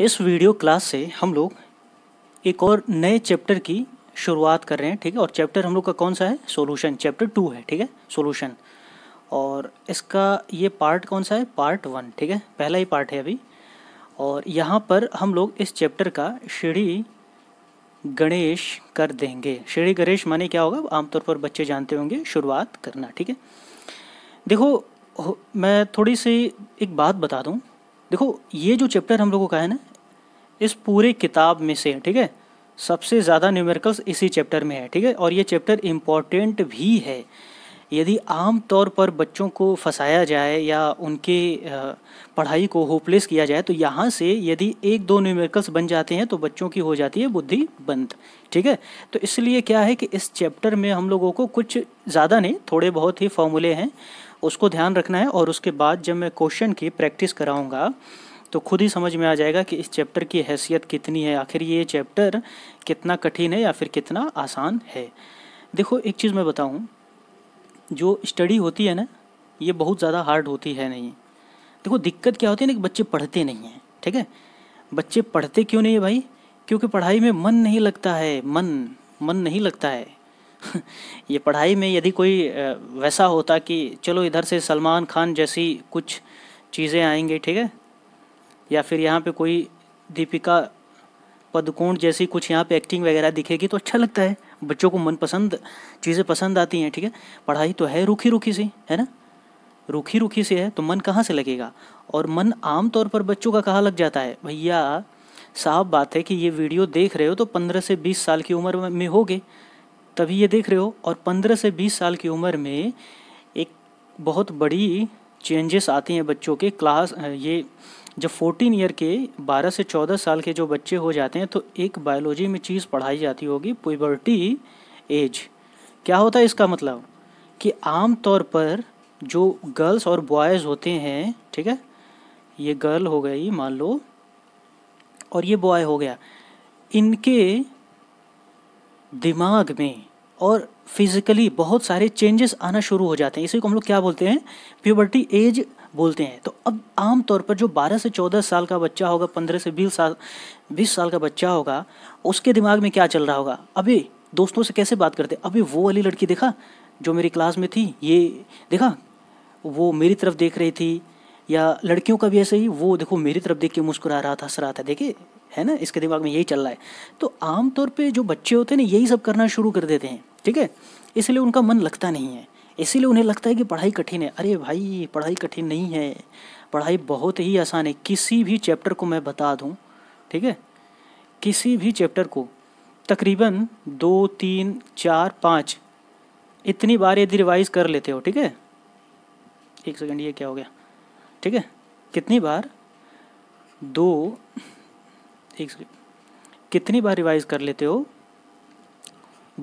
इस video class से हम लोग एक और नए चैप्टर की शुरुआत कर रहे हैं ठीक है और चैप्टर हम लोग का कौन सा है सॉल्यूशन चैप्टर टू है ठीक है सॉल्यूशन और इसका ये पार्ट कौन सा है पार्ट वन ठीक है पहला ही पार्ट है अभी और यहाँ पर हम लोग इस चैप्टर का श्री गणेश कर देंगे श्री गणेश माने क्या होगा आमतौर पर बच्चे जानते होंगे शुरुआत करना ठीक है देखो मैं थोड़ी सी एक बात बता दूँ देखो ये जो चैप्टर हम लोगों का है ना इस पूरे किताब में से है ठीक है सबसे ज़्यादा न्यूमेरिकल्स इसी चैप्टर में है ठीक है और ये चैप्टर इम्पॉर्टेंट भी है यदि आम तौर पर बच्चों को फंसाया जाए या उनके पढ़ाई को होपलेस किया जाए तो यहाँ से यदि एक दो न्यूमेरिकल्स बन जाते हैं तो बच्चों की हो जाती है बुद्धि बंद ठीक है तो इसलिए क्या है कि इस चैप्टर में हम लोगों को कुछ ज़्यादा नहीं थोड़े बहुत ही फॉर्मूले हैं उसको ध्यान रखना है और उसके बाद जब मैं क्वेश्चन की प्रैक्टिस कराऊँगा तो खुद ही समझ में आ जाएगा कि इस चैप्टर की हैसियत कितनी है आखिर ये चैप्टर कितना कठिन है या फिर कितना आसान है देखो एक चीज़ मैं बताऊँ जो स्टडी होती है ना ये बहुत ज़्यादा हार्ड होती है नहीं देखो दिक्कत क्या होती है ना कि बच्चे पढ़ते नहीं हैं ठीक है बच्चे पढ़ते क्यों नहीं है भाई क्योंकि पढ़ाई में मन नहीं लगता है मन मन नहीं लगता है ये पढ़ाई में यदि कोई वैसा होता कि चलो इधर से सलमान खान जैसी कुछ चीज़ें आएंगी ठीक है या फिर यहाँ पे कोई दीपिका पदकोण जैसी कुछ यहाँ पे एक्टिंग वगैरह दिखेगी तो अच्छा लगता है बच्चों को मनपसंद चीज़ें पसंद आती हैं ठीक है पढ़ाई तो है रूखी रूखी सी है ना रूखी रूखी से है तो मन कहाँ से लगेगा और मन आमतौर पर बच्चों का कहाँ लग जाता है भैया साफ बात है कि ये वीडियो देख रहे हो तो पंद्रह से बीस साल की उम्र में होगे तभी ये देख रहे हो और 15 से 20 साल की उम्र में एक बहुत बड़ी चेंजेस आती हैं बच्चों के क्लास ये जब 14 ईयर के 12 से 14 साल के जो बच्चे हो जाते हैं तो एक बायोलॉजी में चीज़ पढ़ाई जाती होगी पुबर्टी एज क्या होता है इसका मतलब कि आम तौर पर जो गर्ल्स और बॉयज़ होते हैं ठीक है ये गर्ल हो गई मान लो और ये बॉय हो गया इनके दिमाग में और फिज़िकली बहुत सारे चेंजेस आना शुरू हो जाते हैं इसी को हम लोग क्या बोलते हैं प्यूबर्टी एज बोलते हैं तो अब आम तौर पर जो 12 से 14 साल का बच्चा होगा 15 से 20 साल 20 साल का बच्चा होगा उसके दिमाग में क्या चल रहा होगा अभी दोस्तों से कैसे बात करते अभी वो वाली लड़की देखा जो मेरी क्लास में थी ये देखा वो मेरी तरफ देख रही थी या लड़कियों का भी ऐसे ही वो देखो मेरी तरफ देख के मुस्कुरा रहा था हंस रहा था देखिए है ना इसके दिमाग में यही चल रहा है तो आमतौर पर जो बच्चे होते हैं ना यही सब करना शुरू कर देते हैं ठीक है इसलिए उनका मन लगता नहीं है इसीलिए उन्हें लगता है कि पढ़ाई कठिन है अरे भाई पढ़ाई कठिन नहीं है पढ़ाई बहुत ही आसान है किसी भी चैप्टर को मैं बता दूं ठीक है किसी भी चैप्टर को तकरीबन दो तीन चार पाँच इतनी बार यदि रिवाइज कर लेते हो ठीक है एक सेकंड ये क्या हो गया ठीक है कितनी बार दो एक कितनी बार रिवाइज कर लेते हो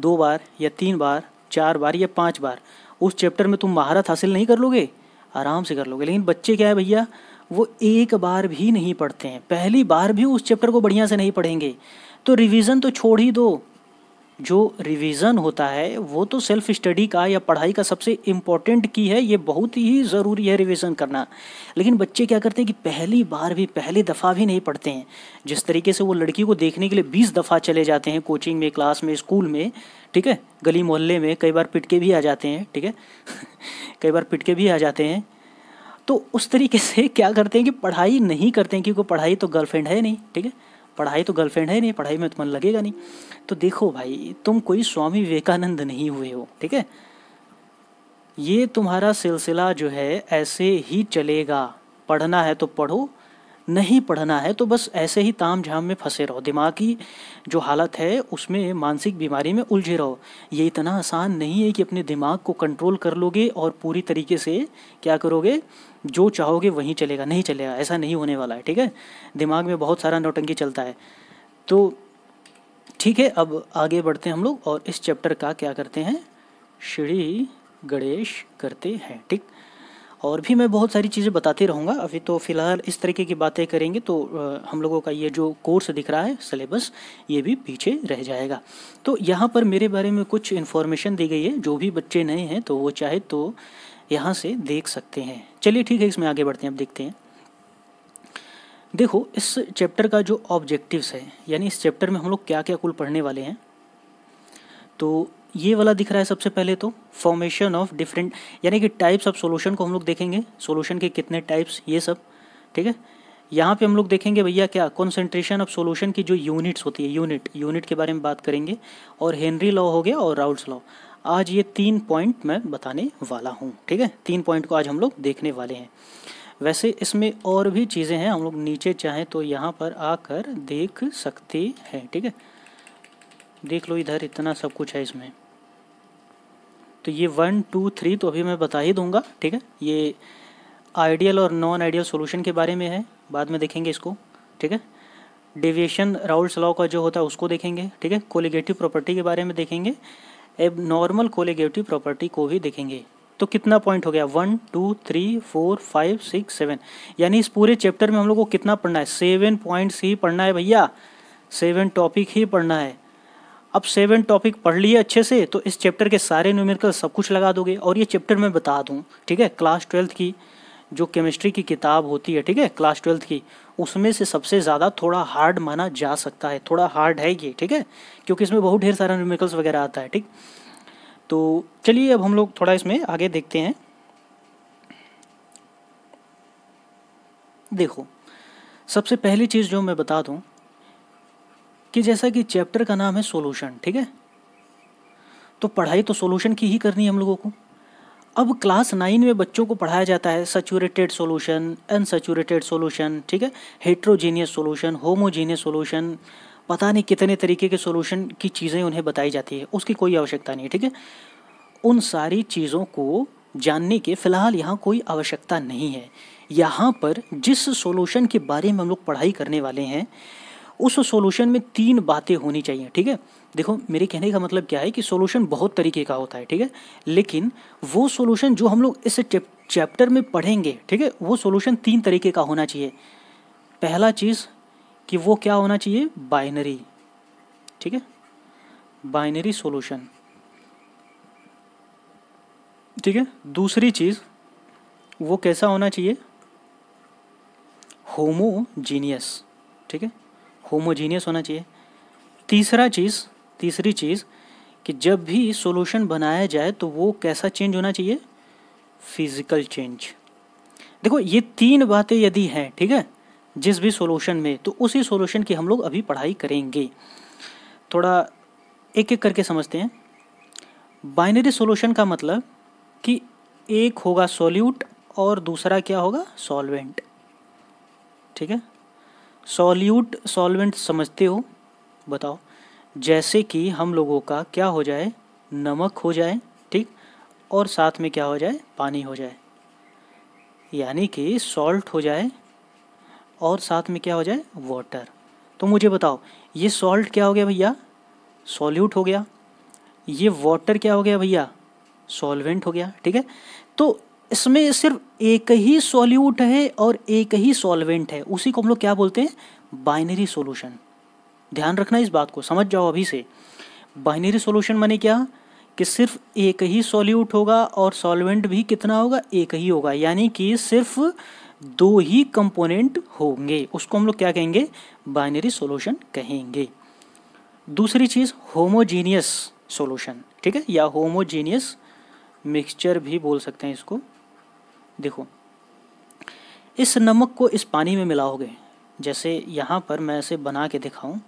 दो बार या तीन बार चार बार या पांच बार उस चैप्टर में तुम महारत हासिल नहीं कर लोगे आराम से कर लोगे लेकिन बच्चे क्या है भैया वो एक बार भी नहीं पढ़ते हैं पहली बार भी उस चैप्टर को बढ़िया से नहीं पढ़ेंगे तो रिवीजन तो छोड़ ही दो जो रिवीजन होता है वो तो सेल्फ स्टडी का या पढ़ाई का सबसे इम्पॉर्टेंट की है ये बहुत ही ज़रूरी है रिवीजन करना लेकिन बच्चे क्या करते हैं कि पहली बार भी पहली दफ़ा भी नहीं पढ़ते हैं जिस तरीके से वो लड़की को देखने के लिए बीस दफ़ा चले जाते हैं कोचिंग में क्लास में स्कूल में ठीक है गली मोहल्ले में कई बार पिटके भी आ जाते हैं ठीक है कई बार पिटके भी आ जाते हैं तो उस तरीके से क्या करते हैं कि पढ़ाई नहीं करते हैं क्योंकि पढ़ाई तो गर्लफ्रेंड है नहीं ठीक है पढ़ाई तो गर्लफ्रेंड है नहीं पढ़ाई में तो मन लगेगा नहीं तो देखो भाई तुम कोई स्वामी विवेकानंद नहीं हुए हो ठीक है ये तुम्हारा सिलसिला जो है ऐसे ही चलेगा पढ़ना है तो पढ़ो नहीं पढ़ना है तो बस ऐसे ही ताम झाम में फंसे रहो दिमाग की जो हालत है उसमें मानसिक बीमारी में उलझे रहो ये इतना आसान नहीं है कि अपने दिमाग को कंट्रोल कर लोगे और पूरी तरीके से क्या करोगे जो चाहोगे वहीं चलेगा नहीं चलेगा ऐसा नहीं होने वाला है ठीक है दिमाग में बहुत सारा नौटंकी चलता है तो ठीक है अब आगे बढ़ते हैं हम लोग और इस चैप्टर का क्या करते हैं श्री गणेश करते हैं ठीक और भी मैं बहुत सारी चीज़ें बताते रहूँगा अभी तो फ़िलहाल इस तरीके की बातें करेंगे तो हम लोगों का ये जो कोर्स दिख रहा है सिलेबस ये भी पीछे रह जाएगा तो यहाँ पर मेरे बारे में कुछ इन्फॉर्मेशन दी गई है जो भी बच्चे नए हैं तो वो चाहे तो यहाँ से देख सकते हैं चलिए ठीक है इसमें आगे बढ़ते हैं अब देखते हैं देखो इस चैप्टर का जो ऑब्जेक्टिव्स है यानी इस चैप्टर में हम लोग क्या क्या कुल पढ़ने वाले हैं तो ये वाला दिख रहा है सबसे पहले तो फॉर्मेशन ऑफ डिफरेंट यानी कि टाइप्स ऑफ सोल्यूशन को हम लोग देखेंगे सोल्यूशन के कितने टाइप्स ये सब ठीक है यहाँ पे हम लोग देखेंगे भैया क्या कॉन्सेंट्रेशन ऑफ सोल्यूशन की जो यूनिट्स होती है यूनिट यूनिट के बारे में बात करेंगे और हेनरी लॉ हो गया और राउल्स लॉ आज ये तीन पॉइंट मैं बताने वाला हूँ ठीक है तीन पॉइंट को आज हम लोग देखने वाले हैं वैसे इसमें और भी चीज़ें हैं हम लोग नीचे चाहें तो यहाँ पर आकर देख सकते हैं ठीक है देख लो इधर इतना सब कुछ है इसमें तो ये वन टू थ्री तो अभी मैं बता ही दूंगा ठीक है ये आइडियल और नॉन आइडियल सॉल्यूशन के बारे में है बाद में देखेंगे इसको ठीक है डेविएशन राउल्स लॉ का जो होता है उसको देखेंगे ठीक है कोलिगेटिव प्रॉपर्टी के बारे में देखेंगे एब नॉर्मल कोलेगेटिव प्रॉपर्टी को भी देखेंगे तो कितना पॉइंट हो गया one two three four five six seven यानी इस पूरे चैप्टर में हम लोग को कितना पढ़ना है सेवन पॉइंट्स ही पढ़ना है भैया सेवन टॉपिक ही पढ़ना है अब सेवन टॉपिक पढ़ लिए अच्छे से तो इस चैप्टर के सारे न्यूमेरिकल सब कुछ लगा दोगे और ये चैप्टर मैं बता दूँ ठीक है क्लास ट्वेल्थ की जो केमिस्ट्री की किताब होती है ठीक है क्लास ट्वेल्थ की उसमें से सबसे ज़्यादा थोड़ा हार्ड माना जा सकता है थोड़ा हार्ड है ये ठीक है क्योंकि इसमें बहुत ढेर सारा न्यूमिकल्स वगैरह आता है ठीक तो चलिए अब हम लोग थोड़ा इसमें आगे देखते हैं देखो सबसे पहली चीज़ जो मैं बता दूं कि जैसा कि चैप्टर का नाम है सोल्यूशन ठीक है तो पढ़ाई तो सोल्यूशन की ही करनी है हम लोगों को अब क्लास नाइन में बच्चों को पढ़ाया जाता है सचूरेटेड सोल्यूशन अनसचूरेटेड सोल्यूशन ठीक है हेट्रोजीनियस सोल्यूशन होमोजीनियस सोल्यूशन पता नहीं कितने तरीके के सोल्यूशन की चीज़ें उन्हें बताई जाती है उसकी कोई आवश्यकता नहीं ठीक है उन सारी चीज़ों को जानने के फिलहाल यहाँ कोई आवश्यकता नहीं है यहाँ पर जिस सोल्यूशन के बारे में हम लोग पढ़ाई करने वाले हैं उस सोल्यूशन में तीन बातें होनी चाहिए ठीक है देखो मेरे कहने का मतलब क्या है कि सोल्यूशन बहुत तरीके का होता है ठीक है लेकिन वो सोल्यूशन जो हम लोग इस चैप्टर में पढ़ेंगे ठीक है वो सोल्यूशन तीन तरीके का होना चाहिए पहला चीज़ कि वो क्या होना चाहिए बाइनरी ठीक है बाइनरी सोल्यूशन ठीक है दूसरी चीज़ वो कैसा होना चाहिए होमोजीनियस ठीक है होमोजीनियस होना चाहिए तीसरा चीज़ तीसरी चीज़ कि जब भी सॉल्यूशन बनाया जाए तो वो कैसा चेंज होना चाहिए फिजिकल चेंज देखो ये तीन बातें यदि हैं ठीक है जिस भी सॉल्यूशन में तो उसी सॉल्यूशन की हम लोग अभी पढ़ाई करेंगे थोड़ा एक एक करके समझते हैं बाइनरी सॉल्यूशन का मतलब कि एक होगा सॉल्यूट और दूसरा क्या होगा सॉल्वेंट ठीक है सॉल्यूट सॉल्वेंट समझते हो बताओ जैसे कि हम लोगों का क्या हो जाए नमक हो जाए ठीक और साथ में क्या हो जाए पानी हो जाए यानी कि सॉल्ट हो जाए और साथ में क्या हो जाए वाटर तो मुझे बताओ ये सॉल्ट क्या हो गया भैया सॉल्यूट हो गया ये वाटर क्या हो गया भैया सॉल्वेंट हो गया ठीक है तो इसमें सिर्फ एक ही सॉल्यूट है और एक ही सॉल्वेंट है उसी को हम लोग क्या बोलते हैं बाइनरी सॉल्यूशन ध्यान रखना इस बात को समझ जाओ अभी से बाइनरी सॉल्यूशन माने क्या कि सिर्फ एक ही सॉल्यूट होगा और सॉल्वेंट भी कितना होगा एक ही होगा यानी कि सिर्फ दो ही कंपोनेंट होंगे उसको हम लोग क्या कहेंगे बाइनरी सॉल्यूशन कहेंगे दूसरी चीज़ होमोजीनियस सॉल्यूशन ठीक है या होमोजीनियस मिक्सचर भी बोल सकते हैं इसको देखो इस नमक को इस पानी में मिलाओगे जैसे यहाँ पर मैं इसे बना के दिखाऊँ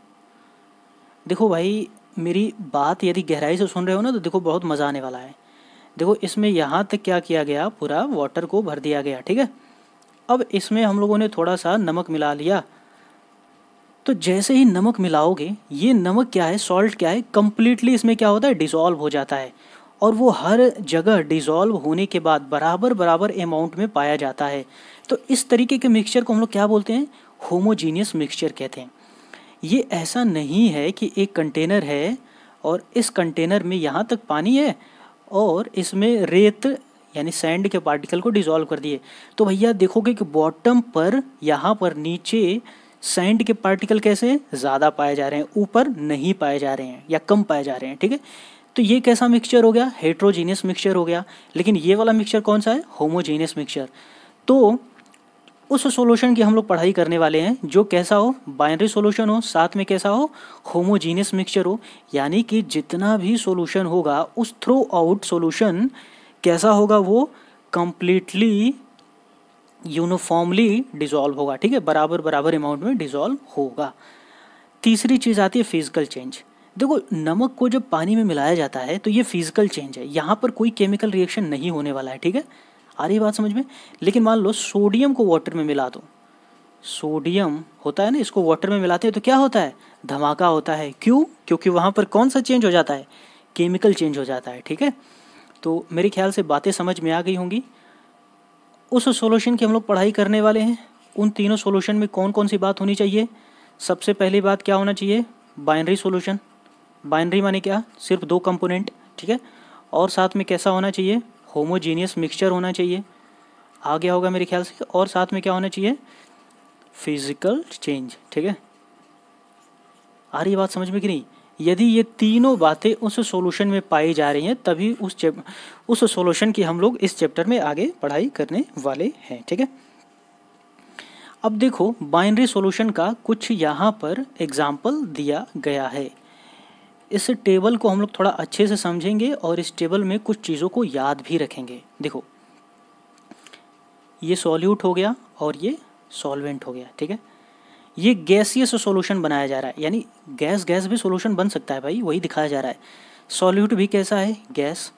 देखो भाई मेरी बात यदि गहराई से सुन रहे हो ना तो देखो बहुत मज़ा आने वाला है देखो इसमें यहाँ तक क्या किया गया पूरा वाटर को भर दिया गया ठीक है अब इसमें हम लोगों ने थोड़ा सा नमक मिला लिया तो जैसे ही नमक मिलाओगे ये नमक क्या है सॉल्ट क्या है कम्प्लीटली इसमें क्या होता है डिज़ोल्व हो जाता है और वो हर जगह डिज़ोल्व होने के बाद बराबर बराबर अमाउंट में पाया जाता है तो इस तरीके के मिक्सचर को हम लोग क्या बोलते हैं होमोजीनियस मिक्सचर कहते हैं ये ऐसा नहीं है कि एक कंटेनर है और इस कंटेनर में यहाँ तक पानी है और इसमें रेत यानी सैंड के पार्टिकल को डिज़ोल्व कर दिए तो भैया देखोगे कि बॉटम पर यहाँ पर नीचे सैंड के पार्टिकल कैसे ज़्यादा पाए जा रहे हैं ऊपर नहीं पाए जा रहे हैं या कम पाए जा रहे हैं ठीक है तो ये कैसा मिक्सचर हो गया हेट्रोजीनियस मिक्सचर हो गया लेकिन ये वाला मिक्सचर कौन सा है होमोजीनियस मिक्सचर तो उस सॉल्यूशन की हम लोग पढ़ाई करने वाले हैं जो कैसा हो बाइनरी सोल्यूशन हो साथ में कैसा हो होमोजीनियस मिक्सचर हो यानी कि जितना भी सोल्यूशन होगा उस थ्रू आउट सोल्यूशन कैसा होगा वो कम्प्लीटली यूनिफॉर्मली डिजॉल्व होगा ठीक है बराबर बराबर अमाउंट में डिजॉल्व होगा तीसरी चीज़ आती है फिजिकल चेंज देखो नमक को जब पानी में मिलाया जाता है तो ये फिजिकल चेंज है यहाँ पर कोई केमिकल रिएक्शन नहीं होने वाला है ठीक है आ रही बात समझ में लेकिन मान लो सोडियम को वाटर में मिला दो सोडियम होता है ना इसको वाटर में मिलाते हैं तो क्या होता है धमाका होता है क्यों क्योंकि वहाँ पर कौन सा चेंज हो जाता है केमिकल चेंज हो जाता है ठीक है तो मेरे ख्याल से बातें समझ में आ गई होंगी उस सोल्यूशन की हम लोग पढ़ाई करने वाले हैं उन तीनों सोल्यूशन में कौन कौन सी बात होनी चाहिए सबसे पहली बात क्या होना चाहिए बाइनरी सोल्यूशन बाइनरी माने क्या सिर्फ दो कंपोनेंट ठीक है और साथ में कैसा होना चाहिए होमोजेनियस मिक्सचर होना चाहिए आ गया होगा मेरे ख्याल से और साथ में क्या होना चाहिए फिजिकल चेंज ठीक है आ रही बात समझ में कि नहीं यदि ये तीनों बातें उस सॉल्यूशन में पाई जा रही हैं तभी उस चैप उस सॉल्यूशन की हम लोग इस चैप्टर में आगे पढ़ाई करने वाले हैं ठीक है अब देखो बाइनरी सॉल्यूशन का कुछ यहाँ पर एग्जाम्पल दिया गया है इस टेबल को हम लोग थोड़ा अच्छे से समझेंगे और इस टेबल में कुछ चीज़ों को याद भी रखेंगे देखो ये सॉल्यूट हो गया और ये सॉल्वेंट हो गया ठीक है ये गैसीय से सोल्यूशन बनाया जा रहा है यानी गैस गैस भी सोल्यूशन बन सकता है भाई वही दिखाया जा रहा है सॉल्यूट भी कैसा है गैस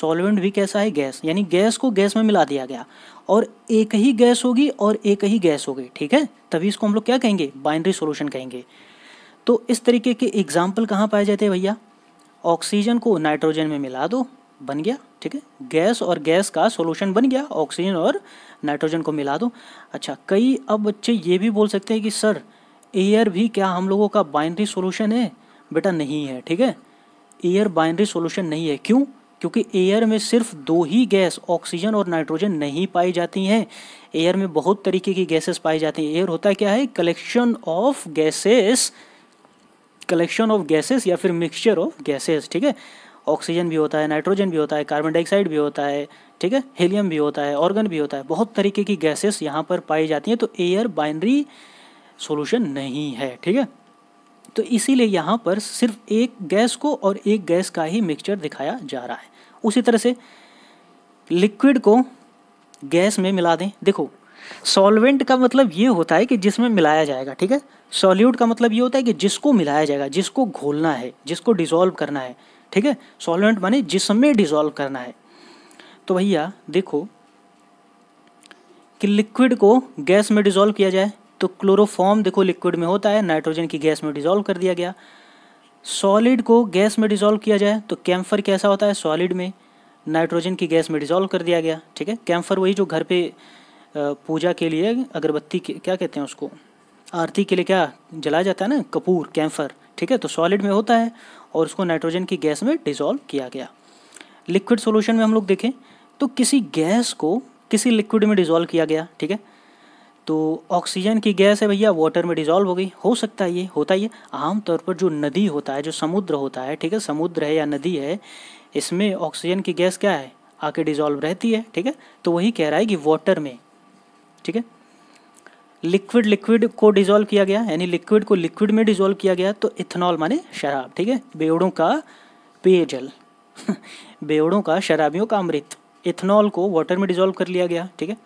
सॉल्वेंट भी कैसा है गैस यानी गैस को गैस में मिला दिया गया और एक ही गैस होगी और एक ही गैस होगी ठीक है तभी इसको हम लोग क्या कहेंगे बाइनरी सोल्यूशन कहेंगे तो इस तरीके के एग्जाम्पल कहाँ पाए जाते हैं भैया ऑक्सीजन को नाइट्रोजन में मिला दो बन गया ठीक है गैस और गैस का सॉल्यूशन बन गया ऑक्सीजन और नाइट्रोजन को मिला दो अच्छा कई अब बच्चे ये भी बोल सकते हैं कि सर एयर भी क्या हम लोगों का बाइनरी सॉल्यूशन है बेटा नहीं है ठीक है एयर बाइनरी सॉल्यूशन नहीं है क्यों क्योंकि एयर में सिर्फ दो ही गैस ऑक्सीजन और नाइट्रोजन नहीं पाई जाती हैं एयर में बहुत तरीके की गैसेस पाई जाती हैं एयर होता क्या है collection of gases collection of gases या फिर मिक्सचर ऑफ गैसेस ठीक है ऑक्सीजन भी होता है नाइट्रोजन भी होता है कार्बन डाइऑक्साइड भी होता है ठीक है हीलियम भी होता है ऑर्गन भी होता है बहुत तरीके की गैसेस यहाँ पर पाई जाती हैं तो एयर बाइनरी सोल्यूशन नहीं है ठीक है तो इसीलिए यहाँ पर सिर्फ एक गैस को और एक गैस का ही मिक्सचर दिखाया जा रहा है उसी तरह से लिक्विड को गैस में मिला दें देखो सॉल्वेंट का मतलब ये होता है कि जिसमें मिलाया जाएगा ठीक है सॉल्यूट का मतलब ये होता है कि जिसको मिलाया जाएगा जिसको घोलना है जिसको डिजोल्व करना है ठीक है सॉल्वेंट माने जिसमें डिजोल्व करना है तो भैया देखो कि लिक्विड को गैस में डिजोल्व किया जाए तो क्लोरोफॉर्म देखो लिक्विड में होता है नाइट्रोजन की गैस में डिजोल्व कर दिया गया सॉलिड को गैस में डिजोल्व किया जाए तो कैम्फर कैसा होता है सॉलिड में नाइट्रोजन की गैस में डिजोल्व कर दिया गया ठीक है कैम्फर वही जो घर पे पूजा के लिए अगरबत्ती क्या कहते हैं उसको आरती के लिए क्या जलाया जाता है ना कपूर कैम्फर ठीक है तो सॉलिड में होता है और उसको नाइट्रोजन की गैस में डिजोल्व किया गया लिक्विड सोल्यूशन में हम लोग देखें तो किसी गैस को किसी लिक्विड में डिजोल्व किया गया ठीक है तो ऑक्सीजन की गैस है भैया वाटर में डिजोल्व हो गई हो सकता है ये होता ही है आमतौर पर जो नदी होता है जो समुद्र होता है ठीक है समुद्र है या नदी है इसमें ऑक्सीजन की गैस क्या है आके डिजोल्व रहती है ठीक है तो वही कह रहा है कि वाटर में ठीक है लिक्विड लिक्विड को डिजोल्व किया गया यानी लिक्विड को लिक्विड में डिजोल्व किया गया तो इथेनॉल माने शराब ठीक है बेवड़ों का पेयजल बेवड़ों का शराबियों का अमृत इथेनॉल को वाटर में डिजोल्व कर लिया गया ठीक है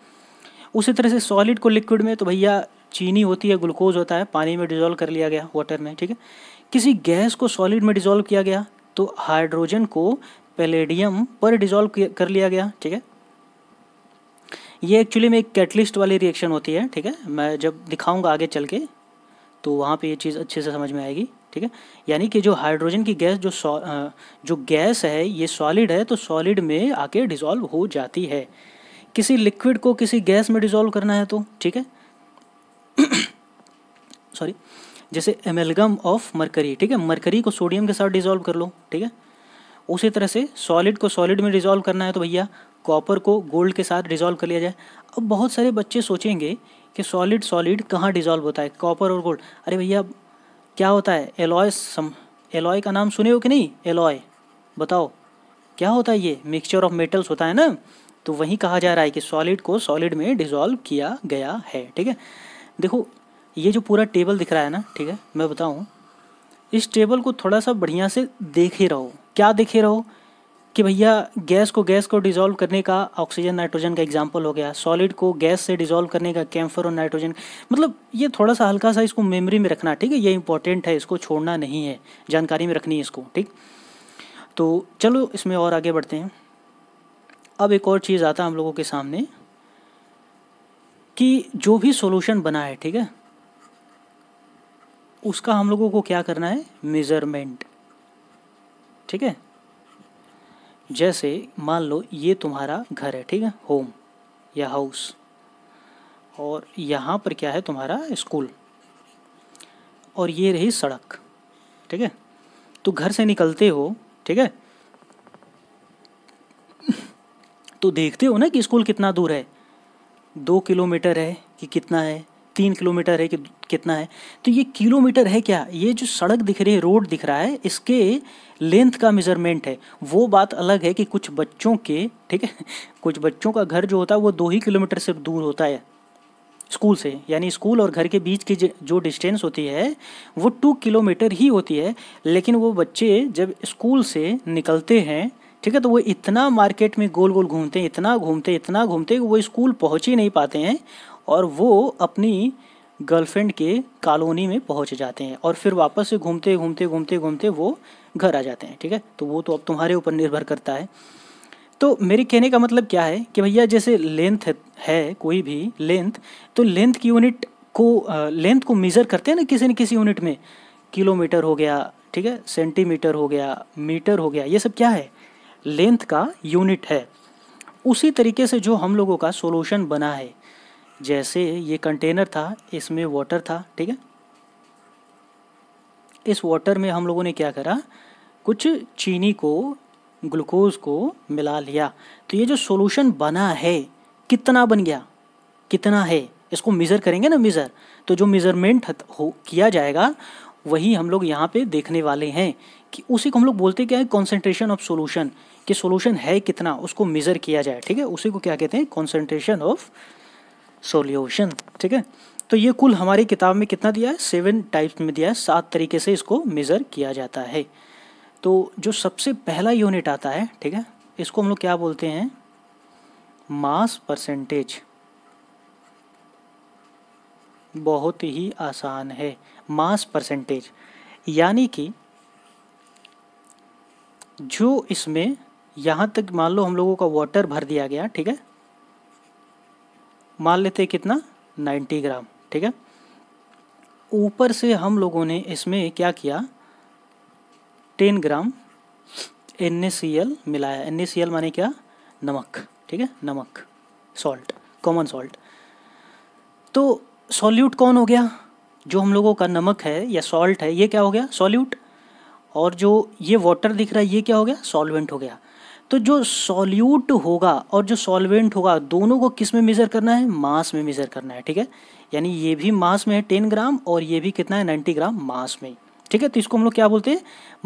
उसी तरह से सॉलिड को लिक्विड में तो भैया चीनी होती है ग्लूकोज होता है पानी में डिजोल्व कर लिया गया वाटर में ठीक है किसी गैस को सॉलिड में डिजोल्व किया गया तो हाइड्रोजन को पेलेडियम पर डिजोल्व कर लिया गया ठीक है ये एक्चुअली में एक कैटलिस्ट वाली रिएक्शन होती है ठीक है मैं जब दिखाऊंगा आगे चल के तो वहाँ पे ये चीज़ अच्छे से समझ में आएगी ठीक है यानी कि जो हाइड्रोजन की गैस जो जो गैस है ये सॉलिड है तो सॉलिड में आके डिज़ोल्व हो जाती है किसी लिक्विड को किसी गैस में डिज़ोल्व करना है तो ठीक है सॉरी जैसे एमेलगम ऑफ मरकरी ठीक है मरकरी को सोडियम के साथ डिज़ोल्व कर लो ठीक है उसी तरह से सॉलिड को सॉलिड में डिज़ोल्व करना है तो भैया कॉपर को गोल्ड के साथ डिज़ोल्व कर लिया जाए अब बहुत सारे बच्चे सोचेंगे कि सॉलिड सॉलिड कहाँ डिज़ोल्व होता है कॉपर और गोल्ड अरे भैया क्या होता है एलॉय सम एलॉय का नाम सुने हो कि नहीं एलॉय बताओ क्या होता है ये मिक्सचर ऑफ मेटल्स होता है ना तो वहीं कहा जा रहा है कि सॉलिड को सॉलिड में डिज़ोल्व किया गया है ठीक है देखो ये जो पूरा टेबल दिख रहा है ना ठीक है मैं बताऊँ इस टेबल को थोड़ा सा बढ़िया से देखे रहो क्या देखे रहो कि भैया गैस को गैस को डिजोल्व करने का ऑक्सीजन नाइट्रोजन का एग्जाम्पल हो गया सॉलिड को गैस से डिजोल्व करने का कैम्फर और नाइट्रोजन मतलब ये थोड़ा सा हल्का सा इसको मेमोरी में रखना ठीक है ये इंपॉर्टेंट है इसको छोड़ना नहीं है जानकारी में रखनी है इसको ठीक तो चलो इसमें और आगे बढ़ते हैं अब एक और चीज़ आता है हम लोगों के सामने कि जो भी सोल्यूशन बना है ठीक है उसका हम लोगों को क्या करना है मेज़रमेंट ठीक है जैसे मान लो ये तुम्हारा घर है ठीक है होम या हाउस और यहाँ पर क्या है तुम्हारा स्कूल और ये रही सड़क ठीक है तो घर से निकलते हो ठीक है तो देखते हो ना कि स्कूल कितना दूर है दो किलोमीटर है कि कितना है तीन किलोमीटर है कि कितना है तो ये किलोमीटर है क्या ये जो सड़क दिख रही है रोड दिख रहा है इसके लेंथ का मेजरमेंट है वो बात अलग है कि कुछ बच्चों के ठीक है कुछ बच्चों का घर जो होता है वो दो ही किलोमीटर से दूर होता है स्कूल से यानी स्कूल और घर के बीच की जो डिस्टेंस होती है वो टू किलोमीटर ही होती है लेकिन वो बच्चे जब स्कूल से निकलते हैं ठीक है तो वो इतना मार्केट में गोल गोल घूमते हैं इतना घूमते इतना घूमते वो स्कूल पहुंच ही नहीं पाते हैं और वो अपनी गर्लफ्रेंड के कॉलोनी में पहुंच जाते हैं और फिर वापस से घूमते घूमते घूमते घूमते वो घर आ जाते हैं ठीक है तो वो तो अब तुम्हारे ऊपर निर्भर करता है तो मेरे कहने का मतलब क्या है कि भैया जैसे लेंथ है कोई भी लेंथ तो लेंथ की यूनिट को लेंथ को मेज़र करते हैं ना किसी न किसी यूनिट में किलोमीटर हो गया ठीक है सेंटीमीटर हो गया मीटर हो गया ये सब क्या है लेंथ का यूनिट है उसी तरीके से जो हम लोगों का सोल्यूशन बना है जैसे ये कंटेनर था इसमें वाटर था ठीक है इस वाटर में हम लोगों ने क्या करा कुछ चीनी को ग्लूकोज को मिला लिया तो ये जो सॉल्यूशन बना है कितना बन गया कितना है इसको मेज़र करेंगे ना मेज़र तो जो मेज़रमेंट हो किया जाएगा वही हम लोग यहाँ पे देखने वाले हैं कि उसी को हम लोग बोलते क्या है कॉन्सेंट्रेशन ऑफ सोल्यूशन कि सोल्यूशन है कितना उसको मेज़र किया जाए ठीक है उसी को क्या कहते हैं कॉन्सेंट्रेशन ऑफ सोल्यूशन ठीक है तो ये कुल हमारी किताब में कितना दिया है सेवन टाइप्स में दिया है सात तरीके से इसको मेज़र किया जाता है तो जो सबसे पहला यूनिट आता है ठीक है इसको हम लोग क्या बोलते हैं मास परसेंटेज बहुत ही आसान है मास परसेंटेज यानी कि जो इसमें यहाँ तक मान लो हम लोगों का वाटर भर दिया गया ठीक है मान लेते हैं कितना 90 ग्राम ठीक है ऊपर से हम लोगों ने इसमें क्या किया 10 ग्राम एन मिलाया एन माने क्या नमक ठीक है नमक सॉल्ट कॉमन सॉल्ट तो सॉल्यूट कौन हो गया जो हम लोगों का नमक है या सॉल्ट है ये क्या हो गया सॉल्यूट और जो ये वाटर दिख रहा है ये क्या हो गया सॉल्वेंट हो गया तो जो सॉल्यूट होगा और जो सॉल्वेंट होगा दोनों को किस में मेज़र करना है मास में मेज़र करना है ठीक है यानी ये भी मास में है टेन ग्राम और ये भी कितना है नाइन्टी ग्राम मास में ठीक है तो इसको हम लोग क्या बोलते हैं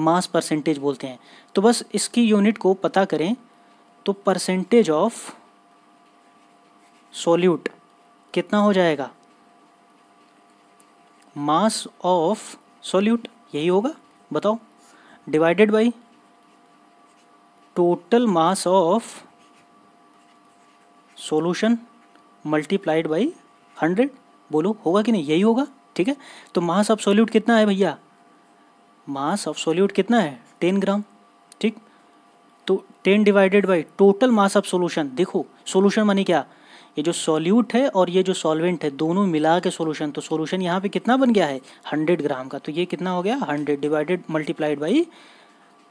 मास परसेंटेज बोलते हैं तो बस इसकी यूनिट को पता करें तो परसेंटेज ऑफ सॉल्यूट कितना हो जाएगा मास ऑफ सॉल्यूट यही होगा बताओ divided by total mass of solution multiplied by hundred बोलो होगा कि नहीं यही होगा ठीक है तो मास ऑफ सोल्यूट कितना है भैया मास ऑफ सोल्यूट कितना है टेन ग्राम ठीक तो ten divided by total mass of solution देखो सोल्यूशन मानी क्या ये जो सॉल्यूट है और ये जो सॉल्वेंट है दोनों मिला के सोल्यूशन तो सोल्यूशन यहाँ पे कितना बन गया है हंड्रेड ग्राम का तो ये कितना हो गया hundred divided multiplied by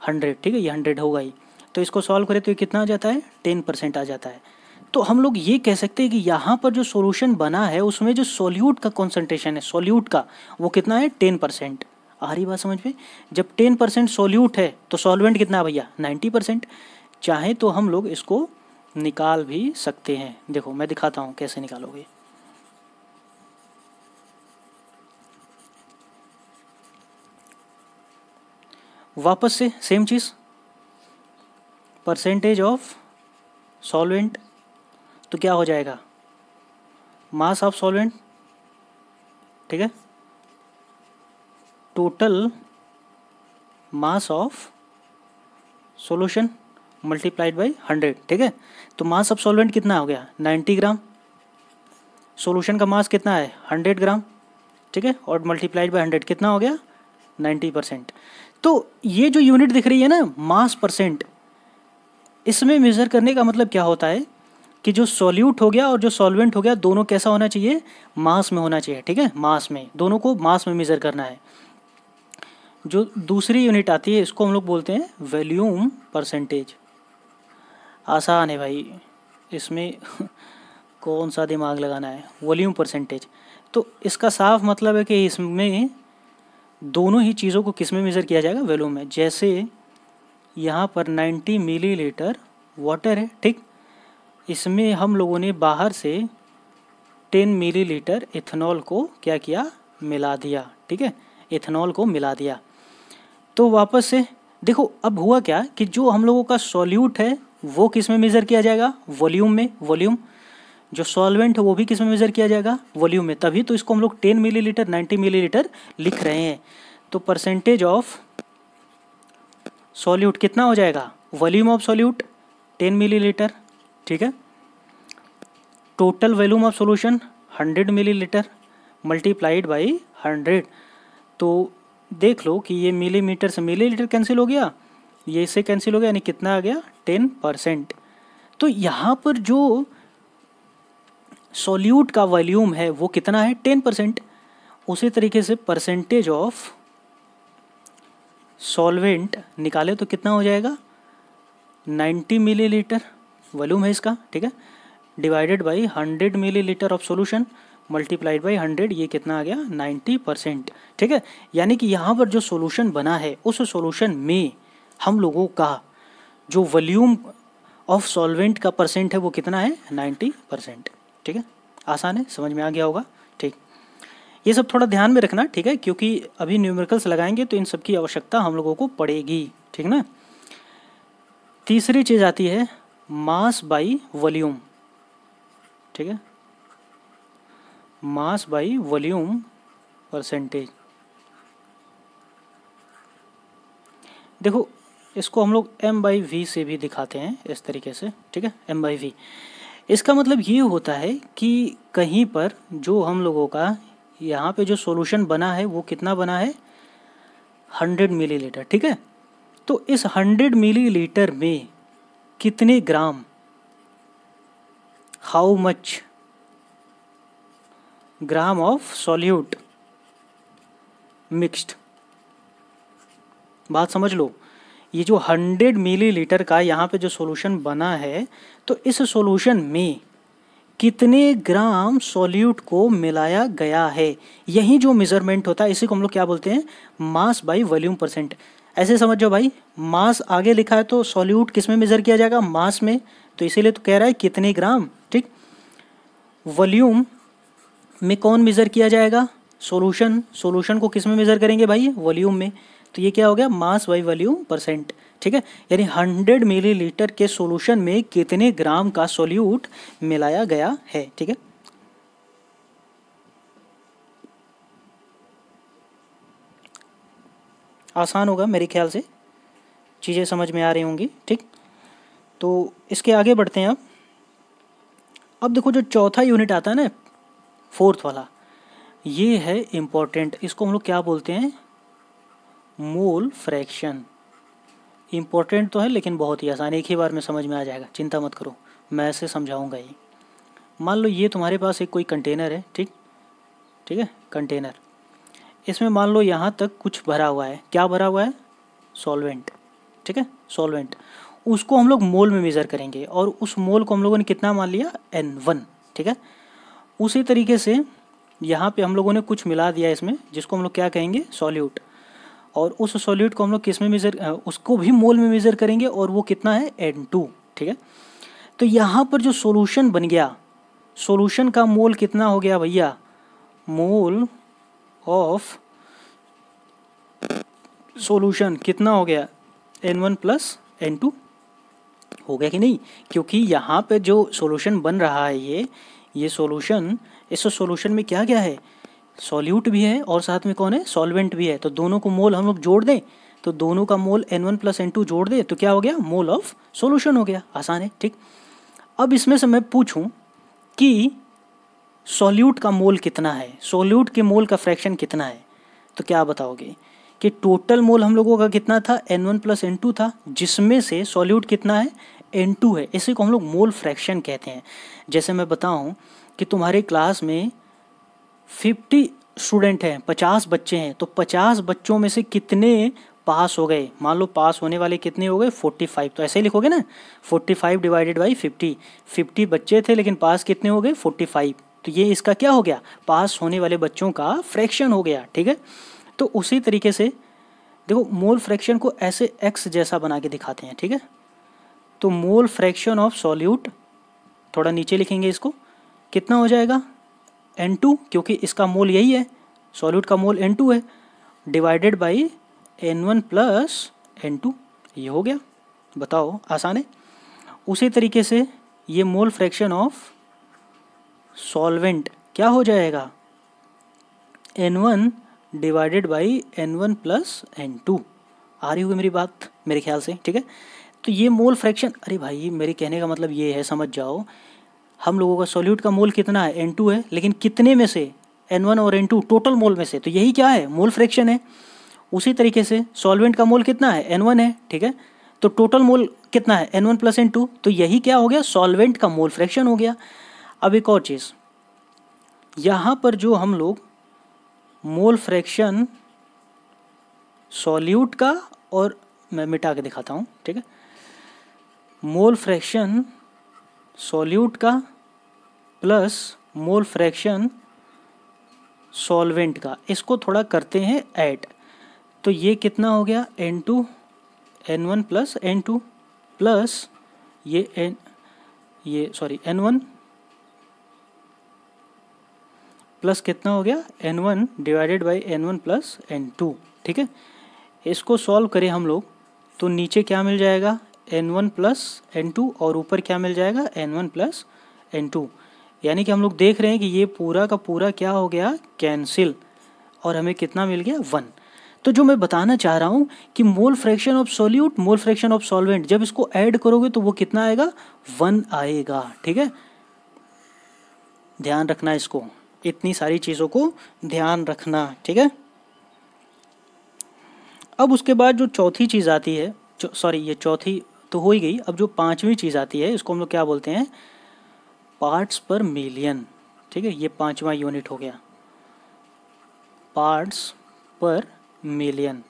hundred ठीक है ये हंड्रेड होगा ही तो इसको सॉल्व करें तो ये कितना आ जाता है टेन परसेंट आ जाता है तो हम लोग ये कह सकते हैं कि यहाँ पर जो सोल्यूशन बना है उसमें जो सोल्यूट का कॉन्सेंट्रेशन है सोल्यूट का वो कितना है टेन परसेंट आ रही बात समझ में जब टेन परसेंट सोल्यूट है तो सॉल्वेंट कितना है भैया नाइन्टी परसेंट चाहे तो हम लोग इसको निकाल भी सकते हैं देखो मैं दिखाता हूँ कैसे निकालोगे वापस से सेम चीज़ परसेंटेज ऑफ सॉल्वेंट तो क्या हो जाएगा मास ऑफ सॉल्वेंट ठीक है total mass of solution multiplied by hundred ठीक है तो मास ऑफ सॉल्वेंट कितना हो गया नाइन्टी ग्राम सॉल्यूशन का मास कितना है हंड्रेड ग्राम ठीक है और मल्टीप्लाइड बाय हंड्रेड कितना हो गया नाइन्टी परसेंट तो ये जो यूनिट दिख रही है ना मास परसेंट इसमें मेज़र करने का मतलब क्या होता है कि जो सॉल्यूट हो गया और जो सॉल्वेंट हो गया दोनों कैसा होना चाहिए मास में होना चाहिए ठीक है मास में दोनों को मास में मेज़र करना है जो दूसरी यूनिट आती है इसको हम लोग बोलते हैं वैल्यूम परसेंटेज आसान है भाई इसमें कौन सा दिमाग लगाना है वॉल्यूम परसेंटेज तो इसका साफ मतलब है कि इसमें दोनों ही चीज़ों को किस में मेज़र किया जाएगा वैल्यूम में जैसे यहाँ पर 90 मिलीलीटर वाटर है ठीक इसमें हम लोगों ने बाहर से 10 मिलीलीटर इथेनॉल को क्या किया मिला दिया ठीक है इथेनॉल को मिला दिया तो वापस से देखो अब हुआ क्या कि जो हम लोगों का सॉल्यूट है वो किस में मेज़र किया जाएगा वॉल्यूम में वॉल्यूम जो सॉल्वेंट है वो भी किस में मेज़र किया जाएगा वॉल्यूम में तभी तो इसको हम लोग 10 मिलीलीटर 90 मिलीलीटर लिख रहे हैं तो परसेंटेज ऑफ सॉल्यूट कितना हो जाएगा volume of solute ten millilitre ठीक है total volume of solution hundred millilitre multiplied by hundred तो देख लो कि ये मिलीमीटर से मिलीलीटर कैंसिल हो गया ये इससे कैंसिल हो गया यानी कितना आ गया टेन परसेंट तो यहाँ पर जो सॉल्यूट का वॉल्यूम है वो कितना है टेन परसेंट उसी तरीके से परसेंटेज ऑफ सॉल्वेंट निकाले तो कितना हो जाएगा 90 मिलीलीटर वॉल्यूम है इसका ठीक है divided by 100 millilitre of solution multiplied by 100 ये कितना आ गया 90 परसेंट ठीक है यानी कि यहाँ पर जो सॉल्यूशन बना है उस सॉल्यूशन में हम लोगों का जो वॉल्यूम ऑफ सॉल्वेंट का परसेंट है वो कितना है नाइन्टी परसेंट ठीक है आसान है समझ में आ गया होगा ये सब थोड़ा ध्यान में रखना ठीक है क्योंकि अभी न्यूमेरिकल्स लगाएंगे तो इन सब की आवश्यकता हम लोगों को पड़ेगी ठीक ना तीसरी चीज़ आती है मास बाई वॉल्यूम ठीक है मास बाई वॉल्यूम परसेंटेज देखो इसको हम लोग एम बाई वी से भी दिखाते हैं इस तरीके से ठीक है एम बाई वी इसका मतलब ये होता है कि कहीं पर जो हम लोगों का यहाँ पे जो सॉल्यूशन बना है वो कितना बना है 100 मिलीलीटर ठीक है तो इस 100 मिलीलीटर में कितने gram how much gram of solute mixed बात समझ लो ये जो 100 मिलीलीटर का यहाँ पे जो सॉल्यूशन बना है तो इस सॉल्यूशन में कितने ग्राम सॉल्यूट को मिलाया गया है यही जो मेजरमेंट होता है इसी को हम लोग क्या बोलते हैं मास बाई वॉल्यूम परसेंट ऐसे समझो भाई मास आगे लिखा है तो सॉल्यूट किस में मेजर किया जाएगा मास में तो इसीलिए तो कह रहा है कितने ग्राम ठीक वॉल्यूम में कौन मेजर किया जाएगा सॉल्यूशन सॉल्यूशन को किस में मेजर करेंगे भाई वॉल्यूम में तो ये क्या हो गया मास बाई वॉल्यूम परसेंट ठीक है यानी 100 मिलीलीटर के सॉल्यूशन में कितने ग्राम का सोल्यूट मिलाया गया है ठीक है आसान होगा मेरे ख्याल से चीज़ें समझ में आ रही होंगी ठीक तो इसके आगे बढ़ते हैं अब अब देखो जो चौथा यूनिट आता है ना फोर्थ वाला ये है इम्पोर्टेंट इसको हम लोग क्या बोलते हैं मोल फ्रैक्शन इम्पोर्टेंट तो है लेकिन बहुत ही आसान एक ही बार में समझ में आ जाएगा चिंता मत करो मैं ऐसे समझाऊंगा ये मान लो ये तुम्हारे पास एक कोई कंटेनर है ठीक ठीक है कंटेनर इसमें मान लो यहाँ तक कुछ भरा हुआ है क्या भरा हुआ है सॉल्वेंट ठीक है सॉल्वेंट उसको हम लोग मोल में मेज़र करेंगे और उस मोल को हम लोगों ने कितना मान लिया एन वन ठीक है उसी तरीके से यहाँ पे हम लोगों ने कुछ मिला दिया इसमें जिसको हम लोग क्या कहेंगे सॉल्यूट और उस सॉल्यूट को हम लोग किस में मेज़र उसको भी मोल में मेज़र करेंगे और वो कितना है एन टू ठीक है तो यहाँ पर जो सोल्यूशन बन गया सोल्यूशन का मोल कितना हो गया भैया मोल ऑफ सोल्यूशन कितना हो गया N one plus N two हो गया कि नहीं क्योंकि यहाँ पर जो सोल्यूशन बन रहा है ये ये सोल्यूशन इस सॉल्यूशन में क्या क्या है सॉल्यूट भी है और साथ में कौन है सॉल्वेंट भी है तो दोनों को मोल हम लोग जोड़ दें तो दोनों का mole n one plus N two जोड़ दें तो क्या हो गया मोल ऑफ सोल्यूशन हो गया आसान है ठीक अब इसमें से मैं पूछूं कि सॉल्यूट का मोल कितना है सॉल्यूट के मोल का फ्रैक्शन कितना है तो क्या बताओगे कि टोटल मोल हम लोगों का कितना था n one plus N two था जिसमें से सॉल्यूट कितना है एन टू है इसी को हम लोग मोल फ्रैक्शन कहते हैं जैसे मैं बताऊं कि तुम्हारे क्लास में फिफ्टी स्टूडेंट हैं पचास बच्चे हैं तो पचास बच्चों में से कितने पास हो गए मान लो पास होने वाले कितने हो गए फोर्टी फाइव तो ऐसे ही लिखोगे ना forty five divided by fifty fifty बच्चे थे लेकिन पास कितने हो गए फोर्टी फाइव तो ये इसका क्या हो गया पास होने वाले बच्चों का फ्रैक्शन हो गया ठीक है तो उसी तरीके से देखो मोल फ्रैक्शन को ऐसे एक्स जैसा बना के दिखाते हैं ठीक है तो मोल फ्रैक्शन ऑफ सॉल्यूट थोड़ा नीचे लिखेंगे इसको कितना हो जाएगा एन टू क्योंकि इसका मोल यही है सॉल्यूट का मोल एन टू है divided by N one plus N two ये हो गया बताओ आसान है उसी तरीके से ये मोल फ्रैक्शन ऑफ सॉल्वेंट क्या हो जाएगा n one divided by N one plus N two आ रही होगी मेरी बात मेरे ख्याल से ठीक है तो ये मोल फ्रैक्शन अरे भाई मेरे कहने का मतलब ये है समझ जाओ हम लोगों का सोल्यूट का मोल कितना है एन है लेकिन कितने में से एन और एन टोटल मोल में से तो यही क्या है मोल फ्रैक्शन है उसी तरीके से सॉल्वेंट का मोल कितना है एन है ठीक है तो टोटल मोल कितना है n one plus N two तो यही क्या हो गया सॉल्वेंट का मोल फ्रैक्शन हो गया अब एक और चीज़ यहां पर जो हम लोग मोल फ्रैक्शन सॉल्यूट का और मैं मिटा के दिखाता हूँ ठीक है मोल फ्रैक्शन सॉल्यूट का प्लस मोल फ्रैक्शन सॉल्वेंट का इसको थोड़ा करते हैं ऐड तो ये कितना हो गया N two n one plus N two plus ये एन ये सॉरी एन वन प्लस कितना हो गया N one divided by N one plus N two ठीक है इसको सॉल्व करें हम लोग तो नीचे क्या मिल जाएगा n one plus N two और ऊपर क्या मिल जाएगा n one plus N two यानी कि हम लोग देख रहे हैं कि ये पूरा का पूरा क्या हो गया कैंसिल और हमें कितना मिल गया वन तो जो मैं बताना चाह रहा हूँ कि mole fraction of solute mole fraction of solvent जब इसको ऐड करोगे तो वो कितना आएगा वन आएगा ठीक है ध्यान रखना इसको इतनी सारी चीज़ों को ध्यान रखना ठीक है अब उसके बाद जो चौथी चीज़ आती है सॉरी ये चौथी तो हो ही गई अब जो पांचवी चीज़ आती है इसको हम लोग क्या बोलते हैं पार्ट्स पर मिलियन ठीक है ये पांचवा यूनिट हो गया पार्ट्स पर मिलियन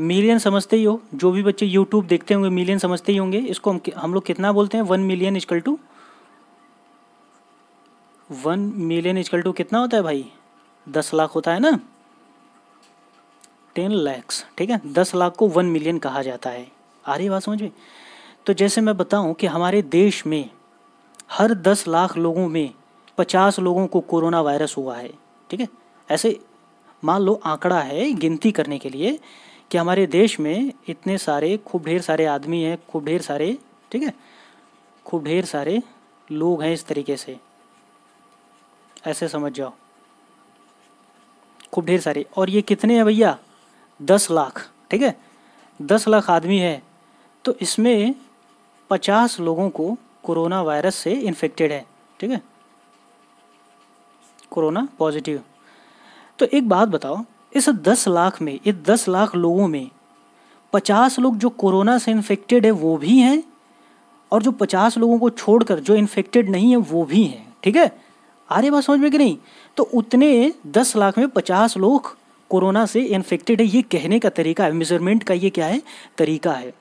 मिलियन समझते ही हो जो भी बच्चे यूट्यूब देखते होंगे मिलियन समझते ही होंगे इसको हम हम लोग कितना बोलते हैं one million is equal to one million is equal to कितना होता है भाई दस लाख होता है ना टेन लैक्स ठीक है दस लाख को वन मिलियन कहा जाता है आ रही बात समझ में तो जैसे मैं बताऊं कि हमारे देश में हर दस लाख लोगों में पचास लोगों को कोरोना वायरस हुआ है ठीक है ऐसे मान लो आंकड़ा है गिनती करने के लिए कि हमारे देश में इतने सारे खूब ढेर सारे आदमी हैं खूब ढेर सारे ठीक है खूब ढेर सारे लोग हैं इस तरीके से ऐसे समझ जाओ खूब ढेर सारे और ये कितने हैं भैया दस लाख ठीक है दस लाख आदमी है तो इसमें पचास लोगों को कोरोना वायरस से इन्फेक्टेड है ठीक है कोरोना पॉजिटिव तो एक बात बताओ इस दस लाख में इस दस लाख लोगों में पचास लोग जो कोरोना से इन्फेक्टेड है वो भी हैं और जो पचास लोगों को छोड़कर जो इन्फेक्टेड नहीं है वो भी हैं ठीक है आ रही बात समझ में कि नहीं तो उतने दस लाख में पचास लोग कोरोना से इन्फेक्टेड है ये कहने का तरीका है मेजरमेंट का ये क्या है तरीका है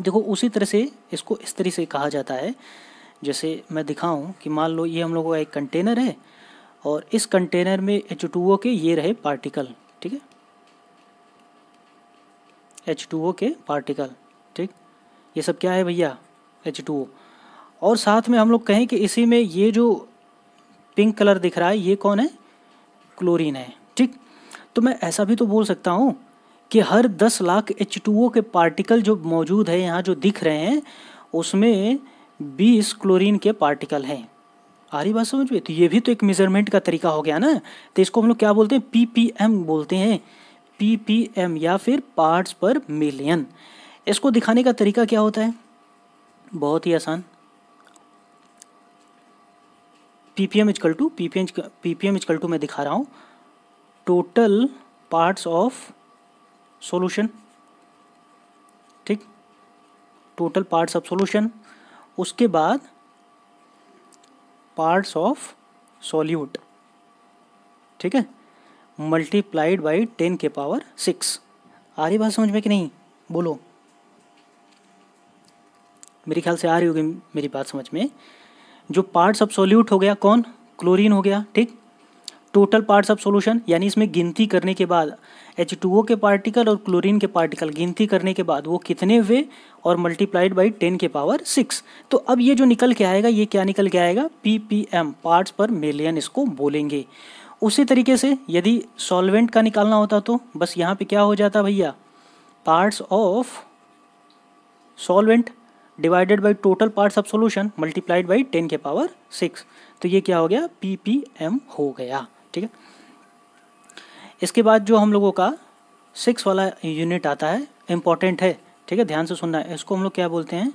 देखो उसी तरह से इसको इस तरह से कहा जाता है जैसे मैं दिखाऊं कि मान लो ये हम लोगों का एक कंटेनर है और इस कंटेनर में एच के ये रहे पार्टिकल ठीक है एच के पार्टिकल ठीक ये सब क्या है भैया एच और साथ में हम लोग कहें कि इसी में ये जो पिंक कलर दिख रहा है ये कौन है क्लोरीन है ठीक तो मैं ऐसा भी तो बोल सकता हूँ कि हर दस लाख एच टू ओ के पार्टिकल जो मौजूद है यहाँ जो दिख रहे हैं उसमें बीस क्लोरीन के पार्टिकल हैं आ रही बात समझ में तो ये भी तो एक मेजरमेंट का तरीका हो गया ना तो इसको हम लोग क्या बोलते हैं पी पी एम बोलते हैं पी पी एम या फिर पार्ट्स पर मिलियन इसको दिखाने का तरीका क्या होता है बहुत ही आसान P P M is equal to P P M P P M is equal to मैं दिखा रहा हूँ टोटल पार्ट्स ऑफ सॉल्यूशन ठीक टोटल पार्ट्स ऑफ सॉल्यूशन उसके बाद पार्ट्स ऑफ सॉल्यूट ठीक है मल्टीप्लाइड बाई टेन के पावर सिक्स आ रही बात समझ में कि नहीं बोलो मेरे ख्याल से आ रही होगी मेरी बात समझ में जो पार्ट्स ऑफ सॉल्यूट हो गया कौन क्लोरीन हो गया ठीक टोटल पार्ट्स ऑफ सॉल्यूशन यानी इसमें गिनती करने के बाद एच के पार्टिकल और क्लोरीन के पार्टिकल गिनती करने के बाद वो कितने हुए और मल्टीप्लाइड बाई टेन के पावर सिक्स तो अब ये जो निकल के आएगा ये क्या निकल के आएगा P P M parts per million इसको बोलेंगे उसी तरीके से यदि सॉल्वेंट का निकालना होता तो बस यहाँ पे क्या हो जाता भैया parts of solvent divided by total parts of solution multiplied by ten के पावर सिक्स तो ये क्या हो गया पी पी एम हो गया ठीक है इसके बाद जो हम लोगों का सिक्स वाला यूनिट आता है इम्पॉर्टेंट है ठीक है ध्यान से सुनना है इसको हम लोग क्या बोलते हैं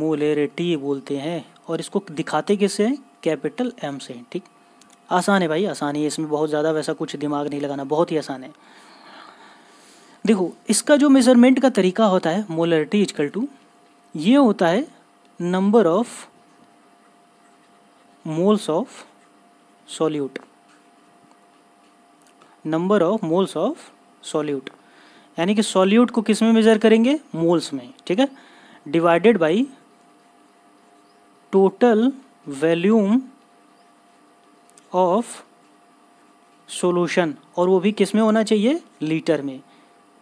मोलेरिटी बोलते हैं और इसको दिखाते किससे कैपिटल एम से ठीक आसान है भाई आसान है इसमें बहुत ज़्यादा वैसा कुछ दिमाग नहीं लगाना बहुत ही आसान है देखो इसका जो मेजरमेंट का तरीका होता है मोलरिटी इजकल टू ये होता है number of moles of solute number of moles of solute यानी कि सॉल्यूट को किस में मेजर करेंगे मोल्स में ठीक है divided by total volume of solution और वो भी किस में होना चाहिए लीटर में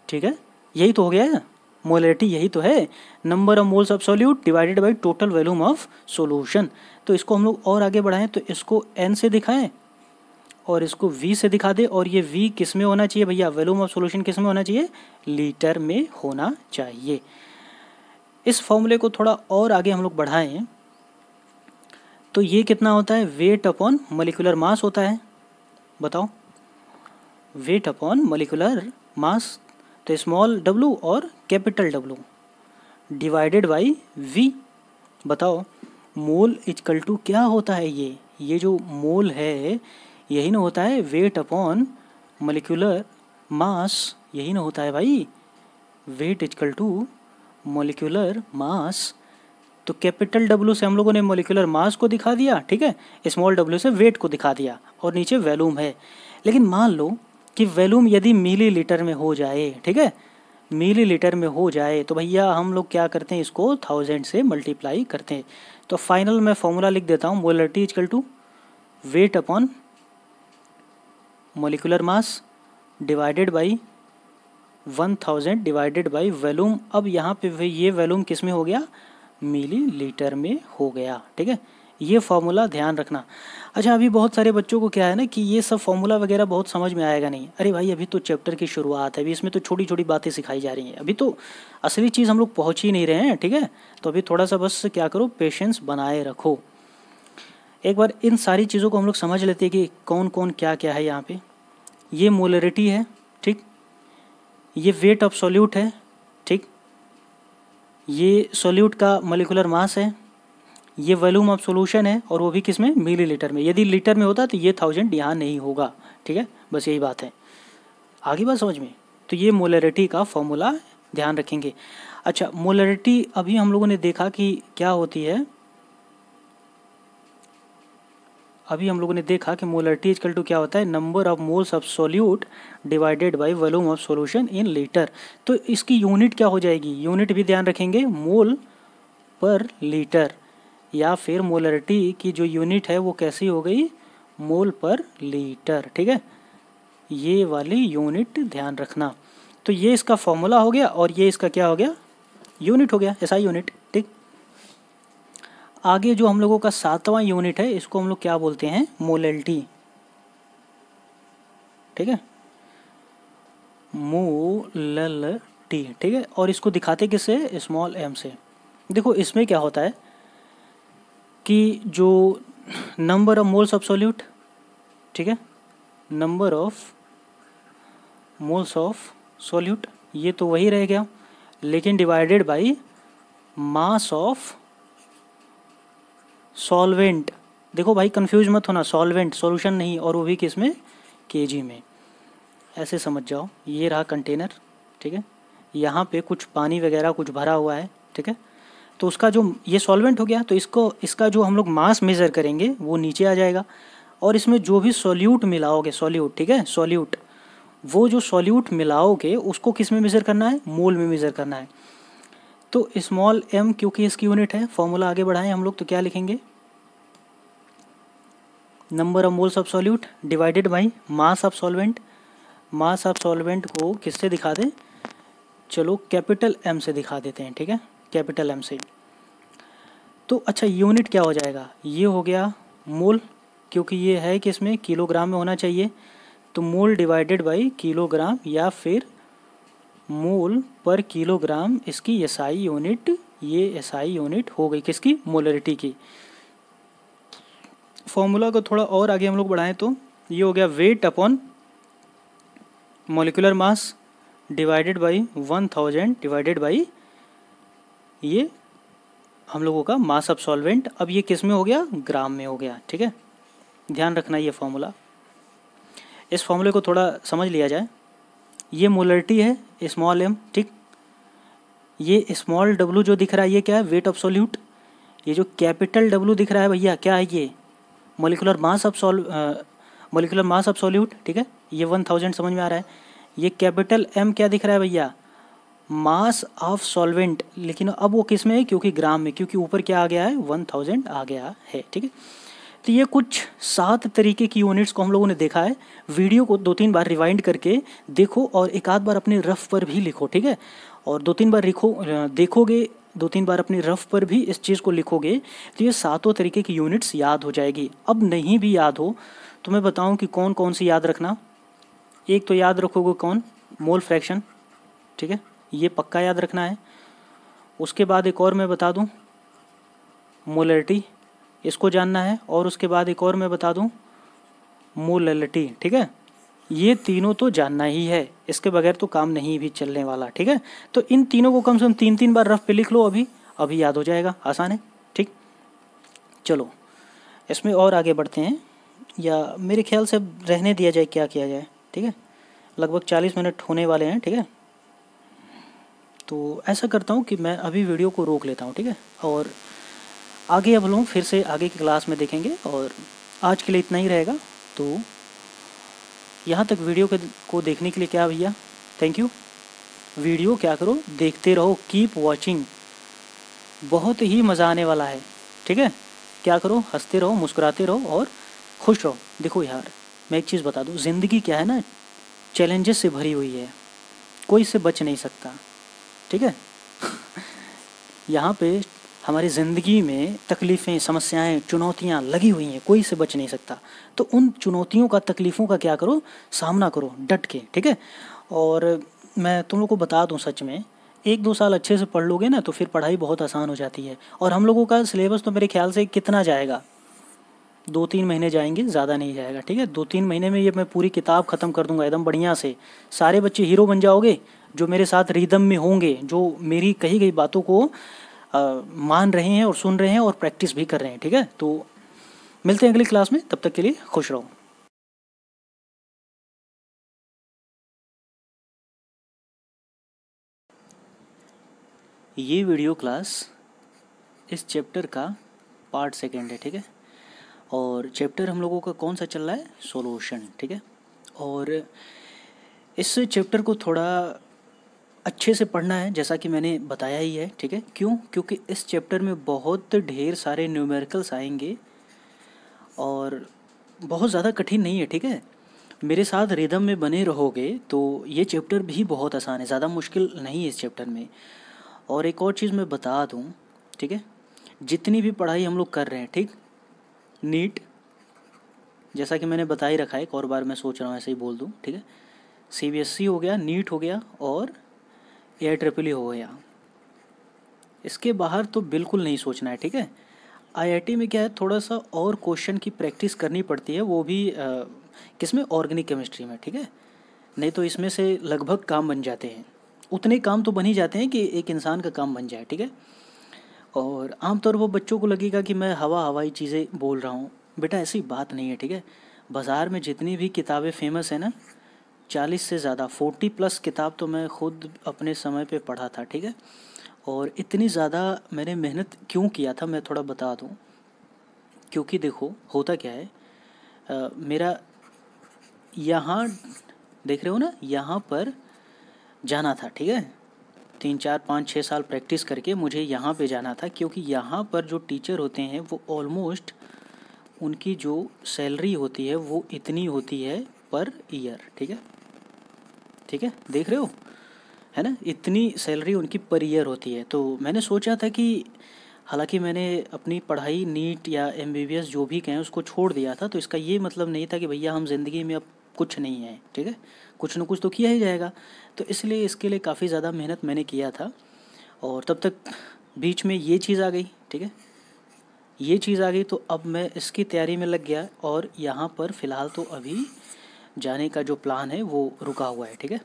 ठीक है यही तो हो गया है मोलरिटी यही तो है number of moles of solute divided by total volume of solution तो इसको हम लोग और आगे बढ़ाएं तो इसको एन से दिखाएं और इसको वी से दिखा दे और ये वी किस में होना चाहिए भैया वॉल्यूम ऑफ सोल्यूशन किस में होना चाहिए लीटर में होना चाहिए इस फॉर्मूले को थोड़ा और आगे हम लोग बढ़ाएं तो ये कितना होता है वेट अपॉन मलिकुलर मास होता है बताओ वेट अपॉन मलिकुलर मास तो स्मॉल डब्लू और capital W divided by V बताओ मोल इजकल टू क्या होता है ये ये जो मोल है यही ना होता है वेट अपॉन मोलिकुलर मास यही ना होता है भाई weight is equal to molecular mass तो कैपिटल डब्ल्यू से हम लोगों ने मोलिकुलर मास को दिखा दिया ठीक है स्मॉल डब्ल्यू से वेट को दिखा दिया और नीचे वैल्यूम है लेकिन मान लो कि वैल्यूम यदि लीटर में हो जाए ठीक है मिली लीटर में हो जाए तो भैया हम लोग क्या करते हैं इसको थाउजेंड से मल्टीप्लाई करते हैं तो फाइनल मैं फॉर्मूला लिख देता हूँ molarity is equal to weight upon molecular mass divided by one thousand divided by volume अब यहाँ पे ये वैलूम किस में हो गया मिली लीटर में हो गया ठीक है ये फॉर्मूला ध्यान रखना अच्छा अभी बहुत सारे बच्चों को क्या है ना कि ये सब फॉर्मूला वगैरह बहुत समझ में आएगा नहीं अरे भाई अभी तो चैप्टर की शुरुआत है अभी इसमें तो छोटी छोटी बातें सिखाई जा रही हैं अभी तो असली चीज़ हम लोग पहुँच ही नहीं रहे हैं ठीक है तो अभी थोड़ा सा बस क्या करो पेशेंस बनाए रखो एक बार इन सारी चीज़ों को हम लोग समझ लेते हैं कि कौन कौन क्या क्या है यहाँ पर ये मोलरिटी है ठीक ये वेट ऑफ सोल्यूट है ठीक ये सोल्यूट का मलिकुलर मास है ये वॉल्यूम ऑफ सोल्यूशन है और वो भी किस में मिली लीटर में यदि लीटर में होता तो ये थाउजेंड यहाँ नहीं होगा ठीक है बस यही बात है आगे बात समझ में तो ये मोलरिटी का फॉर्मूला ध्यान रखेंगे अच्छा मोलरिटी अभी हम लोगों ने देखा कि क्या होती है अभी हम लोगों ने देखा कि मोलरिटी इजकल टू क्या होता है number of moles of solute divided by volume of solution in litre तो इसकी यूनिट क्या हो जाएगी यूनिट भी ध्यान रखेंगे मोल पर लीटर या फिर मोलरिटी की जो यूनिट है वो कैसी हो गई मोल पर लीटर ठीक है ये वाली यूनिट ध्यान रखना तो ये इसका फॉर्मूला हो गया और ये इसका क्या हो गया यूनिट हो गया ऐसा यूनिट ठीक आगे जो हम लोगों का सातवां यूनिट है इसको हम लोग क्या बोलते हैं मोलेल्टी ठीक है मोलल टी ठीक है और इसको दिखाते किससे स्मॉल एम से देखो इसमें क्या होता है कि जो number of moles of solute ठीक है number of moles of solute ये तो वही रह गया लेकिन divided by mass of solvent देखो भाई कंफ्यूज मत होना सॉल्वेंट सॉल्यूशन नहीं और वो भी किस में के में ऐसे समझ जाओ ये रहा कंटेनर ठीक है यहाँ पे कुछ पानी वगैरह कुछ भरा हुआ है ठीक है तो उसका जो ये सॉल्वेंट हो गया तो इसको इसका जो हम लोग मास मेज़र करेंगे वो नीचे आ जाएगा और इसमें जो भी सॉल्यूट मिलाओगे सॉल्यूट ठीक है सॉल्यूट वो जो सॉल्यूट मिलाओगे उसको किस में मेज़र करना है मोल में मेज़र करना है तो स्मॉल एम क्योंकि इसकी यूनिट है फॉर्मूला आगे बढ़ाएं हम लोग तो क्या लिखेंगे number of moles of solute divided by mass of solvent mass of solvent को किससे दिखा दें चलो कैपिटल एम से दिखा देते हैं ठीक है कैपिटल एम से तो अच्छा यूनिट क्या हो जाएगा ये हो गया मोल क्योंकि ये है कि इसमें किलोग्राम में होना चाहिए तो मोल डिवाइडेड बाई किलोग्राम या फिर मोल पर किलोग्राम इसकी एसआई यूनिट ये एसआई यूनिट हो गई किसकी मोलरिटी की फॉर्मूला को थोड़ा और आगे हम लोग बढ़ाएं तो ये हो गया weight upon molecular mass divided by one thousand divided by ये हम लोगों का मास ऑफ सॉल्वेंट अब ये किस में हो गया ग्राम में हो गया ठीक है ध्यान रखना ये फॉर्मूला इस फॉर्मूले को थोड़ा समझ लिया जाए ये मोलरिटी है स्मॉल एम ठीक ये स्मॉल डब्लू जो दिख रहा है ये क्या है वेट ऑफ सोल्यूट ये जो कैपिटल डब्लू दिख रहा है भैया क्या है ये molecular mass of sol molecular mass of solute ठीक है ये वन थाउजेंड समझ में आ रहा है ये कैपिटल एम क्या दिख रहा है भैया मास ऑफ सॉल्वेंट लेकिन अब वो किस में है क्योंकि ग्राम में क्योंकि ऊपर क्या आ गया है वन थाउजेंड आ गया है ठीक है तो ये कुछ सात तरीके की यूनिट्स को हम लोगों ने देखा है वीडियो को दो तीन बार रिवाइंड करके देखो और एक आध बार अपने रफ पर भी लिखो ठीक है और दो तीन बार लिखो देखोगे दो तीन बार अपने रफ पर भी इस चीज़ को लिखोगे तो ये सातों तरीके की यूनिट्स याद हो जाएगी अब नहीं भी याद हो तो मैं बताऊँ कि कौन कौन सी याद रखना एक तो याद रखोगे कौन मोल फ्रैक्शन ठीक है ये पक्का याद रखना है उसके बाद एक और मैं बता दूं मोलरिटी इसको जानना है और उसके बाद एक और मैं बता दूं मोललिटी ठीक है ये तीनों तो जानना ही है इसके बगैर तो काम नहीं भी चलने वाला ठीक है तो इन तीनों को कम से कम तीन तीन बार रफ पे लिख लो अभी अभी याद हो जाएगा आसान है ठीक चलो इसमें और आगे बढ़ते हैं या मेरे ख्याल से रहने दिया जाए क्या किया जाए ठीक है लगभग चालीस मिनट होने वाले हैं ठीक है तो ऐसा करता हूँ कि मैं अभी वीडियो को रोक लेता हूँ ठीक है और आगे अब लोग फिर से आगे की क्लास में देखेंगे और आज के लिए इतना ही रहेगा तो यहाँ तक वीडियो के को देखने के लिए क्या भैया थैंक यू वीडियो क्या करो देखते रहो कीप वॉचिंग बहुत ही मज़ा आने वाला है ठीक है क्या करो हंसते रहो मुस्कुराते रहो और खुश रहो देखो यार मैं एक चीज़ बता दूँ ज़िंदगी क्या है ना चैलेंजेस से भरी हुई है कोई इससे बच नहीं सकता ठीक है यहाँ पे हमारी ज़िंदगी में तकलीफ़ें समस्याएं चुनौतियां लगी हुई हैं कोई से बच नहीं सकता तो उन चुनौतियों का तकलीफ़ों का क्या करो सामना करो डट के ठीक है और मैं तुम लोग को बता दूँ सच में एक दो साल अच्छे से पढ़ लोगे ना तो फिर पढ़ाई बहुत आसान हो जाती है और हम लोगों का सिलेबस तो मेरे ख्याल से कितना जाएगा दो तीन महीने जाएंगे ज़्यादा नहीं जाएगा ठीक है दो तीन महीने में ये मैं पूरी किताब ख़त्म कर दूंगा एकदम बढ़िया से सारे बच्चे हीरो बन जाओगे जो मेरे साथ रिदम में होंगे जो मेरी कही गई बातों को आ, मान रहे हैं और सुन रहे हैं और प्रैक्टिस भी कर रहे हैं ठीक है तो मिलते हैं अगली क्लास में तब तक के लिए खुश रहो ये वीडियो क्लास इस चैप्टर का पार्ट सेकेंड है ठीक है और चैप्टर हम लोगों का कौन सा चल रहा है सोलूशन ठीक है और इस चैप्टर को थोड़ा अच्छे से पढ़ना है जैसा कि मैंने बताया ही है ठीक है क्यों क्योंकि इस चैप्टर में बहुत ढेर सारे न्यूमेरिकल्स आएंगे और बहुत ज़्यादा कठिन नहीं है ठीक है मेरे साथ रिदम में बने रहोगे तो ये चैप्टर भी बहुत आसान है ज़्यादा मुश्किल नहीं है इस चैप्टर में और एक और चीज़ मैं बता दूँ ठीक है जितनी भी पढ़ाई हम लोग कर रहे हैं ठीक नीट जैसा कि मैंने बता ही रखा है एक और बार मैं सोच रहा हूँ ऐसे ही बोल दूँ ठीक है सी e हो गया नीट हो गया और ए ट्रिपल ई हो गया इसके बाहर तो बिल्कुल नहीं सोचना है ठीक है आईआईटी में क्या है थोड़ा सा और क्वेश्चन की प्रैक्टिस करनी पड़ती है वो भी किसमें ऑर्गेनिक केमिस्ट्री में ठीक है नहीं तो इसमें से लगभग काम बन जाते हैं उतने काम तो बन ही जाते हैं कि एक इंसान का काम बन जाए ठीक है और आमतौर पर बच्चों को लगेगा कि मैं हवा हवाई चीज़ें बोल रहा हूँ बेटा ऐसी बात नहीं है ठीक है बाज़ार में जितनी भी किताबें फेमस हैं ना चालीस से ज़्यादा फोर्टी प्लस किताब तो मैं खुद अपने समय पे पढ़ा था ठीक है और इतनी ज़्यादा मैंने मेहनत क्यों किया था मैं थोड़ा बता दूँ क्योंकि देखो होता क्या है आ, मेरा यहाँ देख रहे हो ना यहाँ पर जाना था ठीक है तीन चार पाँच छः साल प्रैक्टिस करके मुझे यहाँ पे जाना था क्योंकि यहाँ पर जो टीचर होते हैं वो ऑलमोस्ट उनकी जो सैलरी होती है वो इतनी होती है पर ईयर ठीक है ठीक है देख रहे हो है ना इतनी सैलरी उनकी पर ईयर होती है तो मैंने सोचा था कि हालांकि मैंने अपनी पढ़ाई नीट या एम जो भी कहें उसको छोड़ दिया था तो इसका ये मतलब नहीं था कि भैया हम ज़िंदगी में अब कुछ नहीं है ठीक है कुछ ना कुछ तो किया ही जाएगा तो इसलिए इसके लिए काफ़ी ज़्यादा मेहनत मैंने किया था और तब तक बीच में ये चीज़ आ गई ठीक है ये चीज़ आ गई तो अब मैं इसकी तैयारी में लग गया और यहाँ पर फ़िलहाल तो अभी जाने का जो प्लान है वो रुका हुआ है ठीक है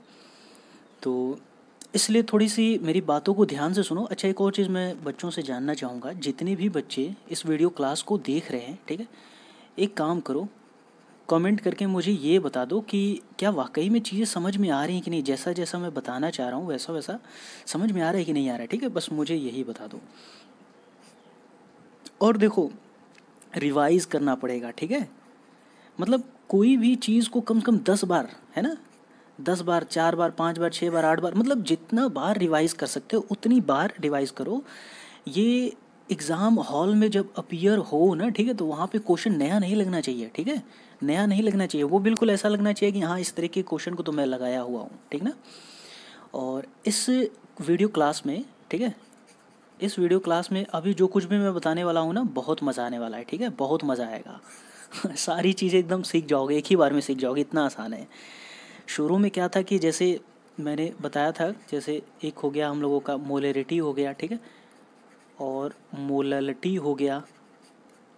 तो इसलिए थोड़ी सी मेरी बातों को ध्यान से सुनो अच्छा एक और चीज़ मैं बच्चों से जानना चाहूँगा जितने भी बच्चे इस वीडियो क्लास को देख रहे हैं ठीक है एक काम करो कमेंट करके मुझे ये बता दो कि क्या वाकई में चीज़ें समझ में आ रही हैं कि नहीं जैसा जैसा मैं बताना चाह रहा हूँ वैसा वैसा समझ में आ रहा है कि नहीं आ रहा है ठीक है बस मुझे यही बता दो और देखो रिवाइज़ करना पड़ेगा ठीक है मतलब कोई भी चीज़ को कम से कम दस बार है ना दस बार चार बार पाँच बार छः बार आठ बार मतलब जितना बार रिवाइज कर सकते हो उतनी बार रिवाइज करो ये एग्ज़ाम हॉल में जब अपियर हो ना ठीक है तो वहाँ पे क्वेश्चन नया नहीं लगना चाहिए ठीक है नया नहीं लगना चाहिए वो बिल्कुल ऐसा लगना चाहिए कि हाँ इस तरह के क्वेश्चन को तो मैं लगाया हुआ हूँ ठीक ना और इस वीडियो क्लास में ठीक है इस वीडियो क्लास में अभी जो कुछ भी मैं बताने वाला हूँ ना बहुत मज़ा आने वाला है ठीक है बहुत मज़ा आएगा सारी चीज़ें एकदम सीख जाओगे एक ही बार में सीख जाओगे इतना आसान है शुरू में क्या था कि जैसे मैंने बताया था जैसे एक हो गया हम लोगों का मोलरिटी हो गया ठीक है और मोललिटी हो गया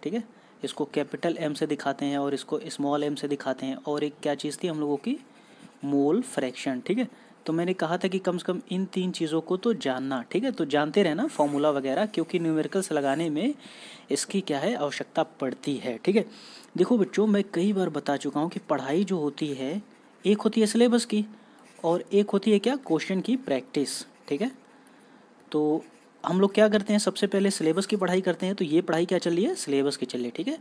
ठीक है इसको कैपिटल एम से दिखाते हैं और इसको स्मॉल एम से दिखाते हैं और एक क्या चीज़ थी हम लोगों की मोल फ्रैक्शन ठीक है तो मैंने कहा था कि कम से कम इन तीन चीज़ों को तो जानना ठीक है तो जानते रहना फॉर्मूला वगैरह क्योंकि न्यूमेरिकल्स लगाने में इसकी क्या है आवश्यकता पड़ती है ठीक है देखो बच्चों मैं कई बार बता चुका हूँ कि पढ़ाई जो होती है एक होती है सिलेबस की और एक होती है क्या क्वेश्चन की प्रैक्टिस ठीक है तो हम लोग क्या करते हैं सबसे पहले सिलेबस की पढ़ाई करते हैं तो ये पढ़ाई क्या चल रही है सिलेबस की चल रही है ठीक है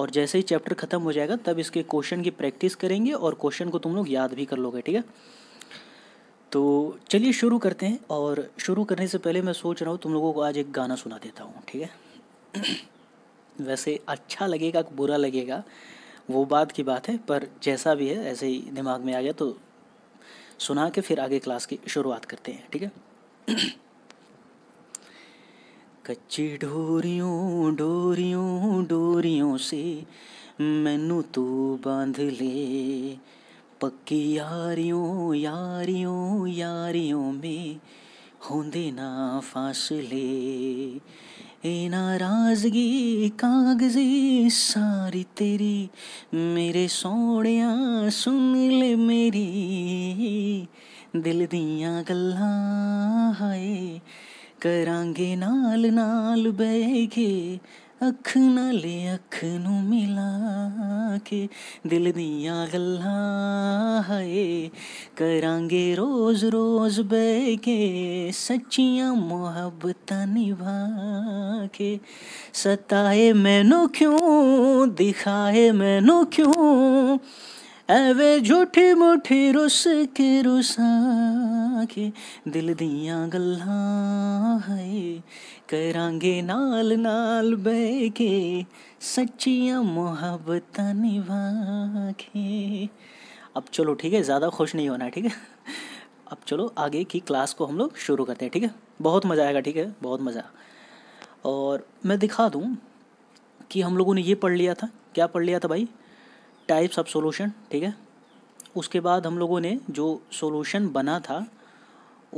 और जैसे ही चैप्टर खत्म हो जाएगा तब इसके क्वेश्चन की प्रैक्टिस करेंगे और क्वेश्चन को तुम लोग याद भी कर लोगे ठीक है तो चलिए शुरू करते हैं और शुरू करने से पहले मैं सोच रहा हूँ तुम लोगों को आज एक गाना सुना देता हूँ ठीक है वैसे अच्छा लगेगा बुरा लगेगा वो बात की बात है पर जैसा भी है ऐसे ही दिमाग में आ गया तो सुना के फिर आगे क्लास की शुरुआत करते हैं ठीक है कच्ची डोरियों डोरियों डोरियों से मैनू तू बांध ले ਪੱਕੀ ਯਾਰੀਆਂ ਯਾਰੀਆਂ ਯਾਰੀਆਂ ਮੇ ਹੁੰਦੇ ਨਾ ਫਾਸਲੇ ਇਹ ਨਾਰਾਜ਼ਗੀ ਕਾਗਜ਼ੀ ਸਾਰੀ ਤੇਰੀ ਮੇਰੇ ਸੋਹਣਿਆ ਸੁਣ ਲੈ ਮੇਰੀ ਦਿਲ ਦੀਆਂ ਗੱਲਾਂ ਹਾਏ ਕਰਾਂਗੇ ਨਾਲ ਨਾਲ ਬਹਿ ਕੇ अख नाले अख नू मिला के दिल दिया है करांगे रोज रोज बह के सच्चिया मोहब्बत निभा के सताए मैनू क्यों दिखाए मैनू क्यों एवे झूठी मुठी रुस के रुसा के दिल दिया गए करांगे नाल नाल ਬਹਿ सच्चिया मोहब्बत निभा अब चलो ठीक है ज़्यादा खुश नहीं होना ठीक है अब चलो आगे की क्लास को हम लोग शुरू करते हैं ठीक है बहुत मज़ा आएगा ठीक है बहुत मज़ा और मैं दिखा दूँ कि हम लोगों ने ये पढ़ लिया था क्या पढ़ लिया था भाई टाइप्स ऑफ सोलूशन ठीक है उसके बाद हम लोगों ने जो सोलूशन बना था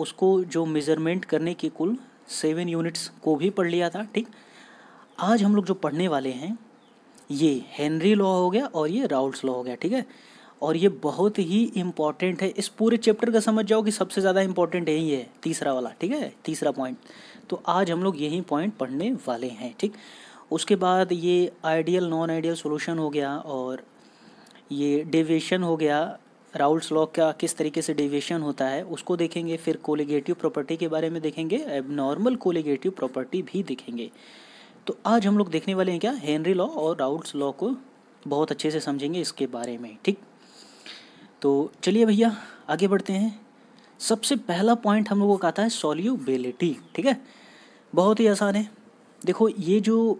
उसको जो मेज़रमेंट करने की कुल सेवन यूनिट्स को भी पढ़ लिया था ठीक आज हम लोग जो पढ़ने वाले हैं ये हेनरी लॉ हो गया और ये राउल्स लॉ हो गया ठीक है और ये बहुत ही इम्पॉर्टेंट है इस पूरे चैप्टर का समझ जाओ कि सबसे ज़्यादा इम्पॉर्टेंट यही है तीसरा वाला ठीक है तीसरा पॉइंट तो आज हम लोग यही पॉइंट पढ़ने वाले हैं ठीक उसके बाद ये आइडियल नॉन आइडियल सोल्यूशन हो गया और ये डेविएशन हो गया राउल्स लॉ का किस तरीके से डिविएशन होता है उसको देखेंगे फिर कोलिगेटिव प्रॉपर्टी के बारे में देखेंगे नॉर्मल कोलिगेटिव प्रॉपर्टी भी देखेंगे तो आज हम लोग देखने वाले हैं क्या हेनरी लॉ और राउल्स लॉ को बहुत अच्छे से समझेंगे इसके बारे में ठीक तो चलिए भैया आगे बढ़ते हैं सबसे पहला पॉइंट हम लोगों का आता है सॉल्यूबिलिटी ठीक है बहुत ही आसान है देखो ये जो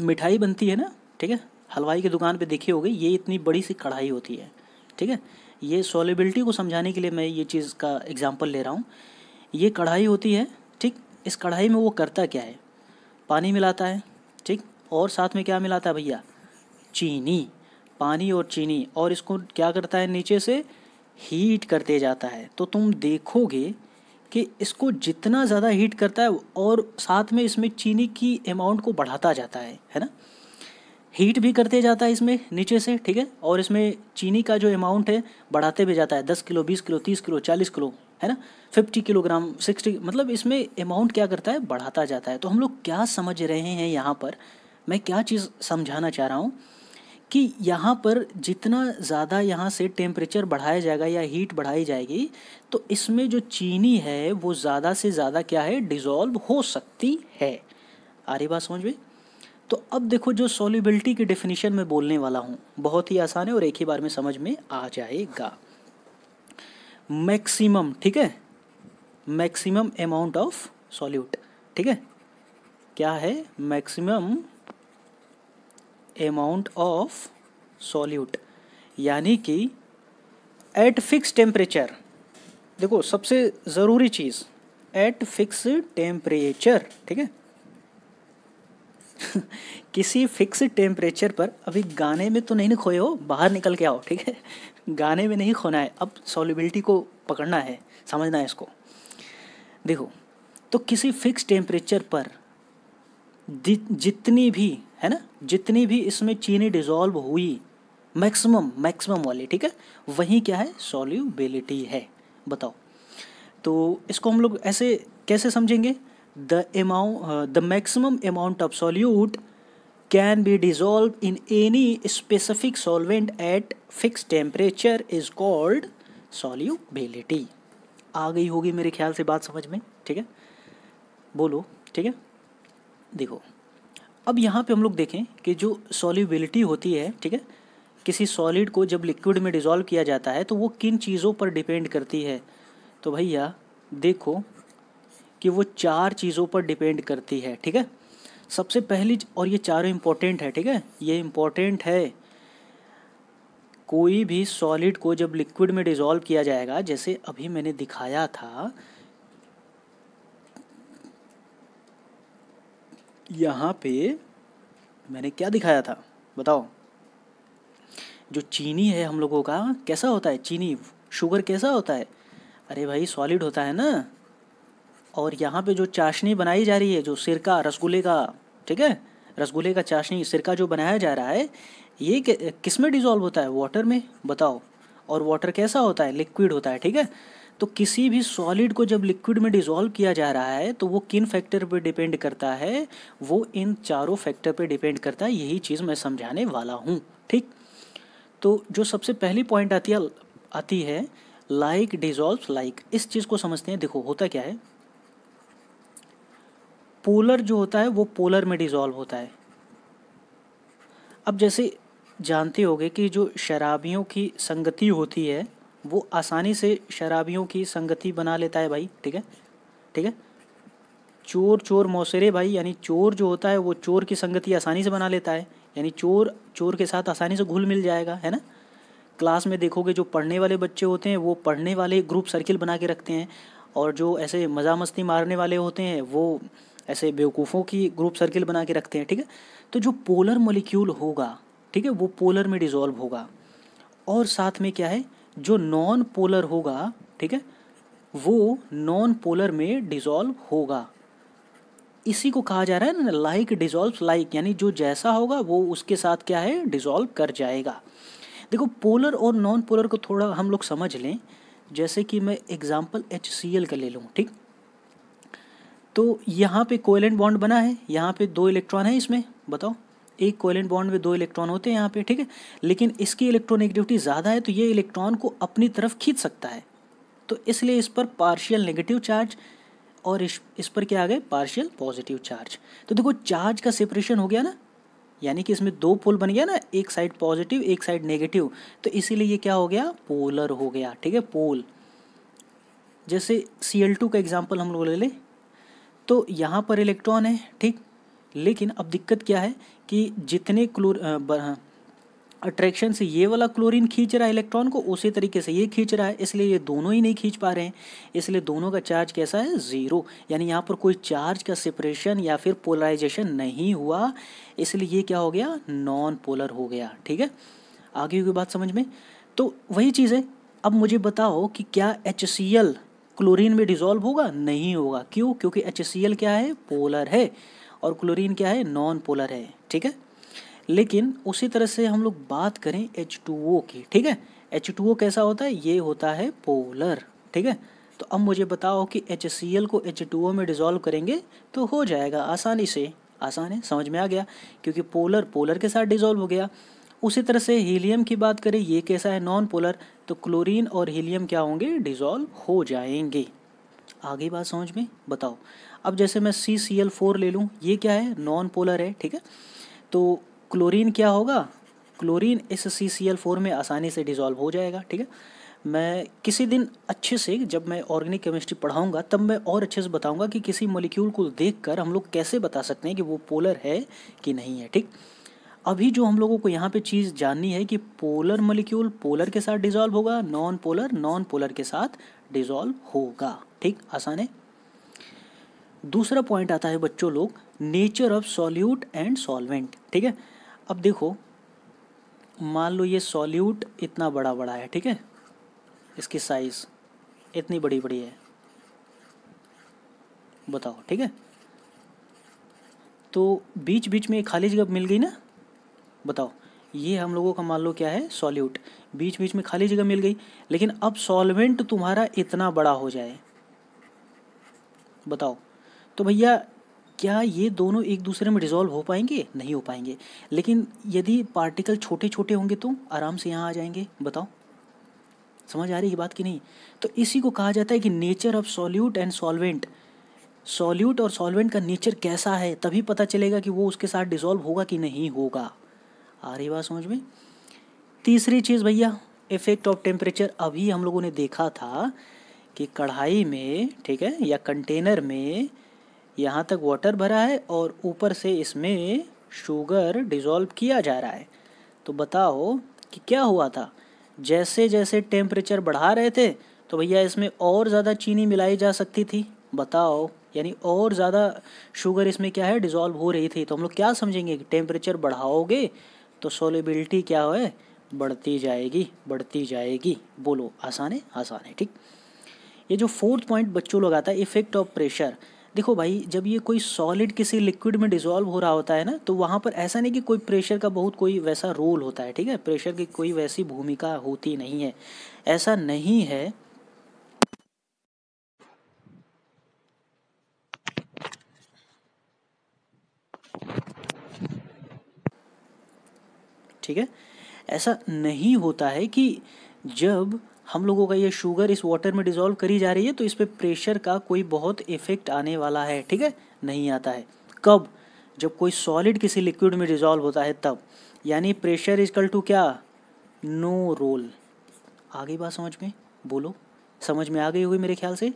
मिठाई बनती है ना ठीक है हलवाई की दुकान पे देखी होगी ये इतनी बड़ी सी कढ़ाई होती है ठीक है ये सॉलिबिलिटी को समझाने के लिए मैं ये चीज़ का एग्जाम्पल ले रहा हूँ ये कढ़ाई होती है ठीक इस कढ़ाई में वो करता क्या है पानी मिलाता है ठीक और साथ में क्या मिलाता है भैया चीनी पानी और चीनी और इसको क्या करता है नीचे से हीट करते जाता है तो तुम देखोगे कि इसको जितना ज़्यादा हीट करता है और साथ में इसमें चीनी की अमाउंट को बढ़ाता जाता है है ना हीट भी करते जाता है इसमें नीचे से ठीक है और इसमें चीनी का जो अमाउंट है बढ़ाते भी जाता है दस किलो बीस किलो तीस किलो चालीस किलो है ना फिफ्टी किलोग्राम सिक्सटी मतलब इसमें अमाउंट क्या करता है बढ़ाता जाता है तो हम लोग क्या समझ रहे हैं यहाँ पर मैं क्या चीज़ समझाना चाह रहा हूँ कि यहाँ पर जितना ज़्यादा यहाँ से टेम्परेचर बढ़ाया जाएगा या हीट बढ़ाई जाएगी तो इसमें जो चीनी है वो ज़्यादा से ज़्यादा क्या है डिज़ोल्व हो सकती है आ रही बात समझ में तो अब देखो जो सॉल्यूबिलिटी की डेफिनेशन में बोलने वाला हूँ बहुत ही आसान है और एक ही बार में समझ में आ जाएगा मैक्सिमम ठीक है मैक्सिमम अमाउंट ऑफ सॉल्यूट ठीक है क्या है मैक्सिमम अमाउंट ऑफ सॉल्यूट यानी कि एट फिक्स टेम्परेचर देखो सबसे ज़रूरी चीज़ एट फिक्स टेम्परेचर ठीक है किसी फिक्स टेम्परेचर पर अभी गाने में तो नहीं खोए हो बाहर निकल के आओ ठीक है गाने में नहीं खोना है अब सॉलिबिलिटी को पकड़ना है समझना है इसको देखो तो किसी फिक्स टेम्परेचर पर जितनी भी है ना जितनी भी इसमें चीनी डिजॉल्व हुई मैक्सिमम मैक्सिमम वाली ठीक है वही क्या है सॉल्यूबिलिटी है बताओ तो इसको हम लोग ऐसे कैसे समझेंगे the amount uh, the maximum amount of solute can be dissolved in any specific solvent at fixed temperature is called solubility आ गई होगी मेरे ख्याल से बात समझ में ठीक है बोलो ठीक है देखो अब यहाँ पे हम लोग देखें कि जो सॉल्यूबिलिटी होती है ठीक है किसी सॉलिड को जब लिक्विड में डिज़ोल्व किया जाता है तो वो किन चीज़ों पर डिपेंड करती है तो भैया देखो कि वो चार चीज़ों पर डिपेंड करती है ठीक है सबसे पहली और ये चारों इम्पोर्टेंट है ठीक है ये इम्पोर्टेंट है कोई भी सॉलिड को जब लिक्विड में डिज़ोल्व किया जाएगा जैसे अभी मैंने दिखाया था यहाँ पे मैंने क्या दिखाया था बताओ जो चीनी है हम लोगों का कैसा होता है चीनी शुगर कैसा होता है अरे भाई सॉलिड होता है ना और यहाँ पे जो चाशनी बनाई जा रही है जो सिरका रसगुल्ले का ठीक है रसगुल्ले का चाशनी सिरका जो बनाया जा रहा है ये किस में डिज़ोल्व होता है वाटर में बताओ और वाटर कैसा होता है लिक्विड होता है ठीक है तो किसी भी सॉलिड को जब लिक्विड में डिज़ोल्व किया जा रहा है तो वो किन फैक्टर पर डिपेंड करता है वो इन चारों फैक्टर पर डिपेंड करता है यही चीज़ मैं समझाने वाला हूँ ठीक तो जो सबसे पहली पॉइंट आती है आती है लाइक डिज़ोल्व लाइक इस चीज़ को समझते हैं देखो होता क्या है पोलर जो होता है वो पोलर में डिज़ोल्व होता है अब जैसे जानते होगे कि जो शराबियों की संगति होती है वो आसानी से शराबियों की संगति बना लेता है भाई ठीक है ठीक है चोर चोर मौसरे भाई यानी चोर जो होता है वो चोर की संगति आसानी से बना लेता है यानी चोर चोर के साथ आसानी से घुल मिल जाएगा है ना क्लास में देखोगे जो पढ़ने वाले बच्चे होते हैं वो पढ़ने वाले ग्रुप सर्किल बना के रखते हैं और जो ऐसे मज़ा मस्ती मारने वाले होते हैं वो ऐसे बेवकूफ़ों की ग्रुप सर्किल बना के रखते हैं ठीक है तो जो पोलर मोलिक्यूल होगा ठीक है वो पोलर में डिज़ोल्व होगा और साथ में क्या है जो नॉन पोलर होगा ठीक है वो नॉन पोलर में डिज़ोल्व होगा इसी को कहा जा रहा है ना लाइक डिज़ोल्व लाइक यानी जो जैसा होगा वो उसके साथ क्या है डिज़ोल्व कर जाएगा देखो पोलर और नॉन पोलर को थोड़ा हम लोग समझ लें जैसे कि मैं एग्ज़ाम्पल एच सी एल का ले लूँ ठीक तो यहाँ पे कोयलेंट बॉन्ड बना है यहाँ पे दो इलेक्ट्रॉन है इसमें बताओ एक कोयलेंट बॉन्ड में दो इलेक्ट्रॉन होते हैं यहाँ पे ठीक है लेकिन इसकी इलेक्ट्रोनेगेटिविटी ज़्यादा है तो ये इलेक्ट्रॉन को अपनी तरफ खींच सकता है तो इसलिए इस पर पार्शियल नेगेटिव चार्ज और इस इस पर क्या आ गए पार्शियल पॉजिटिव चार्ज तो देखो चार्ज का सेपरेशन हो गया ना यानी कि इसमें दो पोल बन गया ना एक साइड पॉजिटिव एक साइड नेगेटिव तो इसीलिए ये क्या हो गया पोलर हो गया ठीक है पोल जैसे सी का एग्जाम्पल हम लोग ले लें तो यहाँ पर इलेक्ट्रॉन है ठीक लेकिन अब दिक्कत क्या है कि जितने क्लोर हाँ, अट्रैक्शन से ये वाला क्लोरीन खींच रहा है इलेक्ट्रॉन को उसी तरीके से ये खींच रहा है इसलिए ये दोनों ही नहीं खींच पा रहे हैं इसलिए दोनों का चार्ज कैसा है ज़ीरो यानी यहाँ पर कोई चार्ज का सेपरेशन या फिर पोलराइजेशन नहीं हुआ इसलिए ये क्या हो गया नॉन पोलर हो गया ठीक है आगे की बात समझ में तो वही चीज़ है अब मुझे बताओ कि क्या एच सी एल क्लोरीन में डिजोल्व होगा नहीं होगा क्यों क्योंकि एच क्या है पोलर है और क्लोरीन क्या है नॉन पोलर है ठीक है लेकिन उसी तरह से हम लोग बात करें एच की ठीक है एच कैसा होता है ये होता है पोलर ठीक है तो अब मुझे बताओ कि एच को एच में डिज़ोल्व करेंगे तो हो जाएगा आसानी से आसान है समझ में आ गया क्योंकि पोलर पोलर के साथ डिज़ोल्व हो गया उसी तरह से हीलियम की बात करें ये कैसा है नॉन पोलर तो क्लोरीन और हीलियम क्या होंगे डिजॉल्व हो जाएंगे आगे बात समझ में बताओ अब जैसे मैं सी सी एल फोर ले लूँ ये क्या है नॉन पोलर है ठीक है तो क्लोरीन क्या होगा क्लोरीन इस सी सी एल फोर में आसानी से डिजोल्व हो जाएगा ठीक है मैं किसी दिन अच्छे से जब मैं ऑर्गेनिक केमिस्ट्री पढ़ाऊंगा तब मैं और अच्छे से बताऊंगा कि किसी मॉलिक्यूल को देखकर हम लोग कैसे बता सकते हैं कि वो पोलर है कि नहीं है ठीक अभी जो हम लोगों को यहाँ पे चीज़ जाननी है कि पोलर मॉलिक्यूल पोलर के साथ डिजॉल्व होगा नॉन पोलर नॉन पोलर के साथ डिजॉल्व होगा ठीक आसान है दूसरा पॉइंट आता है बच्चों लोग nature of solute and solvent ठीक है अब देखो मान लो ये सॉल्यूट इतना बड़ा बड़ा है ठीक है इसकी साइज़ इतनी बड़ी बड़ी है बताओ ठीक है तो बीच बीच में खाली जगह मिल गई ना बताओ ये हम लोगों का मान लो क्या है सॉल्यूट बीच बीच में खाली जगह मिल गई लेकिन अब सॉल्वेंट तुम्हारा इतना बड़ा हो जाए बताओ तो भैया क्या ये दोनों एक दूसरे में डिज़ोल्व हो पाएंगे नहीं हो पाएंगे लेकिन यदि पार्टिकल छोटे छोटे होंगे तो आराम से यहाँ आ जाएंगे बताओ समझ आ रही है बात की नहीं तो इसी को कहा जाता है कि nature of solute and solvent solute और सॉल्वेंट का नेचर कैसा है तभी पता चलेगा कि वो उसके साथ डिज़ोल्व होगा कि नहीं होगा आ रही बात समझ में तीसरी चीज़ भैया इफेक्ट ऑफ टेम्परेचर अभी हम लोगों ने देखा था कि कढ़ाई में ठीक है या कंटेनर में यहाँ तक वाटर भरा है और ऊपर से इसमें शुगर डिज़ोल्व किया जा रहा है तो बताओ कि क्या हुआ था जैसे जैसे टेम्परेचर बढ़ा रहे थे तो भैया इसमें और ज़्यादा चीनी मिलाई जा सकती थी बताओ यानी और ज़्यादा शुगर इसमें क्या है डिज़ोल्व हो रही थी तो हम लोग क्या समझेंगे कि टेम्परेचर बढ़ाओगे तो सोलिबिलिटी क्या है बढ़ती जाएगी बढ़ती जाएगी बोलो आसान है आसान है ठीक ये जो फोर्थ पॉइंट बच्चों लोग आता है इफेक्ट ऑफ प्रेशर देखो भाई जब ये कोई सॉलिड किसी लिक्विड में डिजोल्व हो रहा होता है ना तो वहाँ पर ऐसा नहीं कि कोई प्रेशर का बहुत कोई वैसा रोल होता है ठीक है प्रेशर की कोई वैसी भूमिका होती नहीं है ऐसा नहीं है ठीक है ऐसा नहीं होता है कि जब हम लोगों का ये शुगर इस वाटर में डिजोल्व करी जा रही है तो इस पर प्रेशर का कोई बहुत इफेक्ट आने वाला है ठीक है नहीं आता है कब जब कोई सॉलिड किसी लिक्विड में डिजोल्व होता है तब यानी प्रेशर इजकल टू क्या नो रोल आ गई बात समझ में बोलो समझ में आ गई होगी मेरे ख्याल से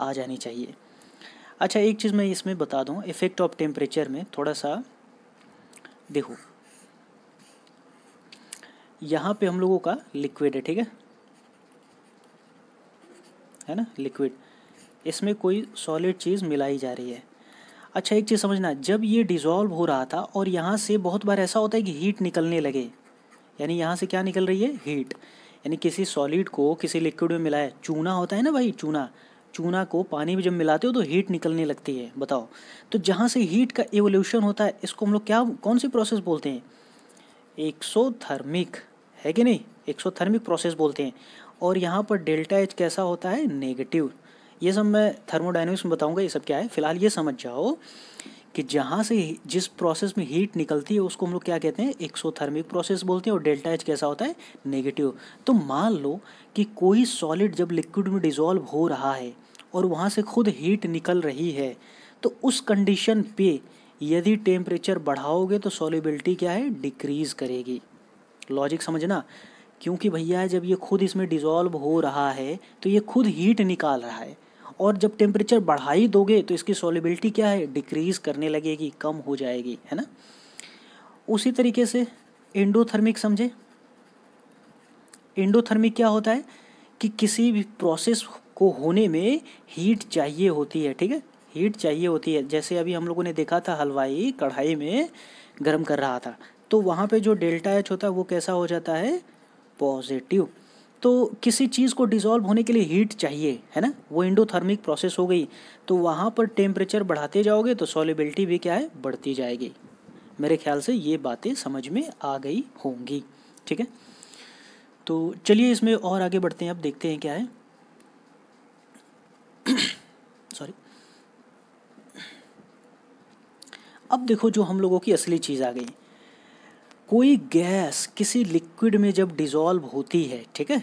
आ जानी चाहिए अच्छा एक चीज़ मैं इसमें बता दूँ इफ़ेक्ट ऑफ टेम्परेचर में थोड़ा सा देखो यहाँ पे हम लोगों का लिक्विड है ठीक है है ना लिक्विड इसमें कोई सॉलिड चीज़ मिलाई जा रही है अच्छा एक चीज़ समझना जब ये डिज़ोल्व हो रहा था और यहाँ से बहुत बार ऐसा होता है कि हीट निकलने लगे यानी यहाँ से क्या निकल रही है हीट यानी किसी सॉलिड को किसी लिक्विड में मिलाया चूना होता है ना भाई चूना चूना को पानी में जब मिलाते हो तो हीट निकलने लगती है बताओ तो जहाँ से हीट का एवोल्यूशन होता है इसको हम लोग क्या कौन सी प्रोसेस बोलते हैं एक्सोथर्मिक है कि नहीं एक्सोथर्मिक प्रोसेस बोलते हैं और यहाँ पर डेल्टा एच कैसा होता है नेगेटिव ये सब मैं थर्मोडाइनमिक्स में बताऊँगा ये सब क्या है फिलहाल ये समझ जाओ कि जहाँ से जिस प्रोसेस में हीट निकलती है उसको हम लोग क्या कहते हैं एक्सोथर्मिक प्रोसेस बोलते हैं और डेल्टा एच कैसा होता है नेगेटिव तो मान लो कि कोई सॉलिड जब लिक्विड में डिजोल्व हो रहा है और वहाँ से खुद हीट निकल रही है तो उस कंडीशन पे यदि टेम्परेचर बढ़ाओगे तो सॉलिबिलिटी क्या है डिक्रीज़ करेगी लॉजिक समझना क्योंकि भैया जब ये खुद इसमें डिज़ोल्व हो रहा है तो ये खुद हीट निकाल रहा है और जब टेम्परेचर बढ़ा ही दोगे तो इसकी सॉलिबिलिटी क्या है डिक्रीज़ करने लगेगी कम हो जाएगी है ना उसी तरीके से इंडोथर्मिक समझे इंडोथर्मिक क्या होता है कि किसी भी प्रोसेस को होने में हीट चाहिए होती है ठीक है हीट चाहिए होती है जैसे अभी हम लोगों ने देखा था हलवाई कढ़ाई में गर्म कर रहा था तो वहाँ पे जो डेल्टा एच होता है वो कैसा हो जाता है पॉजिटिव तो किसी चीज़ को डिज़ोल्व होने के लिए हीट चाहिए है ना वो इंडोथर्मिक प्रोसेस हो गई तो वहाँ पर टेम्परेचर बढ़ाते जाओगे तो सॉलिबिलिटी भी क्या है बढ़ती जाएगी मेरे ख्याल से ये बातें समझ में आ गई होंगी ठीक है तो चलिए इसमें और आगे बढ़ते हैं अब देखते हैं क्या है अब देखो जो हम लोगों की असली चीज़ आ गई कोई गैस किसी लिक्विड में जब डिज़ोल्व होती है ठीक है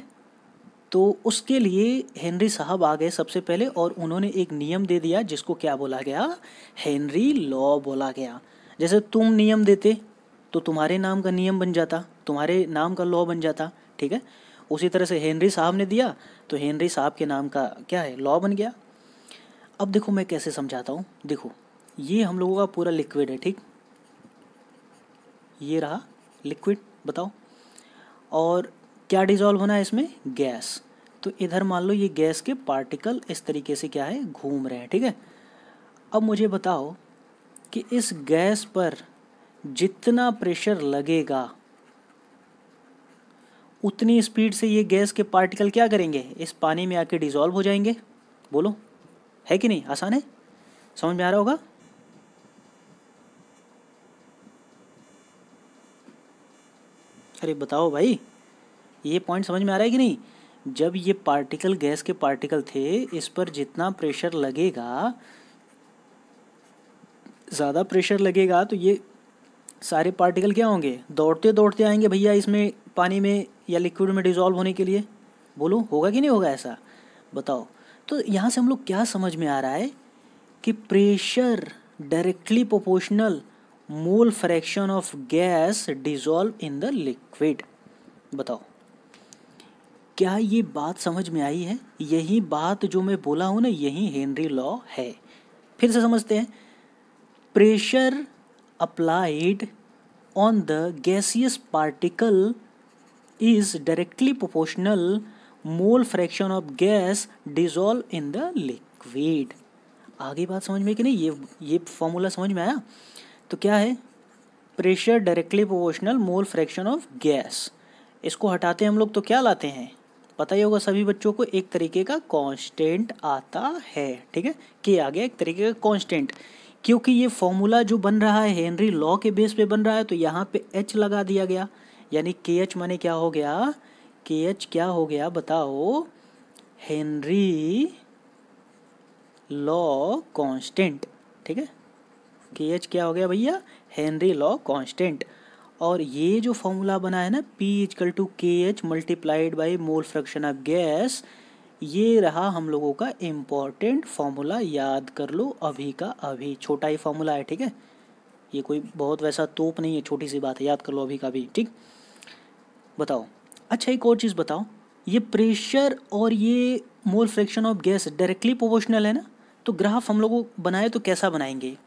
तो उसके लिए हेनरी साहब आ गए सबसे पहले और उन्होंने एक नियम दे दिया जिसको क्या बोला गया हेनरी लॉ बोला गया जैसे तुम नियम देते तो तुम्हारे नाम का नियम बन जाता तुम्हारे नाम का लॉ बन जाता ठीक है उसी तरह से हेनरी साहब ने दिया तो हेनरी साहब के नाम का क्या है लॉ बन गया अब देखो मैं कैसे समझाता हूँ देखो ये हम लोगों का पूरा लिक्विड है ठीक ये रहा लिक्विड बताओ और क्या डिजॉल्व होना है इसमें गैस तो इधर मान लो ये गैस के पार्टिकल इस तरीके से क्या है घूम रहे हैं ठीक है अब मुझे बताओ कि इस गैस पर जितना प्रेशर लगेगा उतनी स्पीड से ये गैस के पार्टिकल क्या करेंगे इस पानी में आके डिज़ोल्व हो जाएंगे बोलो है कि नहीं आसान है समझ में आ रहा होगा अरे बताओ भाई ये पॉइंट समझ में आ रहा है कि नहीं जब ये पार्टिकल गैस के पार्टिकल थे इस पर जितना प्रेशर लगेगा ज़्यादा प्रेशर लगेगा तो ये सारे पार्टिकल क्या होंगे दौड़ते दौड़ते आएंगे भैया इसमें पानी में या लिक्विड में डिज़ोल्व होने के लिए बोलो होगा कि नहीं होगा ऐसा बताओ तो यहाँ से हम लोग क्या समझ में आ रहा है कि pressure directly proportional mole fraction of gas dissolve in the liquid बताओ क्या ये बात समझ में आई है यही बात जो मैं बोला हूँ ना यही हेनरी लॉ है फिर से समझते हैं pressure applied on the gaseous particle is directly proportional mole fraction of gas dissolve in the liquid आगे बात समझ में कि नहीं ये ये फॉर्मूला समझ में आया तो क्या है pressure directly proportional mole fraction of gas इसको हटाते हम लोग तो क्या लाते हैं पता ही होगा सभी बच्चों को एक तरीके का कांस्टेंट आता है ठीक है के आ गया एक तरीके का कांस्टेंट क्योंकि ये फॉर्मूला जो बन रहा है हेनरी लॉ के बेस पे बन रहा है तो यहाँ पे एच लगा दिया गया यानी के एच माने क्या हो गया के एच क्या हो गया बताओ हेनरी लॉ कांस्टेंट ठीक है के एच क्या हो गया भैया हेनरी लॉ कांस्टेंट और ये जो फॉर्मूला बना है ना P is equal to K H multiplied by mole fraction of gas ये रहा हम लोगों का इम्पॉर्टेंट फॉर्मूला याद कर लो अभी का अभी छोटा ही फॉर्मूला है ठीक है ये कोई बहुत वैसा तोप नहीं है छोटी सी बात है याद कर लो अभी का भी ठीक बताओ अच्छा एक और चीज़ बताओ ये प्रेशर और ये mole fraction of gas directly proportional है ना तो ग्राफ हम लोग बनाए तो कैसा बनाएंगे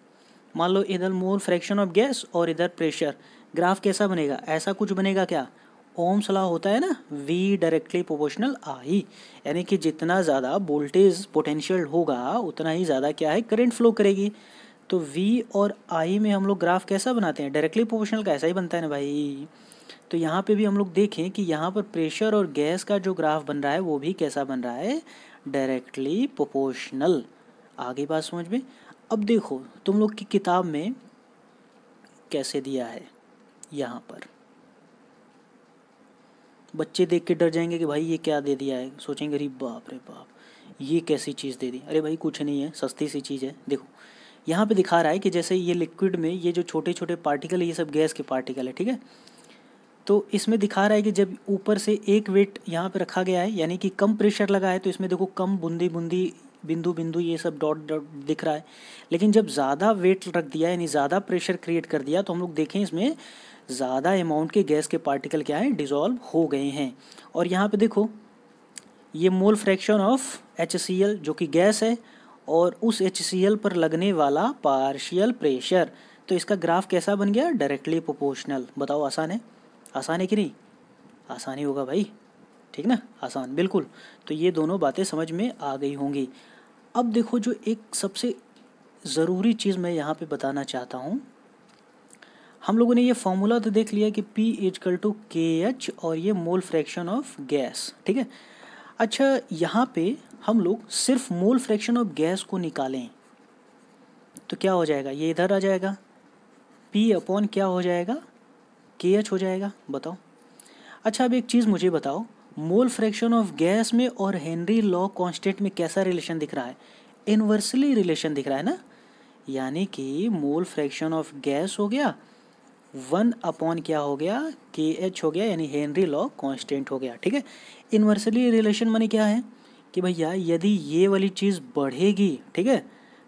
मान लो इधर मोल फ्रैक्शन ऑफ गैस और इधर प्रेशर ग्राफ कैसा बनेगा ऐसा कुछ बनेगा क्या ओम सलाह होता है ना वी डायरेक्टली प्रोपोर्शनल आई यानी कि जितना ज़्यादा वोल्टेज पोटेंशियल होगा उतना ही ज़्यादा क्या है करंट फ्लो करेगी तो वी और आई में हम लोग ग्राफ कैसा बनाते हैं डायरेक्टली प्रोपोर्शनल का ऐसा ही बनता है ना भाई तो यहाँ पे भी हम लोग देखें कि यहाँ पर प्रेशर और गैस का जो ग्राफ बन रहा है वो भी कैसा बन रहा है डायरेक्टली प्रोपोर्शनल आगे बात समझ में अब देखो तुम लोग की किताब में कैसे दिया है यहाँ पर बच्चे देख के डर जाएंगे कि भाई ये क्या दे दिया है सोचेंगे अरे बाप रे बाप ये कैसी चीज़ दे दी अरे भाई कुछ नहीं है सस्ती सी चीज़ है देखो यहाँ पे दिखा रहा है कि जैसे ये लिक्विड में ये जो छोटे छोटे पार्टिकल ये सब गैस के पार्टिकल है ठीक है तो इसमें दिखा रहा है कि जब ऊपर से एक वेट यहाँ पे रखा गया है यानी कि कम प्रेशर लगा है तो इसमें देखो कम बूंदी बूंदी बिंदु बिंदु ये सब डॉट डॉट दिख रहा है लेकिन जब ज़्यादा वेट रख दिया यानी ज़्यादा प्रेशर क्रिएट कर दिया तो हम लोग देखें इसमें ज़्यादा अमाउंट के गैस के पार्टिकल क्या है डिजॉल्व हो गए हैं और यहाँ पे देखो ये मोल फ्रैक्शन ऑफ एच जो कि गैस है और उस एच पर लगने वाला पार्शियल प्रेशर तो इसका ग्राफ कैसा बन गया डायरेक्टली प्रोपोर्शनल बताओ आसान है आसान है कि नहीं आसानी होगा भाई ठीक ना आसान बिल्कुल तो ये दोनों बातें समझ में आ गई होंगी अब देखो जो एक सबसे ज़रूरी चीज़ मैं यहाँ पे बताना चाहता हूँ हम लोगों ने ये फॉर्मूला तो देख लिया कि P is equal to K H और ये मोल फ्रैक्शन ऑफ गैस ठीक है अच्छा यहाँ पे हम लोग सिर्फ मोल फ्रैक्शन ऑफ गैस को निकालें तो क्या हो जाएगा ये इधर आ जाएगा पी अपॉन क्या हो जाएगा के एच हो जाएगा बताओ अच्छा अब एक चीज़ मुझे बताओ मोल फ्रैक्शन ऑफ गैस में और हेनरी लॉ कॉन्स्टेंट में कैसा रिलेशन दिख रहा है इन्वर्सली रिलेशन दिख रहा है ना यानी कि मोल फ्रैक्शन ऑफ गैस हो गया वन अपॉन क्या हो गया के एच हो गया यानी हेनरी लॉ कॉन्स्टेंट हो गया ठीक है इन्वर्सली रिलेशन माने क्या है कि भैया यदि ये वाली चीज़ बढ़ेगी ठीक है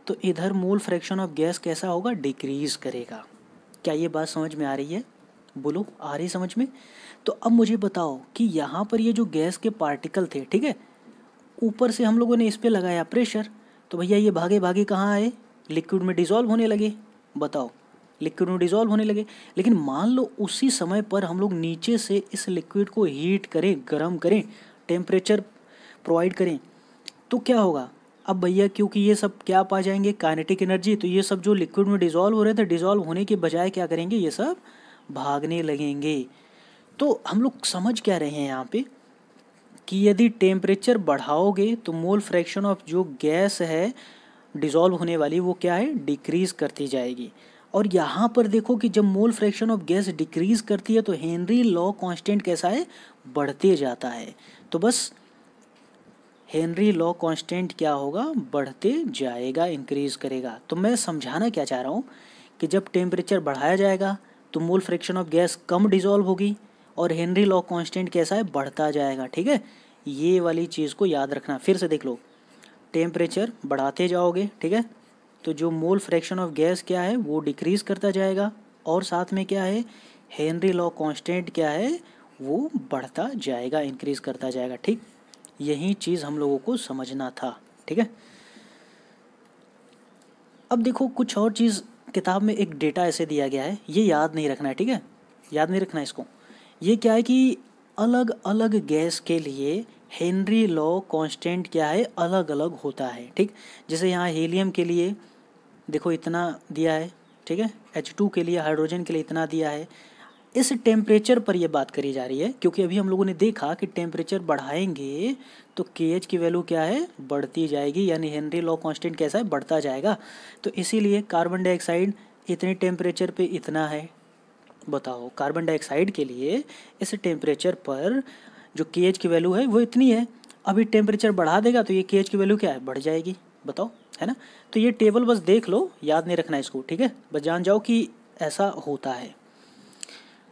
तो इधर मोल फ्रैक्शन ऑफ गैस कैसा होगा डिक्रीज करेगा क्या ये बात समझ में आ रही है बोलो आ रही समझ में तो अब मुझे बताओ कि यहाँ पर ये जो गैस के पार्टिकल थे ठीक है ऊपर से हम लोगों ने इस पर लगाया प्रेशर तो भैया ये भागे भागे कहाँ आए लिक्विड में डिज़ोल्व होने लगे बताओ लिक्विड में डिज़ोल्व होने लगे लेकिन मान लो उसी समय पर हम लोग नीचे से इस लिक्विड को हीट करें गर्म करें टेम्परेचर प्रोवाइड करें तो क्या होगा अब भैया क्योंकि ये सब क्या पा जाएंगे काइनेटिक एनर्जी तो ये सब जो लिक्विड में डिज़ोल्व हो रहे थे डिज़ोल्व होने के बजाय क्या करेंगे ये सब भागने लगेंगे तो हम लोग समझ क्या रहे हैं यहाँ पे कि यदि टेम्परेचर बढ़ाओगे तो मोल फ्रैक्शन ऑफ जो गैस है डिज़ोल्व होने वाली वो क्या है डिक्रीज़ करती जाएगी और यहाँ पर देखो कि जब mole fraction of gas decrease करती है तो हेनरी लॉ कांस्टेंट कैसा है बढ़ते जाता है तो बस हेनरी लॉ कांस्टेंट क्या होगा बढ़ते जाएगा इंक्रीज करेगा तो मैं समझाना क्या चाह रहा हूँ कि जब टेम्परेचर बढ़ाया जाएगा तो मोल फ्रैक्शन ऑफ गैस कम डिज़ोल्व होगी और हेनरी लॉ कांस्टेंट कैसा है बढ़ता जाएगा ठीक है ये वाली चीज़ को याद रखना फिर से देख लो टेम्परेचर बढ़ाते जाओगे ठीक है तो जो मोल फ्रैक्शन ऑफ गैस क्या है वो डिक्रीज़ करता जाएगा और साथ में क्या है हेनरी लॉ कॉन्स्टेंट क्या है वो बढ़ता जाएगा इंक्रीज़ करता जाएगा ठीक यही चीज़ हम लोगों को समझना था ठीक है अब देखो कुछ और चीज़ किताब में एक डेटा ऐसे दिया गया है ये याद नहीं रखना है ठीक है याद नहीं रखना इसको ये क्या है कि अलग अलग गैस के लिए हेनरी लॉ कांस्टेंट क्या है अलग अलग होता है ठीक जैसे यहाँ हीलियम के लिए देखो इतना दिया है ठीक है एच टू के लिए हाइड्रोजन के लिए इतना दिया है इस टेम्परेचर पर यह बात करी जा रही है क्योंकि अभी हम लोगों ने देखा कि टेम्परेचर बढ़ाएंगे तो के एच की वैल्यू क्या है बढ़ती जाएगी यानी हेनरी लॉ कांस्टेंट कैसा है बढ़ता जाएगा तो इसीलिए कार्बन डाइऑक्साइड इतने टेम्परेचर पे इतना है बताओ कार्बन डाइऑक्साइड के लिए इस टेम्परेचर पर जो के की वैल्यू है वो इतनी है अभी टेम्परेचर बढ़ा देगा तो ये के की वैल्यू क्या है बढ़ जाएगी बताओ है ना तो ये टेबल बस देख लो याद नहीं रखना इसको ठीक है बस जान जाओ कि ऐसा होता है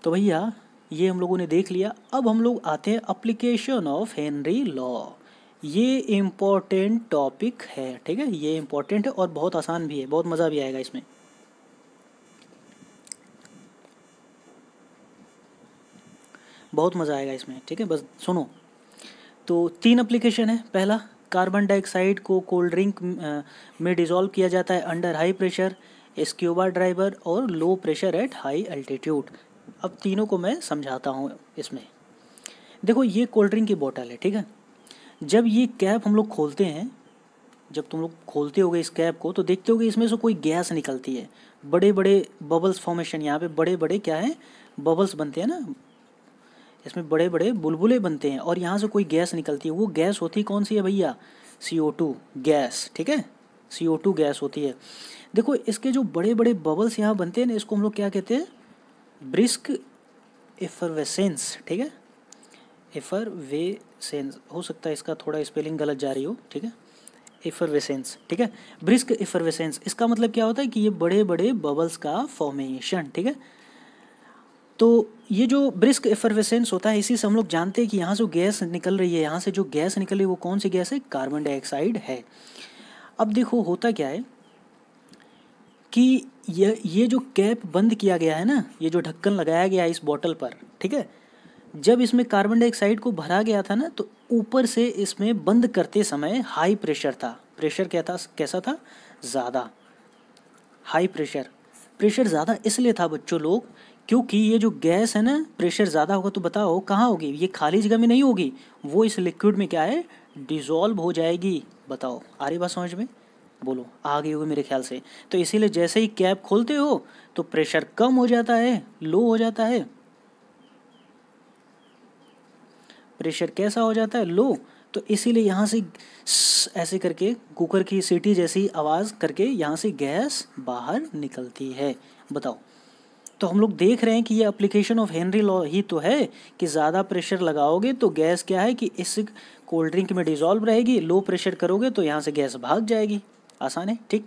तो भैया ये हम लोगों ने देख लिया अब हम लोग आते हैं अप्लीकेशन ऑफ हेनरी लॉ ये इम्पोर्टेंट टॉपिक है ठीक है ये इम्पॉर्टेंट है और बहुत आसान भी है बहुत मज़ा भी आएगा इसमें बहुत मज़ा आएगा इसमें ठीक है बस सुनो तो तीन अप्लीकेशन है पहला कार्बन डाइऑक्साइड को कोल्ड ड्रिंक में डिज़ोल्व किया जाता है under high pressure scuba driver और low pressure at high altitude अब तीनों को मैं समझाता हूँ इसमें देखो ये कोल्ड ड्रिंक की बोतल है ठीक है जब ये कैप हम लोग खोलते हैं जब तुम लोग खोलते हो इस कैप को तो देखते हो इसमें से कोई गैस निकलती है बड़े बड़े बबल्स फॉर्मेशन यहाँ पे बड़े बड़े क्या है बबल्स बनते हैं ना इसमें बड़े बड़े बुलबुले बनते हैं और यहाँ से कोई गैस निकलती है वो गैस होती कौन सी है भैया सी ओ टू गैस ठीक है सी ओ टू गैस होती है देखो इसके जो बड़े बड़े बबल्स यहाँ बनते हैं ना इसको हम लोग क्या कहते हैं ब्रिस्क एफरवेसेंस ठीक है एफरवेसेंस हो सकता है इसका थोड़ा स्पेलिंग गलत जा रही हो ठीक है एफरवेसेंस ठीक है ब्रिस्क एफरवेसेंस इसका मतलब क्या होता है कि ये बड़े बड़े बबल्स का फॉर्मेशन ठीक है तो ये जो ब्रिस्क एफरवेसेंस होता है इसी से हम लोग जानते हैं कि यहाँ जो गैस निकल रही है यहाँ से जो गैस निकल रही है वो कौन सी गैस है कार्बन डाइऑक्साइड है अब देखो होता क्या है कि ये ये जो कैप बंद किया गया है ना ये जो ढक्कन लगाया गया है इस बॉटल पर ठीक है जब इसमें कार्बन डाइऑक्साइड को भरा गया था ना तो ऊपर से इसमें बंद करते समय हाई प्रेशर था प्रेशर क्या था कैसा था ज़्यादा हाई प्रेशर प्रेशर ज़्यादा इसलिए था बच्चों लोग क्योंकि ये जो गैस है ना प्रेशर ज़्यादा होगा तो बताओ कहाँ होगी ये खाली जगह में नहीं होगी वो इस लिक्विड में क्या है डिज़ोल्व हो जाएगी बताओ आ रही बात समझ में बोलो आ गई होगी मेरे ख्याल से तो इसीलिए जैसे ही कैप खोलते हो तो प्रेशर कम हो जाता है लो हो जाता है प्रेशर कैसा हो जाता है लो तो इसीलिए यहाँ से ऐसे करके कुकर की सीटी जैसी आवाज़ करके यहाँ से गैस बाहर निकलती है बताओ तो हम लोग देख रहे हैं कि ये अप्लीकेशन ऑफ हेनरी लॉ ही तो है कि ज़्यादा प्रेशर लगाओगे तो गैस क्या है कि इस कोल्ड ड्रिंक में डिजॉल्व रहेगी लो प्रेशर करोगे तो यहाँ से गैस भाग जाएगी आसान है ठीक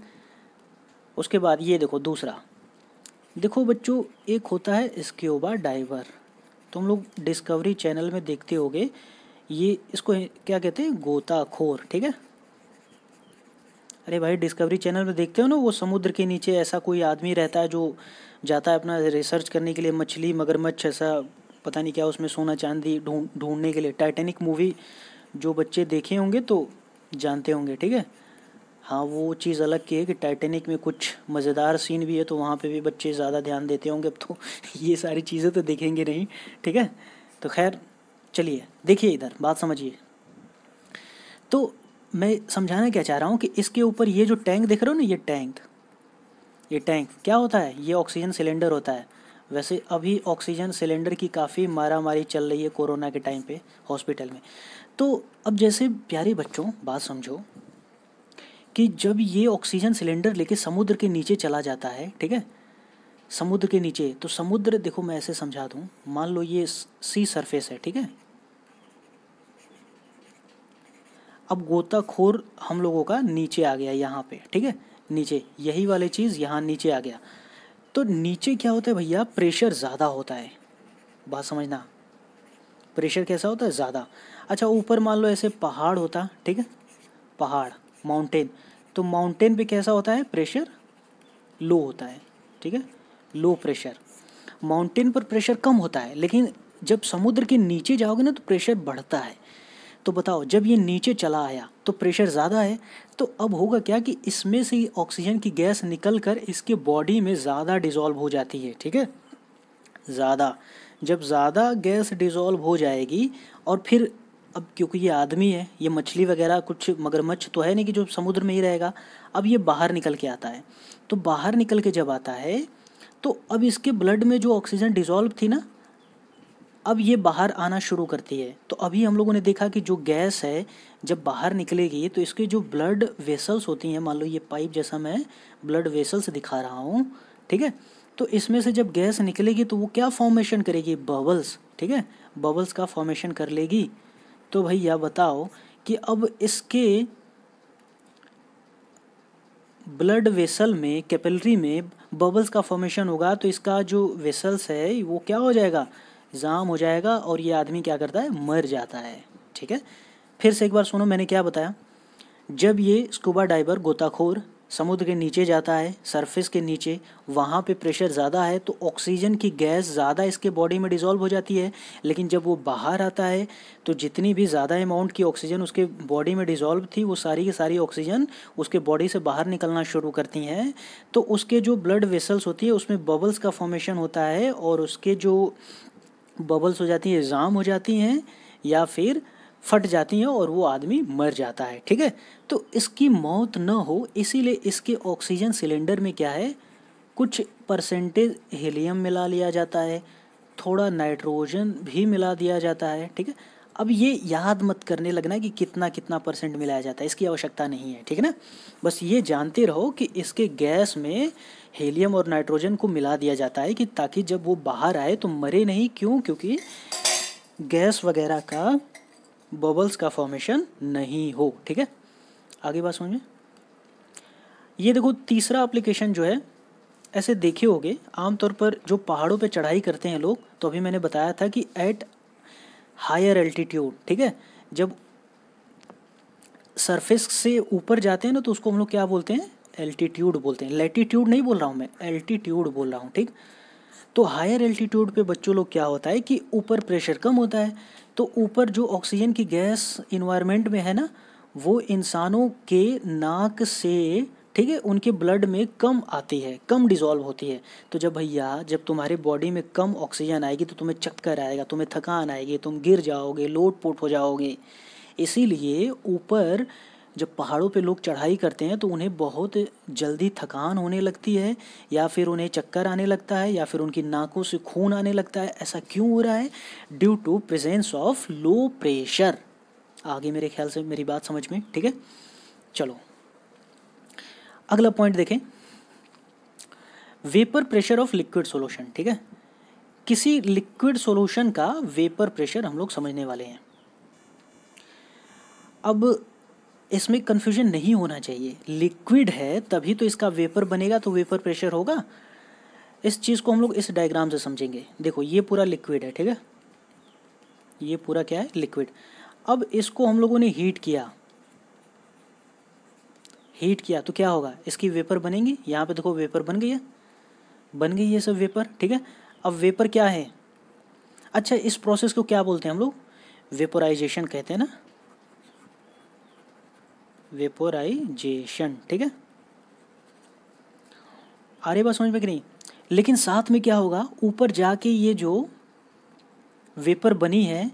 उसके बाद ये देखो दूसरा देखो बच्चों एक होता है स्क्यूबा डाइवर तुम लोग डिस्कवरी चैनल में देखते होगे ये इसको क्या कहते हैं गोताखोर ठीक है अरे भाई डिस्कवरी चैनल में देखते हो ना वो समुद्र के नीचे ऐसा कोई आदमी रहता है जो जाता है अपना रिसर्च करने के लिए मछली मगरमच्छ ऐसा पता नहीं क्या उसमें सोना चांदी ढूंढ ढूंढने के लिए टाइटेनिक मूवी जो बच्चे देखे होंगे तो जानते होंगे ठीक है हाँ वो चीज़ अलग की है कि टाइटेनिक में कुछ मज़ेदार सीन भी है तो वहाँ पे भी बच्चे ज़्यादा ध्यान देते होंगे अब तो ये सारी चीज़ें तो देखेंगे नहीं ठीक है तो खैर चलिए देखिए इधर बात समझिए तो मैं समझाना क्या चाह रहा हूँ कि इसके ऊपर ये जो टैंक देख रहे हो ना ये टैंक ये टैंक क्या होता है ये ऑक्सीजन सिलेंडर होता है वैसे अभी ऑक्सीजन सिलेंडर की काफ़ी मारा मारी चल रही है कोरोना के टाइम पे हॉस्पिटल में तो अब जैसे प्यारे बच्चों बात समझो कि जब ये ऑक्सीजन सिलेंडर लेके समुद्र के नीचे चला जाता है ठीक है समुद्र के नीचे तो समुद्र देखो मैं ऐसे समझा दूँ मान लो ये सी सरफेस है ठीक है अब गोताखोर हम लोगों का नीचे आ गया यहाँ पे ठीक है नीचे यही वाले चीज़ यहाँ नीचे आ गया तो नीचे क्या होता है भैया प्रेशर ज़्यादा होता है बात समझना प्रेशर कैसा होता है ज़्यादा अच्छा ऊपर मान लो ऐसे पहाड़ होता ठीक है पहाड़ माउंटेन तो माउंटेन पे कैसा होता है प्रेशर लो होता है ठीक है लो प्रेशर माउंटेन पर प्रेशर कम होता है लेकिन जब समुद्र के नीचे जाओगे ना तो प्रेशर बढ़ता है तो बताओ जब ये नीचे चला आया तो प्रेशर ज़्यादा है तो अब होगा क्या कि इसमें से ही ऑक्सीजन की गैस निकल कर इसके बॉडी में ज़्यादा डिजॉल्व हो जाती है ठीक है ज़्यादा जब ज़्यादा गैस डिजॉल्व हो जाएगी और फिर अब क्योंकि ये आदमी है ये मछली वगैरह कुछ मगरमच्छ तो है नहीं कि जो समुद्र में ही रहेगा अब ये बाहर निकल के आता है तो बाहर निकल के जब आता है तो अब इसके ब्लड में जो ऑक्सीजन डिजॉल्व थी ना अब ये बाहर आना शुरू करती है तो अभी हम लोगों ने देखा कि जो गैस है जब बाहर निकलेगी तो इसके जो ब्लड वेसल्स होती हैं मान लो ये पाइप जैसा मैं ब्लड वेसल्स दिखा रहा हूँ ठीक है तो इसमें से जब गैस निकलेगी तो वो क्या फॉर्मेशन करेगी बबल्स ठीक है बबल्स का फॉर्मेशन कर लेगी तो भैया बताओ कि अब इसके ब्लड वेसल में कैपिलरी में बबल्स का फॉर्मेशन होगा तो इसका जो वेसल्स है वो क्या हो जाएगा जाम हो जाएगा और ये आदमी क्या करता है मर जाता है ठीक है फिर से एक बार सुनो मैंने क्या बताया जब ये स्कूबा डाइवर गोताखोर समुद्र के नीचे जाता है सरफेस के नीचे वहाँ पे प्रेशर ज़्यादा है तो ऑक्सीजन की गैस ज़्यादा इसके बॉडी में डिज़ोल्व हो जाती है लेकिन जब वो बाहर आता है तो जितनी भी ज़्यादा अमाउंट की ऑक्सीजन उसके बॉडी में डिज़ोल्व थी वो सारी की सारी ऑक्सीजन उसके बॉडी से बाहर निकलना शुरू करती हैं तो उसके जो ब्लड वेसल्स होती है उसमें बबल्स का फॉर्मेशन होता है और उसके जो बबल्स हो जाती हैं जाम हो जाती हैं या फिर फट जाती हैं और वो आदमी मर जाता है ठीक है तो इसकी मौत न हो इसीलिए इसके ऑक्सीजन सिलेंडर में क्या है कुछ परसेंटेज हीलियम मिला लिया जाता है थोड़ा नाइट्रोजन भी मिला दिया जाता है ठीक है अब ये याद मत करने लगना कि कितना कितना परसेंट मिलाया जाता है इसकी आवश्यकता नहीं है ठीक है ना बस ये जानते रहो कि इसके गैस में हेलियम और नाइट्रोजन को मिला दिया जाता है कि ताकि जब वो बाहर आए तो मरे नहीं क्यों क्योंकि गैस वगैरह का बबल्स का फॉर्मेशन नहीं हो ठीक है आगे बात समझ ये देखो तीसरा एप्लीकेशन जो है ऐसे देखे होगे आमतौर पर जो पहाड़ों पे चढ़ाई करते हैं लोग तो अभी मैंने बताया था कि एट हायर एल्टीट्यूड ठीक है जब सरफेस से ऊपर जाते हैं ना तो उसको हम लोग क्या बोलते हैं एल्टीट्यूड बोलते हैं लेटीट्यूड नहीं बोल रहा हूँ मैं एल्टीट्यूड बोल रहा हूँ ठीक तो हायर एल्टीट्यूड पे बच्चों लोग क्या होता है कि ऊपर प्रेशर कम होता है तो ऊपर जो ऑक्सीजन की गैस इन्वायरमेंट में है ना वो इंसानों के नाक से ठीक है उनके ब्लड में कम आती है कम डिजॉल्व होती है तो जब भैया जब तुम्हारे बॉडी में कम ऑक्सीजन आएगी तो तुम्हें चक्कर आएगा तुम्हें थकान आएगी तुम गिर जाओगे लोट पोट हो जाओगे इसीलिए ऊपर जब पहाड़ों पे लोग चढ़ाई करते हैं तो उन्हें बहुत जल्दी थकान होने लगती है या फिर उन्हें चक्कर आने लगता है या फिर उनकी नाकों से खून आने लगता है ऐसा क्यों हो रहा है due to presence of low pressure आगे मेरे ख्याल से मेरी बात समझ में ठीक है चलो अगला पॉइंट देखें vapour pressure of liquid solution ठीक है किसी लिक्विड सोल्यूशन का वेपर प्रेशर हम लोग समझने वाले हैं अब इसमें कन्फ्यूजन नहीं होना चाहिए लिक्विड है तभी तो इसका वेपर बनेगा तो वेपर प्रेशर होगा इस चीज़ को हम लोग इस डायग्राम से समझेंगे देखो ये पूरा लिक्विड है ठीक है ये पूरा क्या है लिक्विड अब इसको हम लोगों ने हीट किया हीट किया तो क्या होगा इसकी वेपर बनेंगी यहाँ पे देखो वेपर बन गई है बन गई ये सब वेपर ठीक है अब वेपर क्या है अच्छा इस प्रोसेस को क्या बोलते हैं हम लोग वेपराइजेशन कहते हैं ना वेपोराइजेशन ठीक है आ रही बात समझ में कि नहीं लेकिन साथ में क्या होगा ऊपर जाके ये जो वेपर बनी है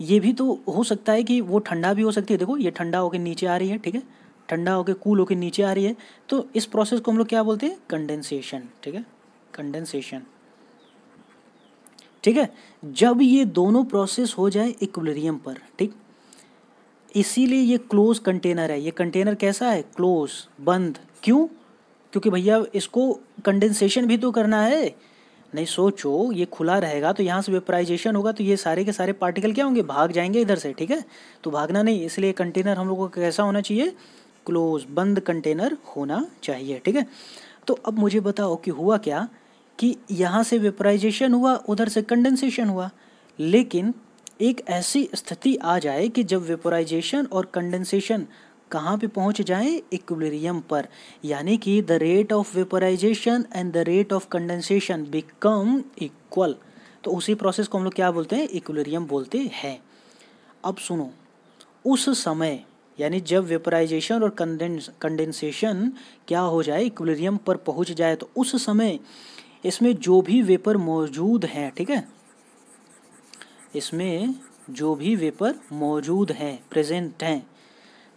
ये भी तो हो सकता है कि वो ठंडा भी हो सकती है देखो ये ठंडा होकर नीचे आ रही है ठीक है ठंडा होकर कूल होकर नीचे आ रही है तो इस प्रोसेस को हम लोग क्या बोलते हैं कंडेंसेशन ठीक है कंडेंसेशन ठीक है जब ये दोनों प्रोसेस हो जाए इक्वेरियम पर ठीक इसीलिए ये क्लोज कंटेनर है ये कंटेनर कैसा है क्लोज बंद क्यों क्योंकि भैया इसको कंडेंसेशन भी तो करना है नहीं सोचो ये खुला रहेगा तो यहाँ से वेपराइजेशन होगा तो ये सारे के सारे पार्टिकल क्या होंगे भाग जाएंगे इधर से ठीक है तो भागना नहीं इसलिए कंटेनर हम लोगों का कैसा होना चाहिए क्लोज बंद कंटेनर होना चाहिए ठीक है तो अब मुझे बताओ कि हुआ क्या कि यहाँ से वेपराइजेशन हुआ उधर से कंडेंसेशन हुआ लेकिन एक ऐसी स्थिति आ जाए कि जब वेपोराइजेशन और कंडेंसेशन कहाँ पे पहुँच जाए इक्वेरियम पर यानी कि the rate of vaporisation and the rate of condensation become equal तो उसी प्रोसेस को हम लोग क्या बोलते हैं इक्वेरियम बोलते हैं अब सुनो उस समय यानी जब वेपराइजेशन और कंडेंसेशन क्या हो जाए इक्वेरियम पर पहुंच जाए तो उस समय इसमें जो भी वेपर मौजूद हैं ठीक है इसमें जो भी वेपर मौजूद हैं प्रेजेंट हैं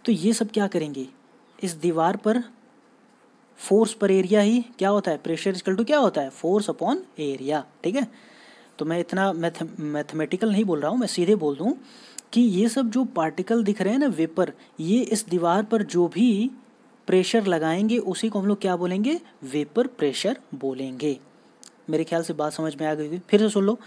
तो ये सब क्या करेंगे इस दीवार पर फोर्स पर एरिया ही क्या होता है प्रेशर इजकल टू क्या होता है फोर्स अपॉन एरिया ठीक है तो मैं इतना मैथ मैथमेटिकल नहीं बोल रहा हूँ मैं सीधे बोल दूँ कि ये सब जो पार्टिकल दिख रहे हैं ना वेपर ये इस दीवार पर जो भी प्रेशर लगाएंगे उसी को हम लोग क्या बोलेंगे वेपर प्रेशर बोलेंगे मेरे ख्याल से बात समझ में आ गई फिर से सुन लो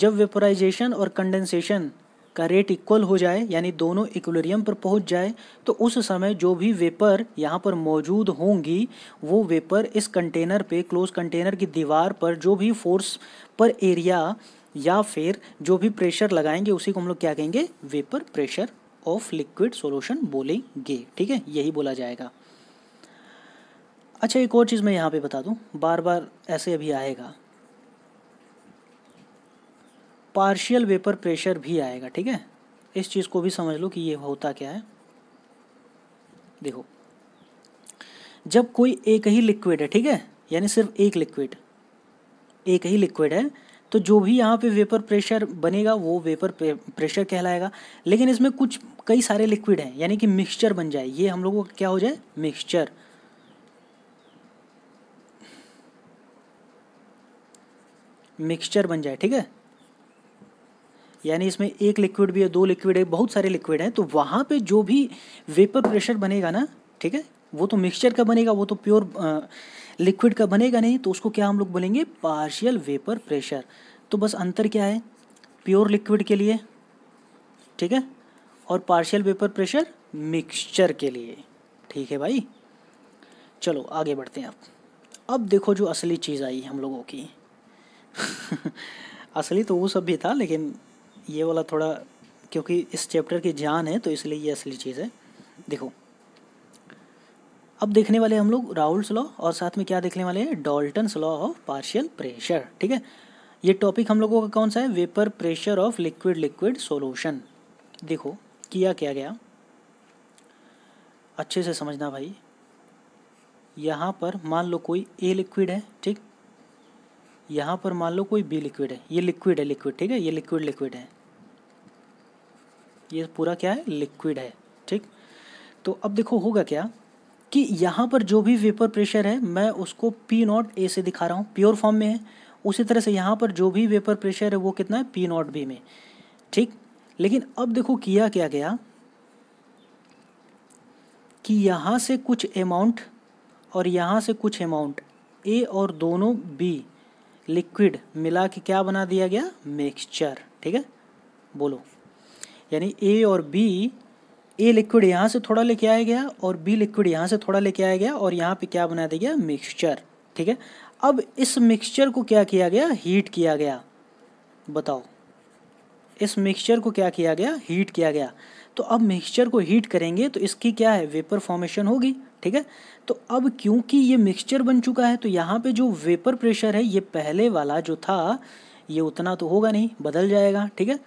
जब वेपोराइजेशन और कंडेंसेशन का रेट इक्वल हो जाए यानी दोनों इक्वलरियम पर पहुंच जाए तो उस समय जो भी वेपर यहाँ पर मौजूद होंगी वो वेपर इस कंटेनर पे क्लोज कंटेनर की दीवार पर जो भी फोर्स पर एरिया या फिर जो भी प्रेशर लगाएंगे उसी को हम लोग क्या कहेंगे vapour pressure of liquid solution बोलेंगे ठीक है यही बोला जाएगा अच्छा एक और चीज़ मैं यहाँ पे बता दूँ बार बार ऐसे अभी आएगा पार्शियल वेपर प्रेशर भी आएगा ठीक है इस चीज़ को भी समझ लो कि ये होता क्या है देखो जब कोई एक ही लिक्विड है ठीक है यानी सिर्फ एक लिक्विड एक ही लिक्विड है तो जो भी यहाँ पे वेपर प्रेशर बनेगा वो वेपर प्रेशर कहलाएगा लेकिन इसमें कुछ कई सारे लिक्विड हैं यानी कि मिक्सचर बन जाए ये हम लोगों का क्या हो जाए मिक्सचर मिक्सचर बन जाए ठीक है यानी इसमें एक लिक्विड भी है दो लिक्विड है बहुत सारे लिक्विड हैं तो वहाँ पे जो भी वेपर प्रेशर बनेगा ना ठीक है वो तो मिक्सचर का बनेगा वो तो प्योर लिक्विड का बनेगा नहीं तो उसको क्या हम लोग बोलेंगे पार्शियल वेपर प्रेशर तो बस अंतर क्या है प्योर लिक्विड के लिए ठीक है और पार्शियल वेपर प्रेशर मिक्सचर के लिए ठीक है भाई चलो आगे बढ़ते हैं आप अब देखो जो असली चीज़ आई हम लोगों की असली तो वो सब भी था लेकिन ये वाला थोड़ा क्योंकि इस चैप्टर की जान है तो इसलिए ये असली चीज़ है देखो अब देखने वाले हम लोग राहुल्स लॉ और साथ में क्या देखने वाले हैं Dalton law of partial pressure ठीक है ये टॉपिक हम लोगों का कौन सा है vapour pressure of liquid liquid solution देखो किया क्या गया अच्छे से समझना भाई यहाँ पर मान लो कोई ए लिक्विड है ठीक यहाँ पर मान लो कोई बी लिक्विड है ये लिक्विड है लिक्विड ठीक है ये लिक्विड लिक्विड है ये पूरा क्या है लिक्विड है ठीक तो अब देखो होगा क्या कि यहाँ पर जो भी वेपर प्रेशर है मैं उसको पी नॉट ए से दिखा रहा हूँ प्योर फॉर्म में है उसी तरह से यहाँ पर जो भी वेपर प्रेशर है वो कितना है पी नॉट बी में ठीक लेकिन अब देखो किया क्या गया कि यहाँ से कुछ अमाउंट और यहाँ से कुछ अमाउंट ए और दोनों बी लिक्विड मिला के क्या बना दिया गया मिक्सचर ठीक है बोलो यानी ए और बी ए लिक्विड यहाँ से थोड़ा लेके आया गया और बी लिक्विड यहाँ से थोड़ा लेके आया गया और यहाँ पे क्या बना दिया गया मिक्सचर ठीक है अब इस मिक्सचर को क्या किया गया हीट किया गया बताओ इस मिक्सचर को क्या किया गया हीट किया गया तो अब मिक्सचर को हीट करेंगे तो इसकी क्या है वेपर फॉर्मेशन होगी ठीक है तो अब क्योंकि ये मिक्सचर बन चुका है तो यहाँ पे जो वेपर प्रेशर है ये पहले वाला जो था ये उतना तो होगा नहीं बदल जाएगा ठीक है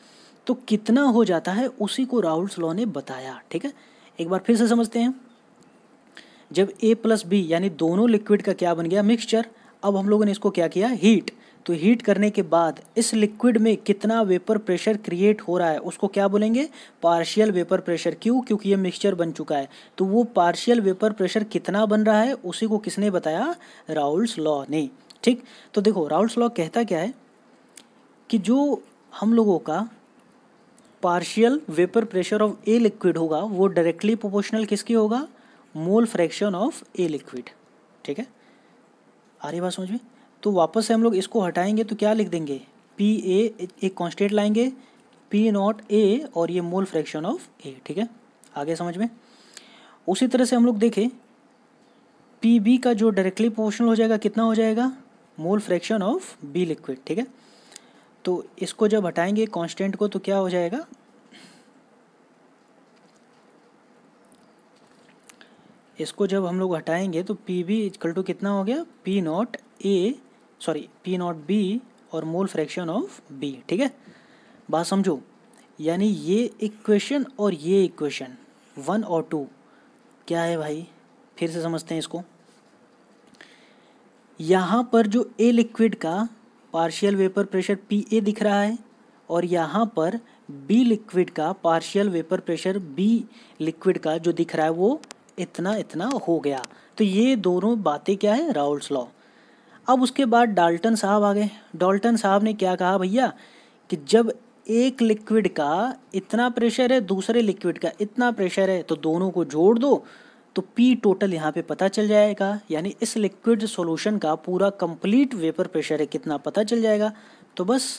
तो कितना हो जाता है उसी को राहुल्स लॉ ने बताया ठीक है एक बार फिर से समझते हैं जब ए प्लस बी यानी दोनों लिक्विड का क्या बन गया मिक्सचर अब हम लोगों ने इसको क्या किया हीट तो हीट करने के बाद इस लिक्विड में कितना वेपर प्रेशर क्रिएट हो रहा है उसको क्या बोलेंगे पार्शियल वेपर प्रेशर क्यों क्योंकि ये मिक्सचर बन चुका है तो वो पार्शियल वेपर प्रेशर कितना बन रहा है उसी को किसने बताया राउल्स लॉ ने ठीक तो देखो राउल्स लॉ कहता क्या है कि जो हम लोगों का partial vapour pressure of A liquid होगा वो डायरेक्टली प्रोपोर्शनल किसकी होगा mole fraction of A liquid ठीक है आ रही बात समझ में तो वापस से हम लोग इसको हटाएंगे तो क्या लिख देंगे पी ए एक कॉन्स्टेंट लाएंगे पी नॉट ए और ये मोल फ्रैक्शन ऑफ ए ठीक है आगे समझ में उसी तरह से हम लोग देखें पी बी का जो डायरेक्टली प्रोपोर्शनल हो जाएगा कितना हो जाएगा mole fraction of B liquid ठीक है तो इसको जब हटाएंगे कांस्टेंट को तो क्या हो जाएगा इसको जब हम लोग हटाएंगे तो पी बी इक्वल टू कितना हो गया P not A sorry P not B और मोल फ्रैक्शन ऑफ बी ठीक है बात समझो यानी ये इक्वेशन और ये इक्वेशन वन और टू क्या है भाई फिर से समझते हैं इसको यहाँ पर जो ए लिक्विड का partial vapour pressure P A दिख रहा है और यहाँ पर बी लिक्विड का partial vapour pressure B liquid का जो दिख रहा है वो इतना इतना हो गया तो ये दोनों बातें क्या है राउल्स लॉ अब उसके बाद डाल्टन साहब आ गए डाल्टन साहब ने क्या कहा भैया कि जब एक लिक्विड का इतना प्रेशर है दूसरे लिक्विड का इतना प्रेशर है तो दोनों को जोड़ दो तो पी टोटल यहाँ पे पता चल जाएगा यानी इस लिक्विड सॉल्यूशन का पूरा कंप्लीट वेपर प्रेशर है कितना पता चल जाएगा तो बस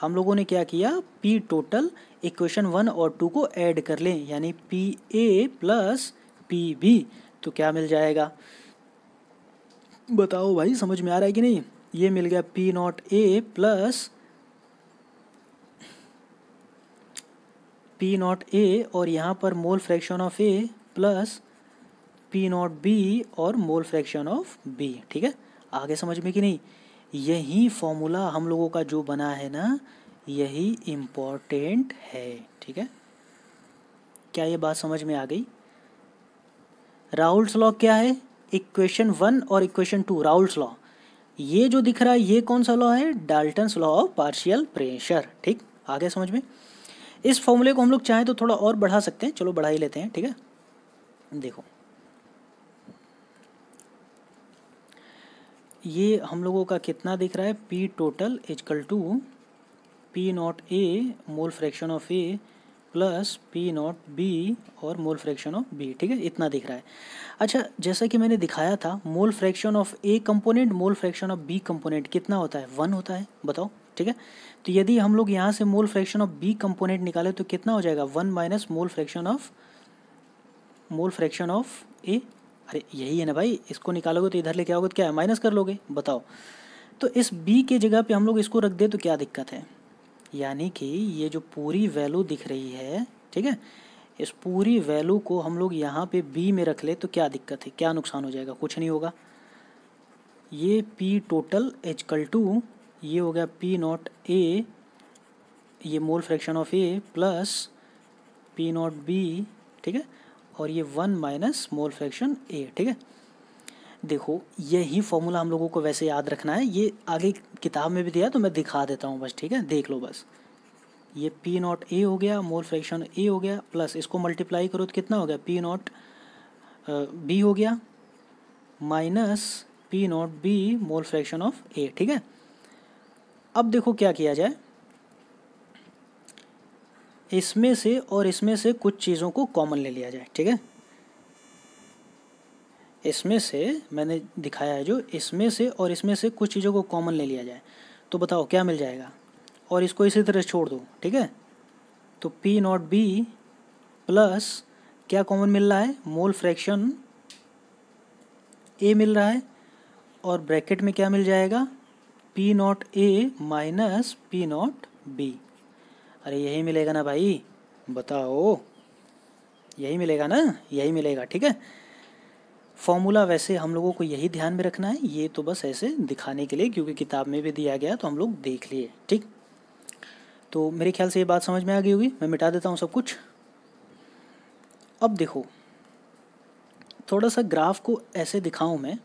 हम लोगों ने क्या किया पी टोटल इक्वेशन वन और टू को ऐड कर लें यानी P A plus P B तो क्या मिल जाएगा बताओ भाई समझ में आ रहा है कि नहीं ये मिल गया P not A plus P not A और यहाँ पर mole fraction of A plus P not B और मोल फ्रैक्शन ऑफ बी ठीक है आगे समझ में कि नहीं यही फॉर्मूला हम लोगों का जो बना है ना यही इम्पॉर्टेंट है ठीक है क्या ये बात समझ में आ गई राहुल्स लॉ क्या है इक्वेशन वन और इक्वेशन टू राहुल्स लॉ ये जो दिख रहा है ये कौन सा लॉ है Dalton's law of partial pressure ठीक आगे समझ में इस फॉर्मूले को हम लोग चाहें तो थोड़ा और बढ़ा सकते हैं चलो बढ़ा ही लेते हैं ठीक है देखो ये हम लोगों का कितना दिख रहा है P total equal to P not A mole fraction of A plus P not B और मोल फ्रैक्शन ऑफ बी ठीक है इतना दिख रहा है अच्छा जैसा कि मैंने दिखाया था mole fraction of A component mole fraction of B component कितना होता है वन होता है बताओ ठीक है तो यदि हम लोग यहाँ से mole fraction of B component निकाले तो कितना हो जाएगा one minus mole fraction of mole fraction of A अरे यही है ना भाई इसको निकालोगे तो इधर लेके आओगे तो क्या है माइनस कर लोगे बताओ तो इस बी के जगह पे हम लोग इसको रख दे तो क्या दिक्कत है यानी कि ये जो पूरी वैल्यू दिख रही है ठीक है इस पूरी वैल्यू को हम लोग यहाँ पे बी में रख ले तो क्या दिक्कत है क्या नुकसान हो जाएगा कुछ नहीं होगा ये पी टोटल एचकल टू ये हो गया पी नॉट ए ये mole fraction of A plus P not B ठीक है और ये one minus mole fraction A ठीक है देखो यही फॉर्मूला हम लोगों को वैसे याद रखना है ये आगे किताब में भी दिया तो मैं दिखा देता हूँ बस ठीक है देख लो बस ये पी नॉट ए हो गया मोल फ्रैक्शन ए हो गया प्लस इसको मल्टीप्लाई करो तो कितना हो गया पी नॉट बी हो गया minus P not B mole fraction of A ठीक है अब देखो क्या किया जाए इसमें से और इसमें से कुछ चीज़ों को कॉमन ले लिया जाए ठीक है इसमें से मैंने दिखाया है जो इसमें से और इसमें से कुछ चीज़ों को कॉमन ले लिया जाए तो बताओ क्या मिल जाएगा और इसको इसी तरह छोड़ दो ठीक है तो पी नॉट बी प्लस क्या कॉमन मिल रहा है मोल फ्रैक्शन ए मिल रहा है और ब्रैकेट में क्या मिल जाएगा P not A minus P not B अरे यही मिलेगा ना भाई बताओ यही मिलेगा ना यही मिलेगा ठीक है फॉर्मूला वैसे हम लोगों को यही ध्यान में रखना है ये तो बस ऐसे दिखाने के लिए क्योंकि किताब में भी दिया गया तो हम लोग देख लिए ठीक तो मेरे ख्याल से ये बात समझ में आ गई होगी मैं मिटा देता हूँ सब कुछ अब देखो थोड़ा सा ग्राफ को ऐसे दिखाऊं मैं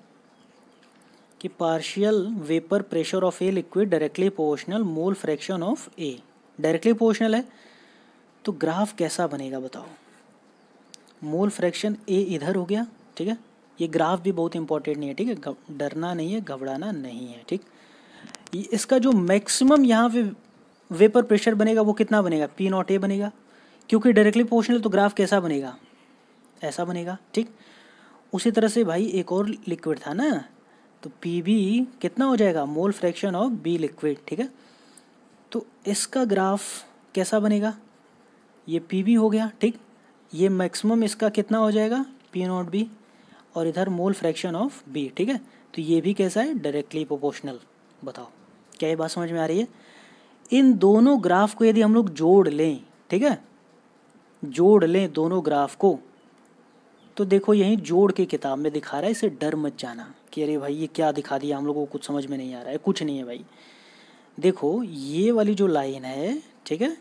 कि partial vapour pressure of A liquid directly proportional mole fraction of A directly proportional है तो ग्राफ कैसा बनेगा बताओ मोल फ्रैक्शन ए इधर हो गया ठीक है ये ग्राफ भी बहुत इंपॉर्टेंट नहीं है ठीक है डरना नहीं है घबराना नहीं है ठीक इसका जो मैक्सिमम यहाँ पे वेपर प्रेशर बनेगा वो कितना बनेगा पी नॉट ए बनेगा क्योंकि डायरेक्टली पोर्शनल तो ग्राफ कैसा बनेगा ऐसा बनेगा ठीक उसी तरह से भाई एक और लिक्विड था ना तो पी बी कितना हो जाएगा mole fraction of B liquid ठीक है तो इसका ग्राफ कैसा बनेगा ये पी बी हो गया ठीक ये मैक्सिमम इसका कितना हो जाएगा पी नॉट बी और इधर मोल फ्रैक्शन ऑफ बी ठीक है तो ये भी कैसा है डायरेक्टली प्रोपोर्शनल बताओ क्या ये बात समझ में आ रही है इन दोनों ग्राफ को यदि हम लोग जोड़ लें ठीक है जोड़ लें दोनों ग्राफ को तो देखो यहीं जोड़ के किताब में दिखा रहा है इसे डर मत जाना कि अरे भाई ये क्या दिखा दिया हम लोगों को कुछ समझ में नहीं आ रहा है कुछ नहीं है भाई देखो ये वाली जो लाइन है ठीक है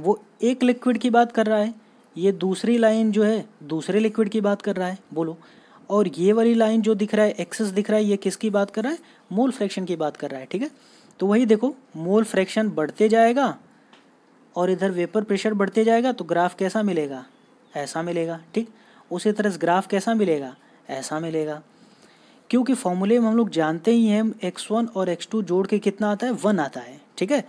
वो एक लिक्विड की बात कर रहा है ये दूसरी लाइन जो है दूसरे लिक्विड की बात कर रहा है बोलो और ये वाली लाइन जो दिख रहा है एक्सेस दिख रहा है ये किसकी बात कर रहा है मोल फ्रैक्शन की बात कर रहा है ठीक है तो वही देखो मोल फ्रैक्शन बढ़ते जाएगा और इधर वेपर प्रेशर बढ़ते जाएगा तो ग्राफ कैसा मिलेगा ऐसा मिलेगा ठीक उसी तरह से ग्राफ कैसा मिलेगा ऐसा मिलेगा क्योंकि फॉर्मूले में हम लोग जानते ही हैं एक्स वन और एक्स टू जोड़ के कितना आता है वन आता है ठीक है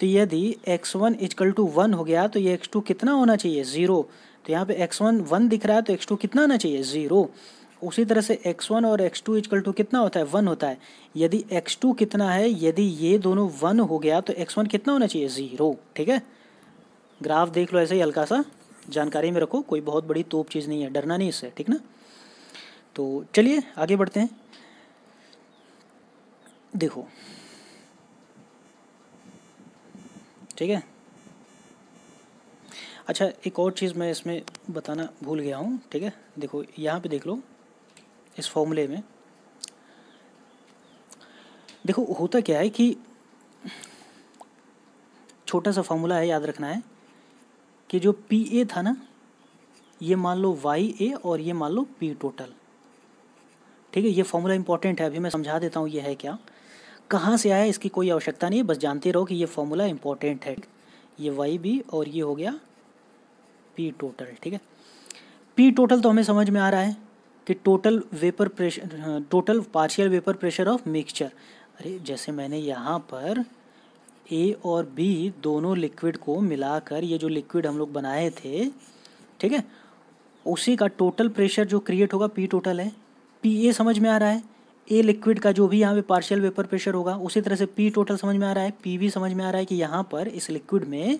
तो यदि X one equal to one हो गया तो ये एक्स टू कितना होना चाहिए ज़ीरो तो यहाँ पे एक्स वन वन दिख रहा है तो एक्स टू कितना आना चाहिए ज़ीरो उसी तरह से एक्स वन और एक्स टू इजकल टू कितना होता है वन होता है यदि एक्स टू कितना है यदि ये दोनों वन हो गया तो एक्स वन कितना होना चाहिए ज़ीरो ठीक है ग्राफ देख लो ऐसे ही हल्का सा जानकारी में रखो कोई बहुत बड़ी तोप चीज़ नहीं है डरना नहीं इससे ठीक ना तो चलिए आगे बढ़ते हैं देखो ठीक है अच्छा एक और चीज़ मैं इसमें बताना भूल गया हूँ ठीक है देखो यहाँ पे देख लो इस फॉर्मूले में देखो होता क्या है कि छोटा सा फॉर्मूला है याद रखना है कि जो पी ए था ना ये मान लो वाई ए और ये मान लो पी टोटल ठीक है ये फॉर्मूला इंपॉर्टेंट है अभी मैं समझा देता हूँ ये है क्या कहाँ से आया इसकी कोई आवश्यकता नहीं बस जानते रहो कि ये फॉर्मूला इम्पोर्टेंट है ये वाई भी और ये हो गया पी टोटल ठीक है पी टोटल तो हमें समझ में आ रहा है कि total vapour pressure total partial vapour pressure of mixture अरे जैसे मैंने यहाँ पर ए और बी दोनों लिक्विड को मिलाकर ये जो लिक्विड हम लोग बनाए थे ठीक है उसी का टोटल प्रेशर जो क्रिएट होगा पी टोटल है पी ए समझ में आ रहा है ए लिक्विड का जो भी यहाँ पे पार्शियल वेपर प्रेशर होगा उसी तरह से पी टोटल समझ में आ रहा है पी भी समझ में आ रहा है कि यहाँ पर इस लिक्विड में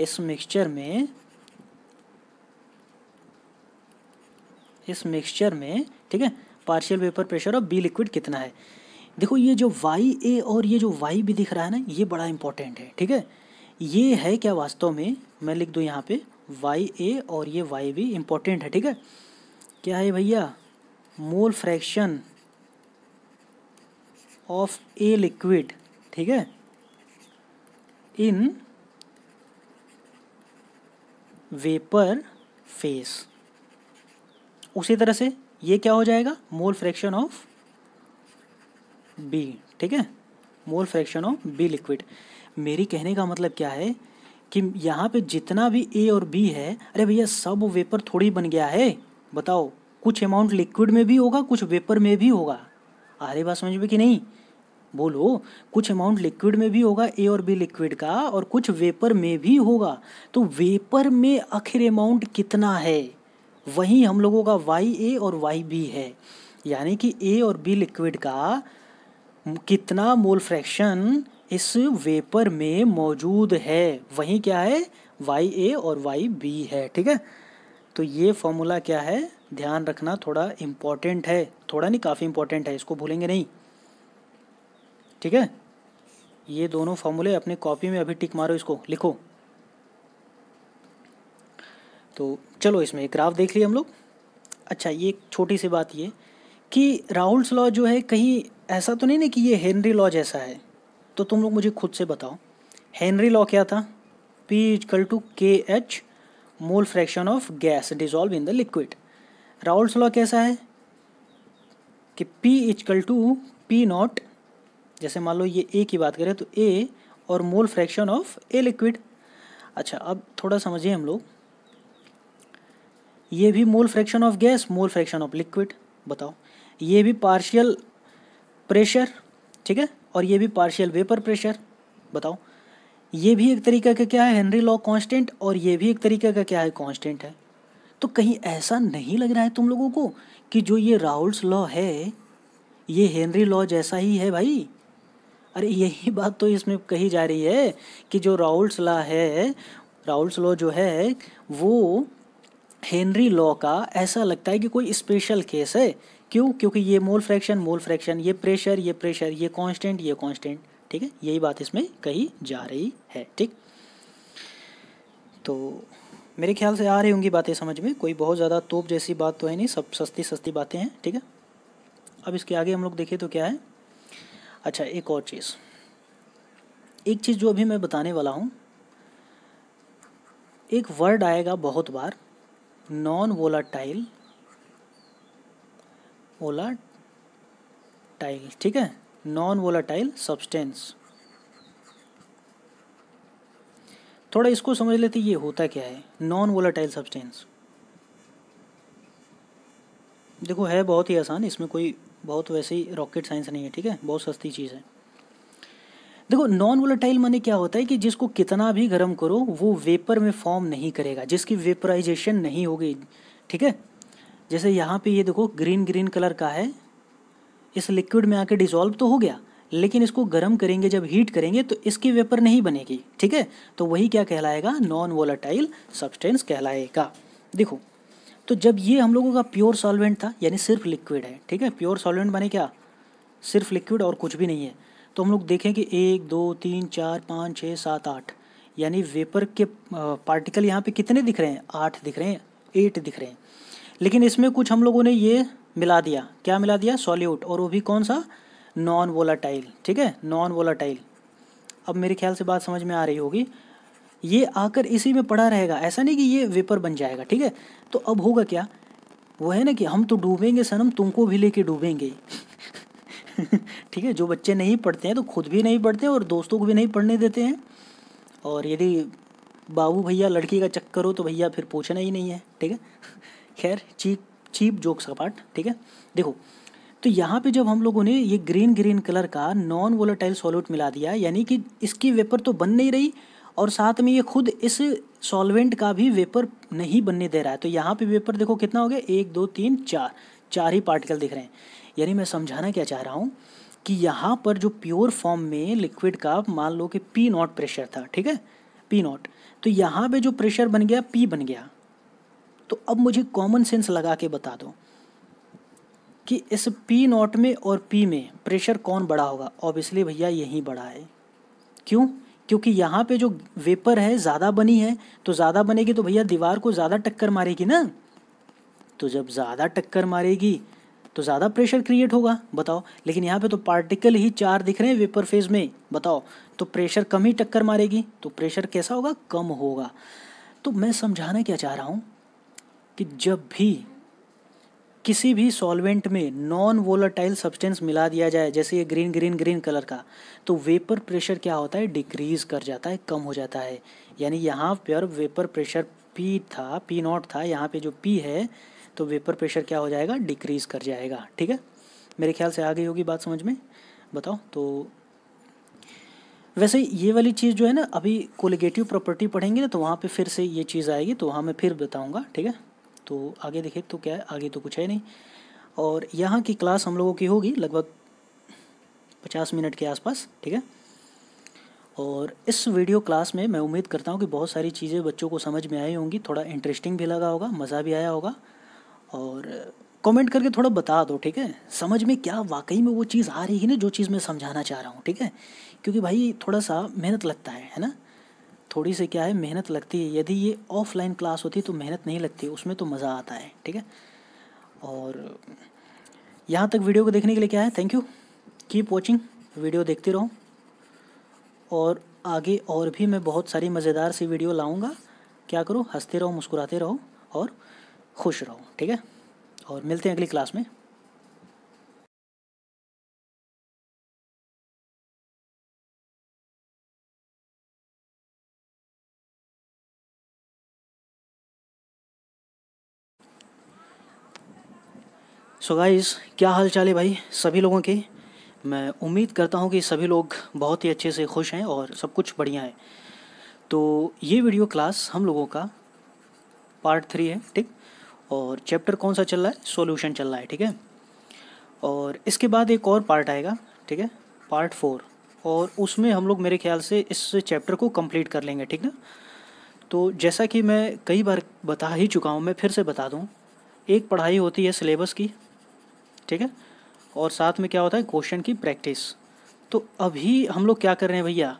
इस मिक्सचर में इस मिक्सचर में ठीक है पार्शियल वेपर प्रेशर और बी लिक्विड कितना है देखो ये जो वाई ए और ये जो वाई भी दिख रहा है ना ये बड़ा इंपॉर्टेंट है ठीक है ये है क्या वास्तव में मैं लिख दूँ यहाँ पे वाई ए और ये वाई भी इम्पोर्टेंट है ठीक है क्या है भैया mole fraction of A liquid ठीक है इन वेपर फेस उसी तरह से ये क्या हो जाएगा मोल फ्रैक्शन ऑफ बी ठीक है mole fraction of B liquid मेरी कहने का मतलब क्या है कि यहाँ पे जितना भी ए और बी है अरे भैया सब वेपर थोड़ी बन गया है बताओ कुछ अमाउंट लिक्विड में भी होगा कुछ वेपर में भी होगा आ रही बात समझ में कि नहीं बोलो कुछ अमाउंट लिक्विड में भी होगा ए और बी लिक्विड का और कुछ वेपर में भी होगा तो वेपर में आखिर अमाउंट कितना है वही हम लोगों का वाई ए और वाई बी है यानी कि ए और बी लिक्विड का कितना मोल फ्रैक्शन इस वेपर में मौजूद है वही क्या है वाई ए और वाई बी है ठीक है तो ये फॉर्मूला क्या है ध्यान रखना थोड़ा इम्पॉर्टेंट है थोड़ा नहीं काफ़ी इम्पॉर्टेंट है इसको भूलेंगे नहीं ठीक है ये दोनों फॉर्मूले अपने कॉपी में अभी टिक मारो इसको लिखो तो चलो इसमें एक ग्राफ देख लिए हम लोग अच्छा ये एक छोटी सी बात ये कि राहुल्स लॉ जो है कहीं ऐसा तो नहीं ना कि ये हेनरी लॉ जैसा है तो तुम लोग मुझे खुद से बताओ हेनरी लॉ क्या था P is equal to K H mole fraction of gas dissolve in the liquid Raoult's law कैसा है कि P is equal to P not जैसे मान लो ये ए की बात करें तो ए और mole fraction of A liquid अच्छा अब थोड़ा समझिए हम लोग ये भी mole fraction of gas mole fraction of liquid बताओ ये भी पार्शियल प्रेशर ठीक है और ये भी पार्शियल वेपर प्रेशर बताओ ये भी एक तरीका का क्या है हेनरी लॉ कांस्टेंट और ये भी एक तरीका का क्या है कांस्टेंट है तो कहीं ऐसा नहीं लग रहा है तुम लोगों को कि जो ये राहुल्स लॉ है ये हेनरी लॉ जैसा ही है भाई अरे यही बात तो इसमें कही जा रही है कि जो राउल्स लॉ है राउल्स लॉ जो है वो हेनरी लॉ का ऐसा लगता है कि कोई स्पेशल केस है क्यों क्योंकि ये मोल फ्रैक्शन मोल फ्रैक्शन ये प्रेशर ये प्रेशर ये कांस्टेंट ये कांस्टेंट ठीक है यही बात इसमें कही जा रही है ठीक तो मेरे ख्याल से आ रही होंगी बातें समझ में कोई बहुत ज़्यादा तोप जैसी बात तो है नहीं सब सस्ती सस्ती बातें हैं ठीक है अब इसके आगे हम लोग देखें तो क्या है अच्छा एक और चीज़ एक चीज़ जो अभी मैं बताने वाला हूँ एक वर्ड आएगा बहुत बार नॉन वोलाटाइल वोलाटाइल ठीक है नॉन वोलाटाइल सब्सटेंस थोड़ा इसको समझ लेते ये होता क्या है नॉन वोलाटाइल सब्सटेंस देखो है बहुत ही आसान इसमें कोई बहुत ही रॉकेट साइंस नहीं है ठीक है बहुत सस्ती चीज़ है देखो नॉन वोलेटाइल मनी क्या होता है कि जिसको कितना भी गर्म करो वो वेपर में फॉर्म नहीं करेगा जिसकी वेपराइजेशन नहीं होगी ठीक है जैसे यहाँ पे ये देखो ग्रीन ग्रीन कलर का है इस लिक्विड में आके डिजॉल्व तो हो गया लेकिन इसको गर्म करेंगे जब हीट करेंगे तो इसकी वेपर नहीं बनेगी ठीक है तो वही क्या कहलाएगा नॉन वोलाटाइल सब्सटेंस कहलाएगा देखो तो जब ये हम लोगों का प्योर सॉल्वेंट था यानी सिर्फ लिक्विड है ठीक है प्योर सॉल्वेंट बने क्या सिर्फ लिक्विड और कुछ भी नहीं है तो हम लोग देखें कि एक दो तीन चार पाँच छः सात आठ यानी वेपर के पार्टिकल यहाँ पे कितने दिख रहे हैं आठ दिख रहे हैं एट दिख रहे हैं लेकिन इसमें कुछ हम लोगों ने ये मिला दिया क्या मिला दिया सॉल्यूट और वो भी कौन सा नॉन वोलाटाइल ठीक है नॉन वोलाटाइल अब मेरे ख्याल से बात समझ में आ रही होगी ये आकर इसी में पड़ा रहेगा ऐसा नहीं कि ये वेपर बन जाएगा ठीक है तो अब होगा क्या वो है ना कि हम तो डूबेंगे सनम तुमको भी लेके डूबेंगे ठीक है जो बच्चे नहीं पढ़ते हैं तो खुद भी नहीं पढ़ते और दोस्तों को भी नहीं पढ़ने देते हैं और यदि बाबू भैया लड़की का चक्कर हो तो भैया फिर पूछना ही नहीं है ठीक है खैर चीप चीप जोक्स का पार्ट ठीक है देखो तो यहाँ पे जब हम लोगों ने ये ग्रीन ग्रीन कलर का नॉन वोलाटाइल सॉल्यूट मिला दिया यानी कि इसकी वेपर तो बन नहीं रही और साथ में ये खुद इस सॉल्वेंट का भी वेपर नहीं बनने दे रहा है तो यहाँ पे वेपर देखो कितना हो गया एक दो तीन चार चार ही पार्टिकल दिख रहे हैं यानी मैं समझाना क्या चाह रहा हूँ कि यहाँ पर जो प्योर फॉर्म में लिक्विड का मान लो कि पी नॉट प्रेशर था ठीक है पी नॉट तो यहाँ पे जो प्रेशर बन गया पी बन गया तो अब मुझे कॉमन सेंस लगा के बता दो कि इस पी नॉट में और पी में प्रेशर कौन बड़ा होगा ऑब्वियसली भैया यही बड़ा है क्यों क्योंकि यहाँ पे जो वेपर है ज़्यादा बनी है तो ज़्यादा बनेगी तो भैया दीवार को ज़्यादा टक्कर मारेगी ना तो जब ज़्यादा टक्कर मारेगी तो ज़्यादा प्रेशर क्रिएट होगा बताओ लेकिन यहाँ पे तो पार्टिकल ही चार दिख रहे हैं वेपर फेज में बताओ तो प्रेशर कम ही टक्कर मारेगी तो प्रेशर कैसा होगा कम होगा तो मैं समझाना क्या चाह रहा हूँ कि जब भी किसी भी सॉल्वेंट में नॉन वोलाटाइल सब्सटेंस मिला दिया जाए जैसे ये ग्रीन ग्रीन ग्रीन कलर का तो वेपर प्रेशर क्या होता है डिक्रीज कर जाता है कम हो जाता है यानी यहाँ पर वेपर प्रेशर पी था पी नॉट था यहाँ पे जो पी है तो वेपर प्रेशर क्या हो जाएगा डिक्रीज कर जाएगा ठीक है मेरे ख्याल से आ गई होगी बात समझ में बताओ तो वैसे ये वाली चीज़ जो है ना अभी कोलिगेटिव प्रॉपर्टी पढ़ेंगे ना तो वहाँ पे फिर से ये चीज़ आएगी तो वहाँ मैं फिर बताऊँगा ठीक है तो आगे देखें तो क्या है आगे तो कुछ है नहीं और यहाँ की क्लास हम लोगों की होगी लगभग पचास मिनट के आसपास ठीक है और इस वीडियो क्लास में मैं उम्मीद करता हूँ कि बहुत सारी चीज़ें बच्चों को समझ में आई होंगी थोड़ा इंटरेस्टिंग भी लगा होगा मज़ा भी आया होगा और कमेंट करके थोड़ा बता दो ठीक है समझ में क्या वाकई में वो चीज़ आ रही है ना जो चीज़ मैं समझाना चाह रहा हूँ ठीक है क्योंकि भाई थोड़ा सा मेहनत लगता है है ना थोड़ी सी क्या है मेहनत लगती है यदि ये ऑफलाइन क्लास होती तो मेहनत नहीं लगती उसमें तो मज़ा आता है ठीक है और यहाँ तक वीडियो को देखने के लिए क्या है thank you keep watching video देखते रहो और आगे और भी मैं बहुत सारी मज़ेदार सी वीडियो लाऊंगा क्या करो हंसते रहो मुस्कुराते रहो और खुश रहो ठीक है और मिलते हैं अगली क्लास में सो so गाइस क्या हाल चाल है भाई सभी लोगों के मैं उम्मीद करता हूँ कि सभी लोग बहुत ही अच्छे से खुश हैं और सब कुछ बढ़िया है तो ये वीडियो क्लास हम लोगों का पार्ट थ्री है ठीक और चैप्टर कौन सा चल रहा है सॉल्यूशन चल रहा है ठीक है और इसके बाद एक और पार्ट आएगा ठीक है पार्ट फोर और उसमें हम लोग मेरे ख्याल से इस चैप्टर को कम्प्लीट कर लेंगे ठीक ना तो जैसा कि मैं कई बार बता ही चुका हूँ मैं फिर से बता दूँ एक पढ़ाई होती है सिलेबस की ठीक है और साथ में क्या होता है क्वेश्चन की प्रैक्टिस तो अभी हम लोग क्या कर रहे हैं भैया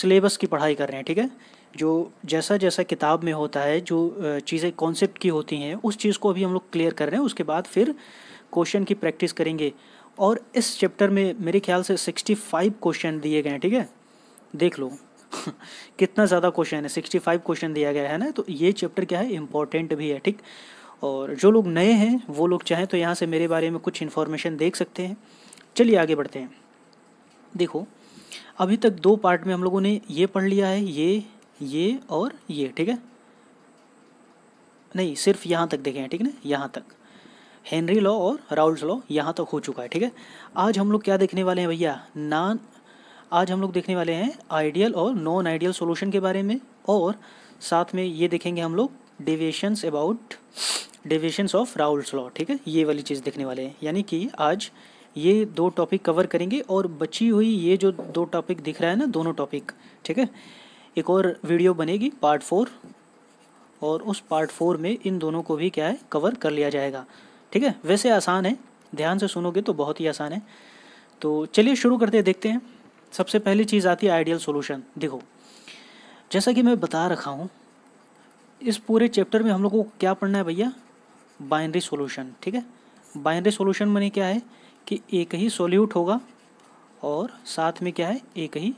सिलेबस की पढ़ाई कर रहे हैं ठीक है जो जैसा जैसा किताब में होता है जो चीज़ें कॉन्सेप्ट की होती हैं उस चीज़ को अभी हम लोग क्लियर कर रहे हैं उसके बाद फिर क्वेश्चन की प्रैक्टिस करेंगे और इस चैप्टर में मेरे ख्याल से सिक्सटी फाइव क्वेश्चन दिए गए हैं ठीक है देख लो कितना ज़्यादा क्वेश्चन है सिक्सटी फाइव क्वेश्चन दिया गया है ना तो ये चैप्टर क्या है इम्पोर्टेंट भी है ठीक और जो लोग नए हैं वो लोग चाहें तो यहाँ से मेरे बारे में कुछ इन्फॉर्मेशन देख सकते हैं चलिए आगे बढ़ते हैं देखो अभी तक दो पार्ट में हम लोगों ने ये पढ़ लिया है ये ये और ये ठीक है नहीं सिर्फ यहाँ तक देखे हैं ठीक है यहाँ तक हेनरी लॉ और राउल्स लॉ यहाँ तक हो चुका है ठीक है आज हम लोग क्या देखने वाले हैं भैया नान आज हम लोग देखने वाले हैं आइडियल और नॉन आइडियल सोल्यूशन के बारे में और साथ में ये देखेंगे हम लोग deviations about deviations of Raoult's law ठीक है ये वाली चीज़ देखने वाले हैं यानी कि आज ये दो टॉपिक कवर करेंगे और बची हुई ये जो दो टॉपिक दिख रहा है ना दोनों टॉपिक ठीक है एक और वीडियो बनेगी पार्ट फोर और उस पार्ट फोर में इन दोनों को भी क्या है कवर कर लिया जाएगा ठीक है वैसे आसान है ध्यान से सुनोगे तो बहुत ही आसान है तो चलिए शुरू करते हैं देखते हैं सबसे पहली चीज़ आती है आइडियल सोल्यूशन देखो जैसा कि मैं बता रखा हूँ इस पूरे चैप्टर में हम लोग को क्या पढ़ना है भैया बाइनरी सॉल्यूशन ठीक है बाइनरी सॉल्यूशन मैंने क्या है कि एक ही सॉल्यूट होगा और साथ में क्या है एक ही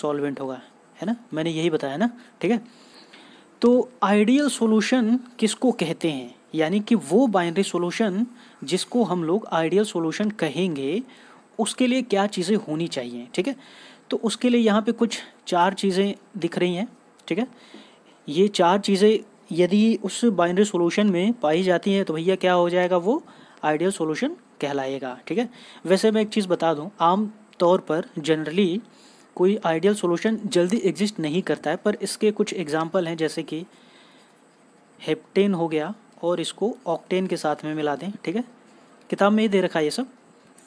सॉल्वेंट होगा है ना मैंने यही बताया ना ठीक है तो आइडियल सॉल्यूशन किसको कहते हैं यानी कि वो बाइनरी सॉल्यूशन जिसको हम लोग आइडियल सॉल्यूशन कहेंगे उसके लिए क्या चीज़ें होनी चाहिए ठीक है तो उसके लिए यहाँ पे कुछ चार चीज़ें दिख रही हैं ठीक है ये चार चीज़ें यदि उस बाइनरी सोल्यूशन में पाई जाती है तो भैया क्या हो जाएगा वो आइडियल सोल्यूशन कहलाएगा ठीक है वैसे मैं एक चीज़ बता दूँ आम तौर पर जनरली कोई आइडियल सोल्यूशन जल्दी एग्जिस्ट नहीं करता है पर इसके कुछ एग्जाम्पल हैं जैसे कि हेप्टेन हो गया और इसको ऑक्टेन के साथ में मिला दें ठीक है किताब में ही दे रखा है ये सब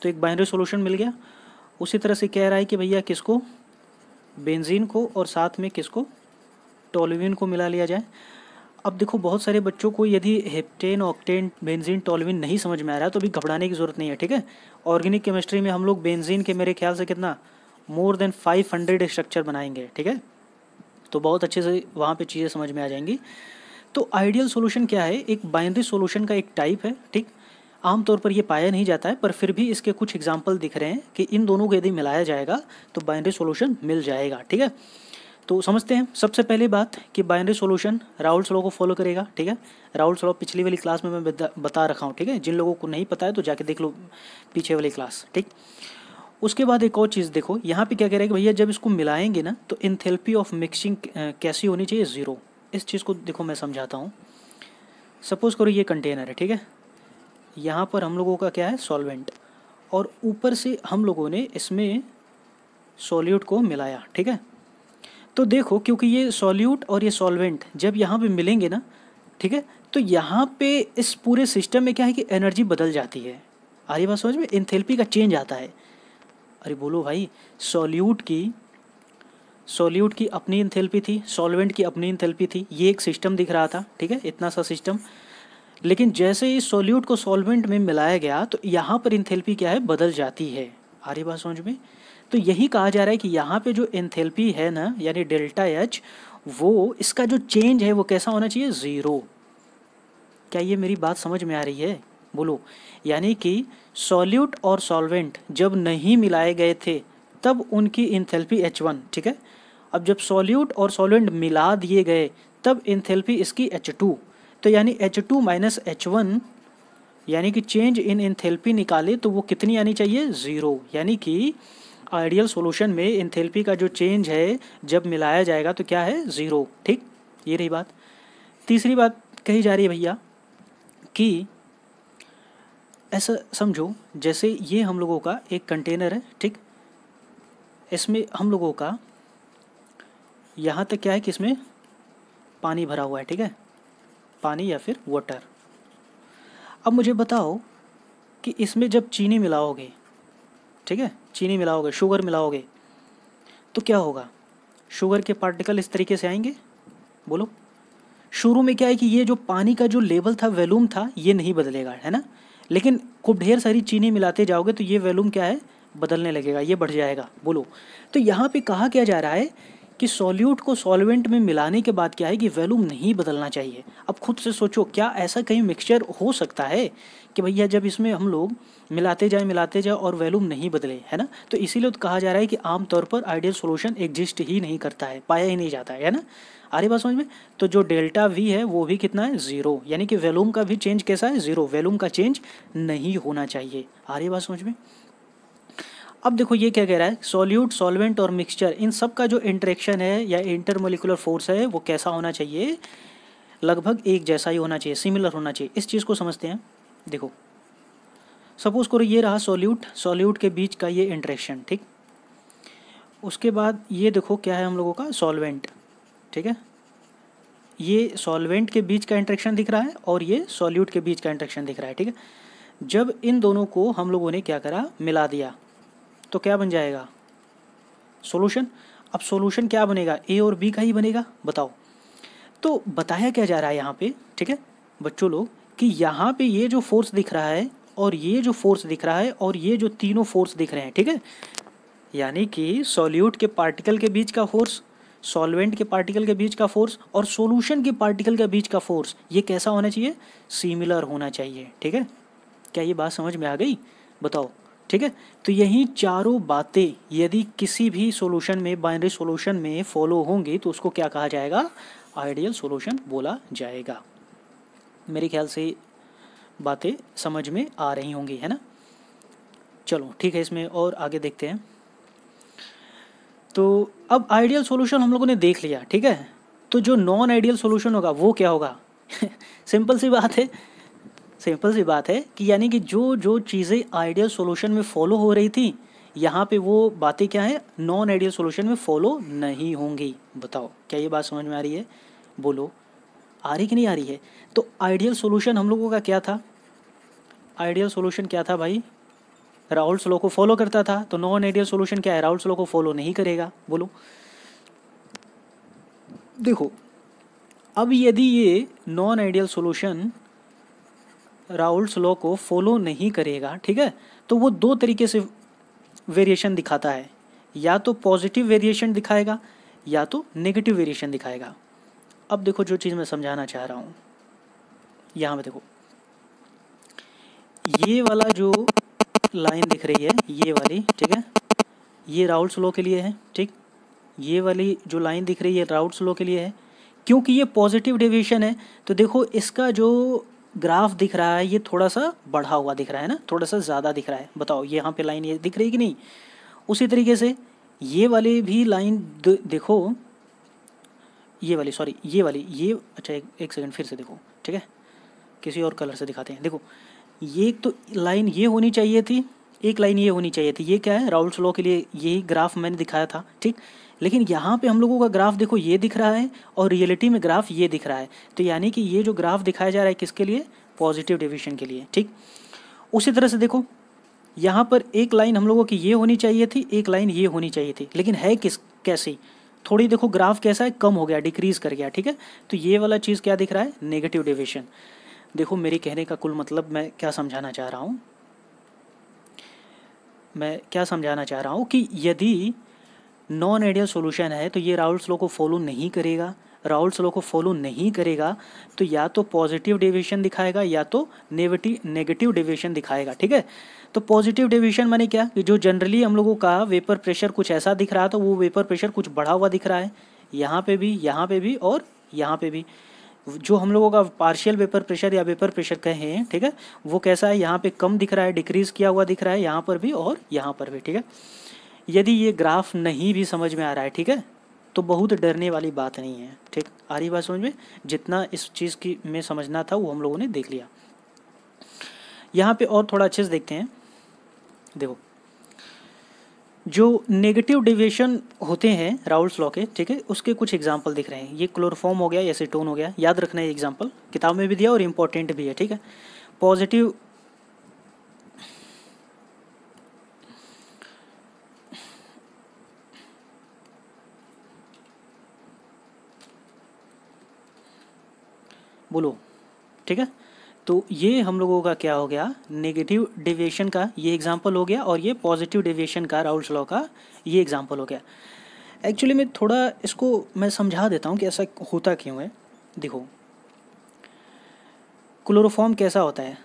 तो एक बाइनरी सोल्यूशन मिल गया उसी तरह से कह रहा है कि भैया किसको बेंजीन को और साथ में किसको टोलिविन को मिला लिया जाए अब देखो बहुत सारे बच्चों को यदि हेप्टेन ऑक्टेन बेंजीन टोलविन नहीं समझ में आ रहा है तो अभी घबराने की ज़रूरत नहीं है ठीक है ऑर्गेनिक केमिस्ट्री में हम लोग बेंजीन के मेरे ख्याल से कितना more than five hundred structure बनाएंगे ठीक है तो बहुत अच्छे से वहाँ पे चीज़ें समझ में आ जाएंगी तो आइडियल सोल्यूशन क्या है एक बाइनरी सोल्यूशन का एक टाइप है ठीक आमतौर पर यह पाया नहीं जाता है पर फिर भी इसके कुछ एग्जाम्पल दिख रहे हैं कि इन दोनों को यदि मिलाया जाएगा तो बाइनरी सोल्यूशन मिल जाएगा ठीक है तो समझते हैं सबसे पहले बात कि बाइनरी सॉल्यूशन राहुल लॉ को फॉलो करेगा ठीक है राहुल लॉ पिछली वाली क्लास में मैं बता रखा हूँ ठीक है जिन लोगों को नहीं पता है तो जाके देख लो पीछे वाली क्लास ठीक उसके बाद एक और चीज़ देखो यहाँ पे क्या कह रहे हैं भैया जब इसको मिलाएंगे ना तो इनथेल्पी ऑफ मिक्सिंग कैसी होनी चाहिए ज़ीरो इस चीज़ को देखो मैं समझाता हूँ सपोज़ करो ये कंटेनर है ठीक है यहाँ पर हम लोगों का क्या है सॉल्वेंट और ऊपर से हम लोगों ने इसमें सॉल्यूट को मिलाया ठीक है तो देखो क्योंकि ये सॉल्यूट और ये सॉल्वेंट जब यहाँ पे मिलेंगे ना ठीक है तो यहाँ पे इस पूरे सिस्टम में क्या है कि एनर्जी बदल जाती है आ रही बात समझ में एंथेल्पी का चेंज आता है अरे बोलो भाई सॉल्यूट की सॉल्यूट की अपनी इंथेलपी थी सॉल्वेंट की अपनी इंथेलपी थी ये एक सिस्टम दिख रहा था ठीक है इतना सा सिस्टम लेकिन जैसे ही सॉल्यूट को सॉल्वेंट में मिलाया गया तो यहाँ पर इंथेलपी क्या है बदल जाती है आ रही बात समझ में तो यही कहा जा रहा है कि यहाँ पे जो एंथेल्पी है ना यानी डेल्टा एच वो इसका जो चेंज है वो कैसा होना चाहिए ज़ीरो क्या ये मेरी बात समझ में आ रही है बोलो यानी कि सॉल्यूट और सॉल्वेंट जब नहीं मिलाए गए थे तब उनकी इंथेल्पी एच वन ठीक है अब जब सॉल्यूट और सॉल्वेंट मिला दिए गए तब इंथेल्पी इसकी एच टू तो यानी H two minus H one यानी कि चेंज इन इंथेल्पी निकाले तो वो कितनी आनी चाहिए ज़ीरो यानी कि आइडियल सोल्यूशन में इंथेलपी का जो चेंज है जब मिलाया जाएगा तो क्या है ज़ीरो ठीक ये रही बात तीसरी बात कही जा रही है भैया कि ऐसा समझो जैसे ये हम लोगों का एक कंटेनर है ठीक इसमें हम लोगों का यहाँ तक क्या है कि इसमें पानी भरा हुआ है ठीक है पानी या फिर वाटर अब मुझे बताओ कि इसमें जब चीनी मिलाओगे ठीक है चीनी मिलाओगे शुगर मिलाओगे तो क्या होगा शुगर के पार्टिकल इस तरीके से आएंगे बोलो शुरू में क्या है कि ये जो पानी का जो लेवल था वैल्यूम था ये नहीं बदलेगा है ना लेकिन खूब ढेर सारी चीनी मिलाते जाओगे तो ये वैल्यूम क्या है बदलने लगेगा ये बढ़ जाएगा बोलो तो यहाँ पे कहा क्या जा रहा है कि सॉल्यूट को सॉल्वेंट में मिलाने के बाद क्या है कि वैल्यूम नहीं बदलना चाहिए अब खुद से सोचो क्या ऐसा कहीं मिक्सचर हो सकता है कि भैया जब इसमें हम लोग मिलाते जाए मिलाते जाए और वैल्यूम नहीं बदले है ना तो इसीलिए तो कहा जा रहा है कि आमतौर पर आइडियल सोल्यूशन एग्जिस्ट ही नहीं करता है पाया ही नहीं जाता है ना आ रही बात समझ में तो जो डेल्टा वी है वो भी कितना है जीरो यानी कि वैल्यूम का भी चेंज कैसा है जीरो वैल्यूम का चेंज नहीं होना चाहिए आ रही बात समझ में अब देखो ये क्या कह रहा है सॉल्यूट सॉल्वेंट और मिक्सचर इन सब का जो इंट्रैक्शन है या इंटरमोलिकुलर फोर्स है वो कैसा होना चाहिए लगभग एक जैसा ही होना चाहिए सिमिलर होना चाहिए इस चीज़ को समझते हैं देखो सपोज करो ये रहा सॉल्यूट सॉल्यूट के बीच का ये इंट्रैक्शन ठीक उसके बाद ये देखो क्या है हम लोगों का सॉल्वेंट ठीक है ये सॉल्वेंट के बीच का इंट्रैक्शन दिख रहा है और ये सॉल्यूट के बीच का इंट्रैक्शन दिख रहा है ठीक है जब इन दोनों को हम लोगों ने क्या करा मिला दिया तो क्या बन जाएगा सोल्यूशन अब सोल्यूशन क्या बनेगा ए और बी का ही बनेगा बताओ तो बताया क्या जा रहा है यहाँ पे ठीक है बच्चों लोग कि यहाँ पे ये जो फोर्स दिख रहा है और ये जो फोर्स दिख रहा है और ये जो तीनों फोर्स दिख रहे हैं ठीक है यानी कि सॉल्यूट के पार्टिकल के बीच का फोर्स सॉल्वेंट के पार्टिकल के बीच का फोर्स और सॉल्यूशन के पार्टिकल के बीच का फोर्स ये कैसा होना चाहिए सिमिलर होना चाहिए ठीक है क्या ये बात समझ में आ गई बताओ ठीक है तो यही चारों बातें यदि किसी भी सॉल्यूशन में बाइनरी सॉल्यूशन में फॉलो होंगी तो उसको क्या कहा जाएगा आइडियल सॉल्यूशन बोला जाएगा मेरे ख्याल से बातें समझ में आ रही होंगी है ना चलो ठीक है इसमें और आगे देखते हैं तो अब आइडियल सॉल्यूशन हम लोगों ने देख लिया ठीक है तो जो नॉन आइडियल सॉल्यूशन होगा वो क्या होगा सिंपल सी बात है सिंपल सी बात है कि यानी कि जो जो चीज़ें आइडियल सॉल्यूशन में फॉलो हो रही थी यहाँ पे वो बातें क्या है नॉन आइडियल सॉल्यूशन में फॉलो नहीं होंगी बताओ क्या ये बात समझ में आ रही है बोलो आ रही कि नहीं आ रही है तो आइडियल सॉल्यूशन हम लोगों का क्या था आइडियल सोल्यूशन क्या था भाई राहुल स्लो को फॉलो करता था तो नॉन आइडियल सोल्यूशन क्या है राहुल स्लो को फॉलो नहीं करेगा बोलो देखो अब यदि ये नॉन आइडियल सोल्यूशन राहुल स्लो को फॉलो नहीं करेगा ठीक है तो वो दो तरीके से वेरिएशन दिखाता है या तो पॉजिटिव वेरिएशन दिखाएगा या तो नेगेटिव वेरिएशन दिखाएगा अब देखो जो चीज़ मैं समझाना चाह रहा हूँ यहाँ पर देखो ये वाला जो लाइन दिख रही है ये वाली ठीक है ये राउल स्लो के लिए है ठीक ये वाली जो लाइन दिख रही है राउल्स स्लो के लिए है क्योंकि ये पॉजिटिव डेविएशन है तो देखो इसका जो ग्राफ दिख रहा है ये थोड़ा सा बढ़ा हुआ दिख रहा है ना थोड़ा सा ज़्यादा दिख रहा है बताओ ये यहाँ पे लाइन ये दिख रही है कि नहीं उसी तरीके से ये वाली भी लाइन देखो ये वाली सॉरी ये वाली ये अच्छा एक, एक सेकेंड फिर से देखो ठीक है किसी और कलर से दिखाते हैं देखो ये तो लाइन ये होनी चाहिए थी एक लाइन ये होनी चाहिए थी ये क्या है राउल्स लॉ के लिए यही ग्राफ मैंने दिखाया था ठीक लेकिन यहाँ पे हम लोगों का ग्राफ देखो ये दिख रहा है और रियलिटी में ग्राफ ये दिख रहा है तो यानी कि ये जो ग्राफ दिखाया जा रहा है किसके लिए पॉजिटिव डिविजन के लिए ठीक उसी तरह से देखो यहाँ पर एक लाइन हम लोगों की ये होनी चाहिए थी एक लाइन ये होनी चाहिए थी लेकिन है किस कैसी थोड़ी देखो ग्राफ कैसा है कम हो गया डिक्रीज कर गया ठीक है तो ये वाला चीज़ क्या दिख रहा है नेगेटिव डिविजन देखो मेरे कहने का कुल मतलब मैं क्या समझाना चाह रहा हूँ मैं क्या समझाना चाह रहा हूँ कि यदि नॉन आइडियल सॉल्यूशन है तो ये राहुल स्लो को फॉलो नहीं करेगा राहुल स्लो को फॉलो नहीं करेगा तो या तो पॉजिटिव डिविशन दिखाएगा या तो नेगेटिव नेगेटिव डिविशन दिखाएगा ठीक है तो पॉजिटिव डिविशन मैंने क्या कि जो जनरली हम लोगों का वेपर प्रेशर कुछ ऐसा दिख रहा था वो वेपर प्रेशर कुछ बढ़ा हुआ दिख रहा है यहाँ पे भी यहाँ पे भी और यहाँ पे भी जो हम लोगों का पार्शियल वेपर प्रेशर या वेपर प्रेशर कहे हैं ठीक है वो कैसा है यहाँ पे कम दिख रहा है डिक्रीज़ किया हुआ दिख रहा है यहाँ पर भी और यहाँ पर भी ठीक है यदि ये ग्राफ नहीं भी समझ में आ रहा है ठीक है तो बहुत डरने वाली बात नहीं है ठीक आ रही बात समझ में जितना इस चीज़ की में समझना था वो हम लोगों ने देख लिया यहाँ पे और थोड़ा अच्छे से देखते हैं देखो जो नेगेटिव डिविएशन होते हैं राउल्स लॉ के ठीक है उसके कुछ एग्जाम्पल दिख रहे हैं ये क्लोरोफॉर्म हो गया एसीटोन हो गया याद रखना है एग्जाम्पल किताब में भी दिया और इम्पोर्टेंट भी है ठीक है पॉजिटिव बोलो ठीक है तो ये हम लोगों का क्या हो गया नेगेटिव डिविएशन का ये एग्जाम्पल हो गया और ये पॉजिटिव डेविएशन का राउल्स लॉ का ये एग्जाम्पल हो गया एक्चुअली मैं थोड़ा इसको मैं समझा देता हूँ कि ऐसा होता क्यों है देखो क्लोरोफॉर्म कैसा होता है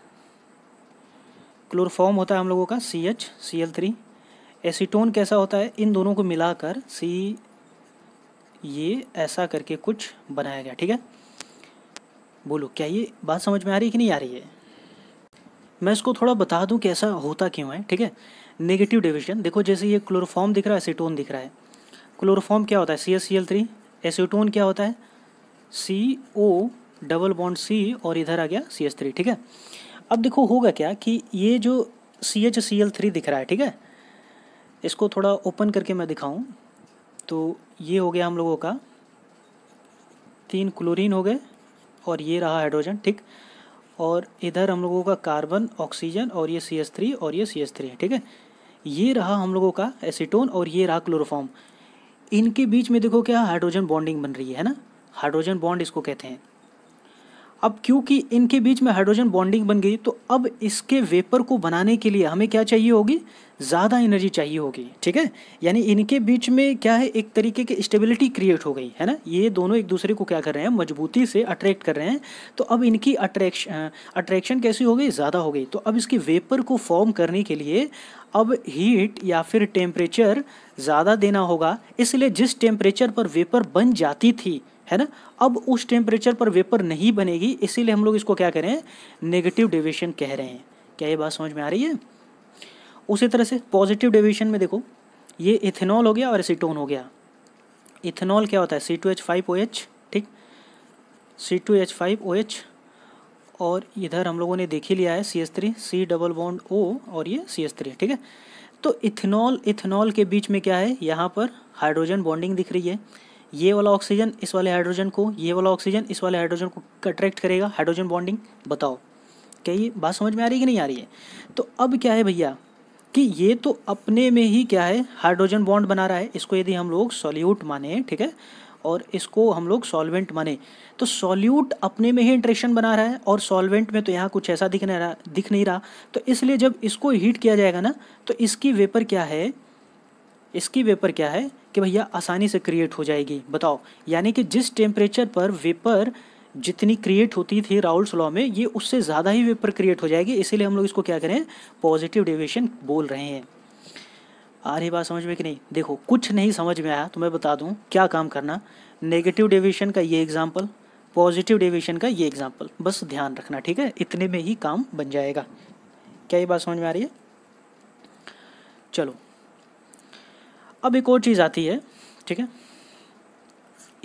क्लोरोफॉर्म होता है हम लोगों का C H C L three acetone कैसा होता है इन दोनों को मिलाकर सी ये ऐसा करके कुछ बनाया गया ठीक है बोलो क्या ये बात समझ में आ रही है कि नहीं आ रही है मैं इसको थोड़ा बता दूं कि ऐसा होता क्यों है ठीक है नेगेटिव डिवीजन देखो जैसे ये क्लोरोफॉर्म दिख रहा है एसीटोन दिख रहा है क्लोरोफॉर्म क्या होता है C S C L three acetone क्या होता है सी ओ डबल बॉन्ड सी और इधर आ गया सी एस थ्री ठीक है अब देखो होगा क्या कि ये जो C H C L three दिख रहा है ठीक है इसको थोड़ा ओपन करके मैं दिखाऊं तो ये हो गया हम लोगों का तीन क्लोरीन हो गए और ये रहा हाइड्रोजन ठीक और इधर हम लोगों का कार्बन ऑक्सीजन और ये सी एस थ्री और ये सी एस थ्री है ठीक है ये रहा हम लोगों का एसीटोन और ये रहा क्लोरोफॉर्म इनके बीच में देखो क्या हाइड्रोजन बॉन्डिंग बन रही है ना हाइड्रोजन बॉन्ड इसको कहते हैं अब क्योंकि इनके बीच में हाइड्रोजन बॉन्डिंग बन गई तो अब इसके वेपर को बनाने के लिए हमें क्या चाहिए होगी ज़्यादा एनर्जी चाहिए होगी ठीक है यानी इनके बीच में क्या है एक तरीके की स्टेबिलिटी क्रिएट हो गई है ना ये दोनों एक दूसरे को क्या कर रहे हैं मजबूती से अट्रैक्ट कर रहे हैं तो अब इनकी अट्रैक्शन अट्रैक्शन कैसी हो गई ज़्यादा हो गई तो अब इसके वेपर को फॉर्म करने के लिए अब हीट या फिर टेम्परेचर ज़्यादा देना होगा इसलिए जिस टेम्परेचर पर वेपर बन जाती थी है ना अब उस टेम्परेचर पर वेपर नहीं बनेगी इसीलिए हम लोग इसको क्या कह रहे हैं नेगेटिव डिविशन कह रहे हैं क्या ये बात समझ में आ रही है उसी तरह से पॉजिटिव डिविशन में देखो ये इथेनॉल हो गया और एसीटोन हो गया इथेनॉल क्या होता है C two H five O H ठीक C two H five O H और इधर हम लोगों ने देख ही लिया है C S three C double bond O और ये सी एस थ्री ठीक है तो इथेनॉल इथेनॉल के बीच में क्या है यहाँ पर हाइड्रोजन बॉन्डिंग दिख रही है ये वाला ऑक्सीजन इस वाले हाइड्रोजन को ये वाला ऑक्सीजन इस वाले हाइड्रोजन को अट्रैक्ट करेगा हाइड्रोजन बॉन्डिंग बताओ क्या ये बात समझ में आ रही है कि नहीं आ रही है तो अब क्या है भैया कि ये तो अपने में ही क्या है हाइड्रोजन बॉन्ड बना रहा है इसको यदि हम लोग सॉल्यूट माने ठीक है और इसको हम लोग सॉल्वेंट माने तो सॉल्यूट अपने में ही इंट्रेक्शन बना रहा है और सॉल्वेंट में तो यहाँ कुछ ऐसा दिख नहीं रहा दिख नहीं रहा तो इसलिए जब इसको हीट किया जाएगा ना तो इसकी वेपर क्या है इसकी वेपर क्या है कि भैया आसानी से क्रिएट हो जाएगी बताओ यानी कि जिस टेम्परेचर पर वेपर जितनी क्रिएट होती थी राउल्स लॉ में ये उससे ज़्यादा ही वेपर क्रिएट हो जाएगी इसीलिए हम लोग इसको क्या करें पॉजिटिव डेविएशन बोल रहे हैं आ रही बात समझ में कि नहीं देखो कुछ नहीं समझ में आया तो मैं बता दूँ क्या काम करना नेगेटिव डेविएशन का ये एग्जाम्पल पॉजिटिव डेविएशन का ये एग्जाम्पल बस ध्यान रखना ठीक है इतने में ही काम बन जाएगा क्या ये बात समझ में आ रही है चलो अब एक और चीज़ आती है ठीक है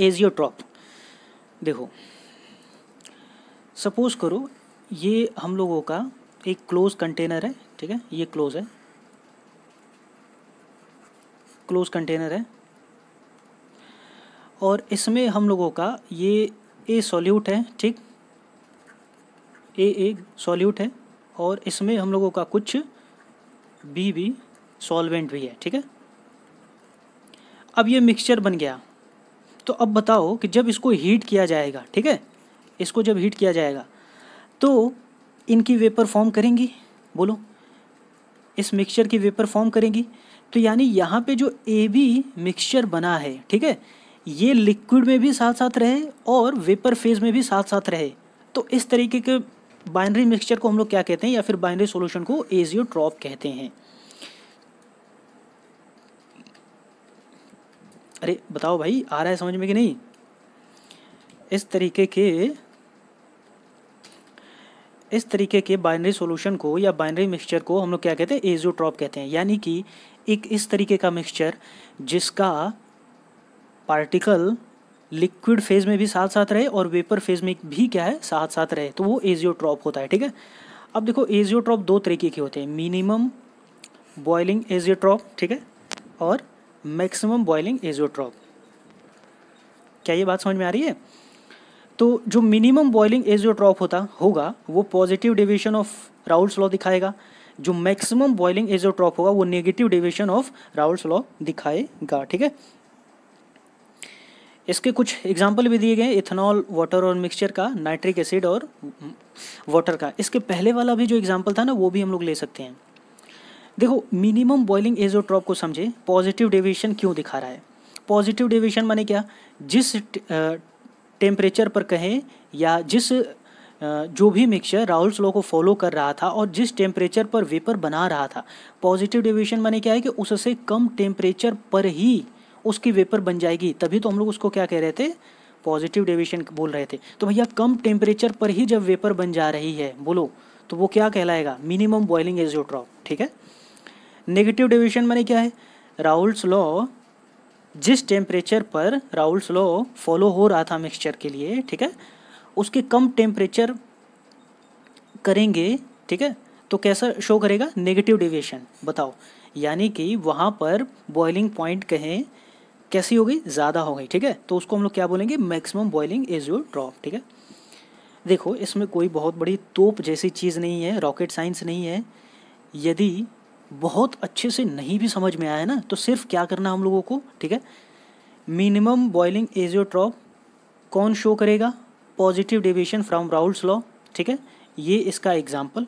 एजियोट्रॉप देखो सपोज करो ये हम लोगों का एक क्लोज कंटेनर है ठीक है ये क्लोज है क्लोज कंटेनर है और इसमें हम लोगों का ये ए सॉल्यूट है ठीक ए ए सॉल्यूट है और इसमें हम लोगों का कुछ बी बी सॉल्वेंट भी है ठीक है अब ये मिक्सचर बन गया तो अब बताओ कि जब इसको हीट किया जाएगा ठीक है इसको जब हीट किया जाएगा तो इनकी वेपर फॉर्म करेंगी बोलो इस मिक्सचर की वेपर फॉर्म करेंगी तो यानी यहाँ पे जो ए बी मिक्सचर बना है ठीक है ये लिक्विड में भी साथ साथ रहे और वेपर फेज में भी साथ साथ रहे तो इस तरीके के बाइनरी मिक्सचर को हम लोग क्या कहते हैं या फिर बाइनरी सोल्यूशन को एजियोट्रॉप कहते हैं अरे बताओ भाई आ रहा है समझ में कि नहीं इस तरीके के इस तरीके के बाइनरी सॉल्यूशन को या बाइनरी मिक्सचर को हम लोग क्या कहते हैं एजोट्रॉप कहते हैं यानी कि एक इस तरीके का मिक्सचर जिसका पार्टिकल लिक्विड फेज में भी साथ साथ रहे और वेपर फेज में भी क्या है साथ साथ रहे तो वो एजियोट्रॉप होता है ठीक है अब देखो एजियोट्रॉप दो तरीके के होते हैं मिनिमम बॉयलिंग एजियोट्रॉप ठीक है और मैक्सिमम बॉइलिंग एजोट्रॉप क्या ये बात समझ में आ रही है तो जो मिनिमम बॉइलिंग एजोट्रॉप होता होगा वो positive deviation of Raoult's law दिखाएगा जो मैक्सिमम बॉइलिंग एजोट्रॉप होगा वो negative deviation of Raoult's law दिखाएगा ठीक है इसके कुछ एग्जाम्पल भी दिए गए इथेनॉल वाटर और मिक्सचर का नाइट्रिक एसिड और वाटर का इसके पहले वाला भी जो एग्जाम्पल था ना वो भी हम लोग ले सकते हैं देखो मिनिमम बॉइलिंग एजोट्रॉप को समझे पॉजिटिव डेविएशन क्यों दिखा रहा है पॉजिटिव डेविएशन माने क्या जिस टेम्परेचर पर कहें या जिस जो भी मिक्सचर राहुल स्लो को फॉलो कर रहा था और जिस टेम्परेचर पर वेपर बना रहा था पॉजिटिव डेविएशन माने क्या है कि उससे कम टेम्परेचर पर ही उसकी वेपर बन जाएगी तभी तो हम लोग उसको क्या कह रहे थे पॉजिटिव डेविएशन बोल रहे थे तो भैया कम टेम्परेचर पर ही जब वेपर बन जा रही है बोलो तो वो क्या कहलाएगा मिनिमम बॉइलिंग एजोट्रॉप ठीक है नेगेटिव डिविएशन मैंने क्या है राउल्स लॉ जिस टेम्परेचर पर राउल्स लॉ फॉलो हो रहा था मिक्सचर के लिए ठीक है उसके कम टेम्परेचर करेंगे ठीक है तो कैसा शो करेगा नेगेटिव डिविएशन बताओ यानी कि वहाँ पर बॉइलिंग पॉइंट कहें कैसी हो गई ज़्यादा हो गई ठीक है तो उसको हम लोग क्या बोलेंगे maximum boiling azeotrope ठीक है देखो इसमें कोई बहुत बड़ी तोप जैसी चीज़ नहीं है रॉकेट साइंस नहीं है यदि बहुत अच्छे से नहीं भी समझ में आया ना तो सिर्फ क्या करना हम लोगों को ठीक है मिनिमम बॉइलिंग एजियोट्रॉप कौन शो करेगा positive deviation from Raoult's law ठीक है ये इसका एग्जाम्पल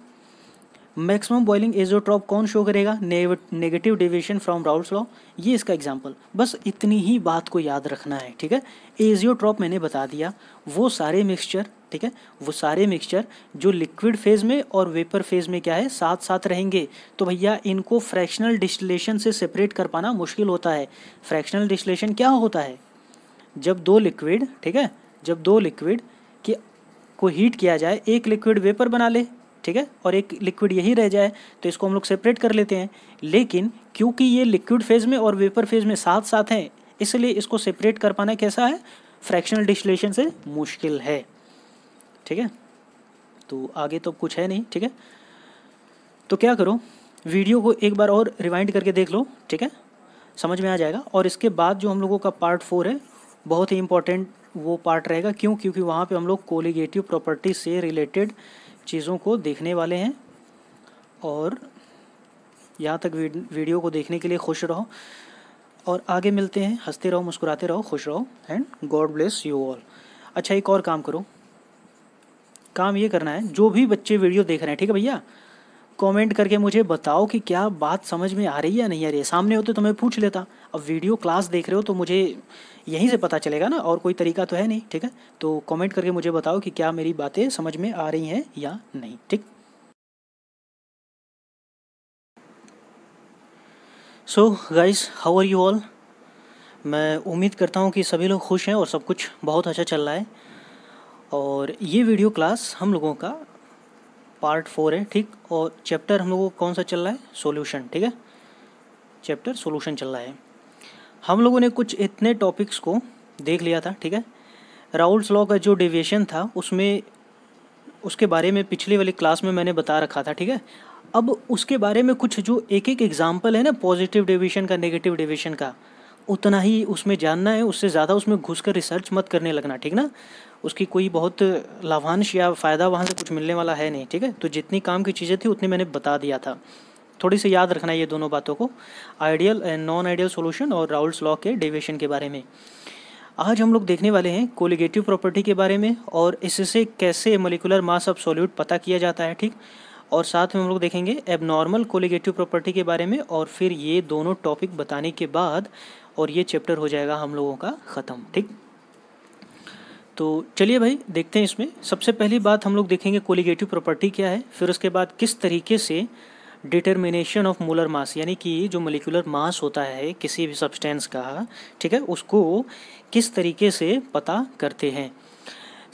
मैक्सिमम बॉइलिंग एजियोट्रॉप कौन शो करेगा negative deviation from Raoult's law ये इसका एग्जाम्पल बस इतनी ही बात को याद रखना है ठीक है एजियोट्रॉप मैंने बता दिया वो सारे मिक्सचर ठीक है वो सारे मिक्सचर जो लिक्विड फेज़ में और वेपर फेज़ में क्या है साथ साथ रहेंगे तो भैया इनको फ्रैक्शनल डिस्टिलेशन से सेपरेट कर पाना मुश्किल होता है फ्रैक्शनल डिस्टिलेशन क्या होता है जब दो लिक्विड ठीक है जब दो लिक्विड के को हीट किया जाए एक लिक्विड वेपर बना ले ठीक है और एक लिक्विड यही रह जाए तो इसको हम लोग सेपरेट कर लेते हैं लेकिन क्योंकि ये लिक्विड फेज़ में और वेपर फेज़ में साथ साथ हैं इसलिए इसको सेपरेट कर पाना कैसा है फ्रैक्शनल डिस्टिलेशन से मुश्किल है ठीक है तो आगे तो कुछ है नहीं ठीक है तो क्या करो वीडियो को एक बार और रिवाइंड करके देख लो ठीक है समझ में आ जाएगा और इसके बाद जो हम लोगों का पार्ट फोर है बहुत ही इंपॉर्टेंट वो पार्ट रहेगा क्यों क्योंकि वहाँ पे हम लोग कोलिगेटिव प्रॉपर्टी से रिलेटेड चीज़ों को देखने वाले हैं और यहाँ तक वीडियो को देखने के लिए खुश रहो और आगे मिलते हैं हंसते रहो मुस्कुराते रहो खुश रहो and God bless you all अच्छा एक और काम करो काम ये करना है जो भी बच्चे वीडियो देख रहे हैं ठीक है भैया कमेंट करके मुझे बताओ कि क्या बात समझ में आ रही है या नहीं आ रही है सामने होते तो मैं पूछ लेता अब वीडियो क्लास देख रहे हो तो मुझे यहीं से पता चलेगा ना और कोई तरीका तो है नहीं ठीक है तो कमेंट करके मुझे बताओ कि क्या मेरी बातें समझ में आ रही हैं या नहीं ठीक so guys how are you all मैं उम्मीद करता हूँ कि सभी लोग खुश हैं और सब कुछ बहुत अच्छा चल रहा है और ये वीडियो क्लास हम लोगों का पार्ट फोर है ठीक और चैप्टर हम लोगों को कौन सा चल रहा है सोल्यूशन ठीक है चैप्टर सोल्यूशन चल रहा है हम लोगों ने कुछ इतने टॉपिक्स को देख लिया था ठीक है राउल्स लॉ का जो डेविएशन था उसमें उसके बारे में पिछले वाली क्लास में मैंने बता रखा था ठीक है अब उसके बारे में कुछ जो एक एक एग्जाम्पल है ना पॉजिटिव डेविएशन का नेगेटिव डेविएशन का उतना ही उसमें जानना है उससे ज़्यादा उसमें घुस कर रिसर्च मत करने लगना ठीक ना उसकी कोई बहुत लाभांश या फ़ायदा वहाँ से कुछ मिलने वाला है नहीं ठीक है तो जितनी काम की चीज़ें थी उतनी मैंने बता दिया था थोड़ी सी याद रखना ये दोनों बातों को ideal and non ideal solution और राउल्स लॉ के डिवेशन के बारे में आज हम लोग देखने वाले हैं कोलिगेटिव प्रॉपर्टी के बारे में और इससे कैसे मोलिकुलर मास ऑफ सोल्यूट पता किया जाता है ठीक और साथ में हम लोग देखेंगे एबनॉर्मल कोलिगेटिव प्रॉपर्टी के बारे में और फिर ये दोनों टॉपिक बताने के बाद और ये चैप्टर हो जाएगा हम लोगों का ख़त्म ठीक तो चलिए भाई देखते हैं इसमें सबसे पहली बात हम लोग देखेंगे कोलिगेटिव प्रॉपर्टी क्या है फिर उसके बाद किस तरीके से डिटर्मिनेशन ऑफ मोलर मास यानी कि जो मोलिकुलर मास होता है किसी भी सब्सटेंस का ठीक है उसको किस तरीके से पता करते हैं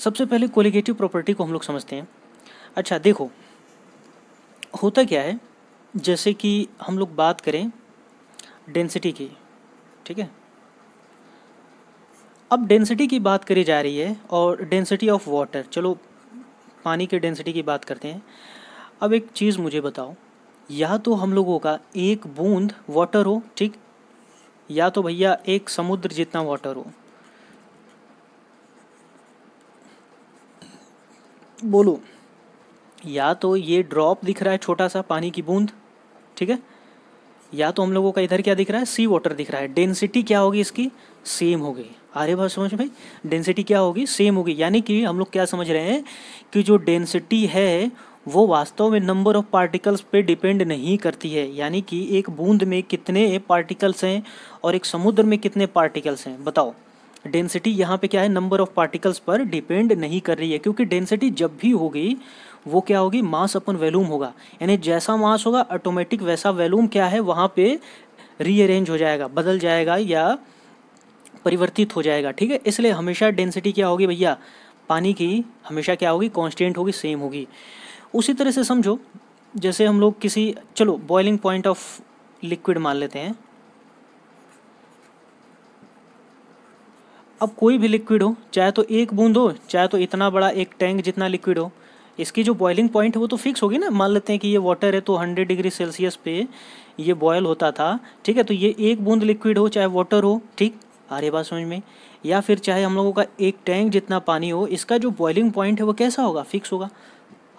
सबसे पहले कोलिगेटिव प्रॉपर्टी को हम लोग समझते हैं अच्छा देखो होता क्या है जैसे कि हम लोग बात करें डेंसिटी की ठीक है अब डेंसिटी की बात करी जा रही है और डेंसिटी ऑफ वाटर चलो पानी के डेंसिटी की बात करते हैं अब एक चीज़ मुझे बताओ या तो हम लोगों का एक बूंद वाटर हो ठीक या तो भैया एक समुद्र जितना वाटर हो बोलो या तो ये ड्रॉप दिख रहा है छोटा सा पानी की बूंद ठीक है या तो हम लोगों का इधर क्या दिख रहा है सी वाटर दिख रहा है डेंसिटी क्या होगी इसकी सेम हो गई आ रही बात समझ में डेंसिटी क्या होगी सेम होगी यानी कि हम लोग क्या समझ रहे हैं कि जो डेंसिटी है वो वास्तव में नंबर ऑफ पार्टिकल्स पे डिपेंड नहीं करती है यानी कि एक बूंद में कितने पार्टिकल्स हैं और एक समुद्र में कितने पार्टिकल्स हैं बताओ डेंसिटी यहाँ पे क्या है नंबर ऑफ पार्टिकल्स पर डिपेंड नहीं कर रही है क्योंकि डेंसिटी जब भी होगी वो क्या होगी मास अपन वैल्यूम होगा यानी जैसा मास होगा ऑटोमेटिक वैसा वैल्यूम क्या है वहाँ पे रीअरेंज हो जाएगा बदल जाएगा या परिवर्तित हो जाएगा ठीक है इसलिए हमेशा डेंसिटी क्या होगी भैया पानी की हमेशा क्या होगी कॉन्स्टेंट होगी सेम होगी उसी तरह से समझो जैसे हम लोग किसी चलो बॉइलिंग पॉइंट ऑफ लिक्विड मान लेते हैं अब कोई भी लिक्विड हो चाहे तो एक बूंद हो चाहे तो इतना बड़ा एक टैंक जितना लिक्विड हो इसकी जो बॉइलिंग पॉइंट है वो तो फिक्स होगी ना मान लेते हैं कि ये वाटर है तो 100 डिग्री सेल्सियस पे ये बॉयल होता था ठीक है तो ये एक बूंद लिक्विड हो चाहे वाटर हो ठीक आ रही बात समझ में या फिर चाहे हम लोगों का एक टैंक जितना पानी हो इसका जो बॉइलिंग पॉइंट है वो कैसा होगा फिक्स होगा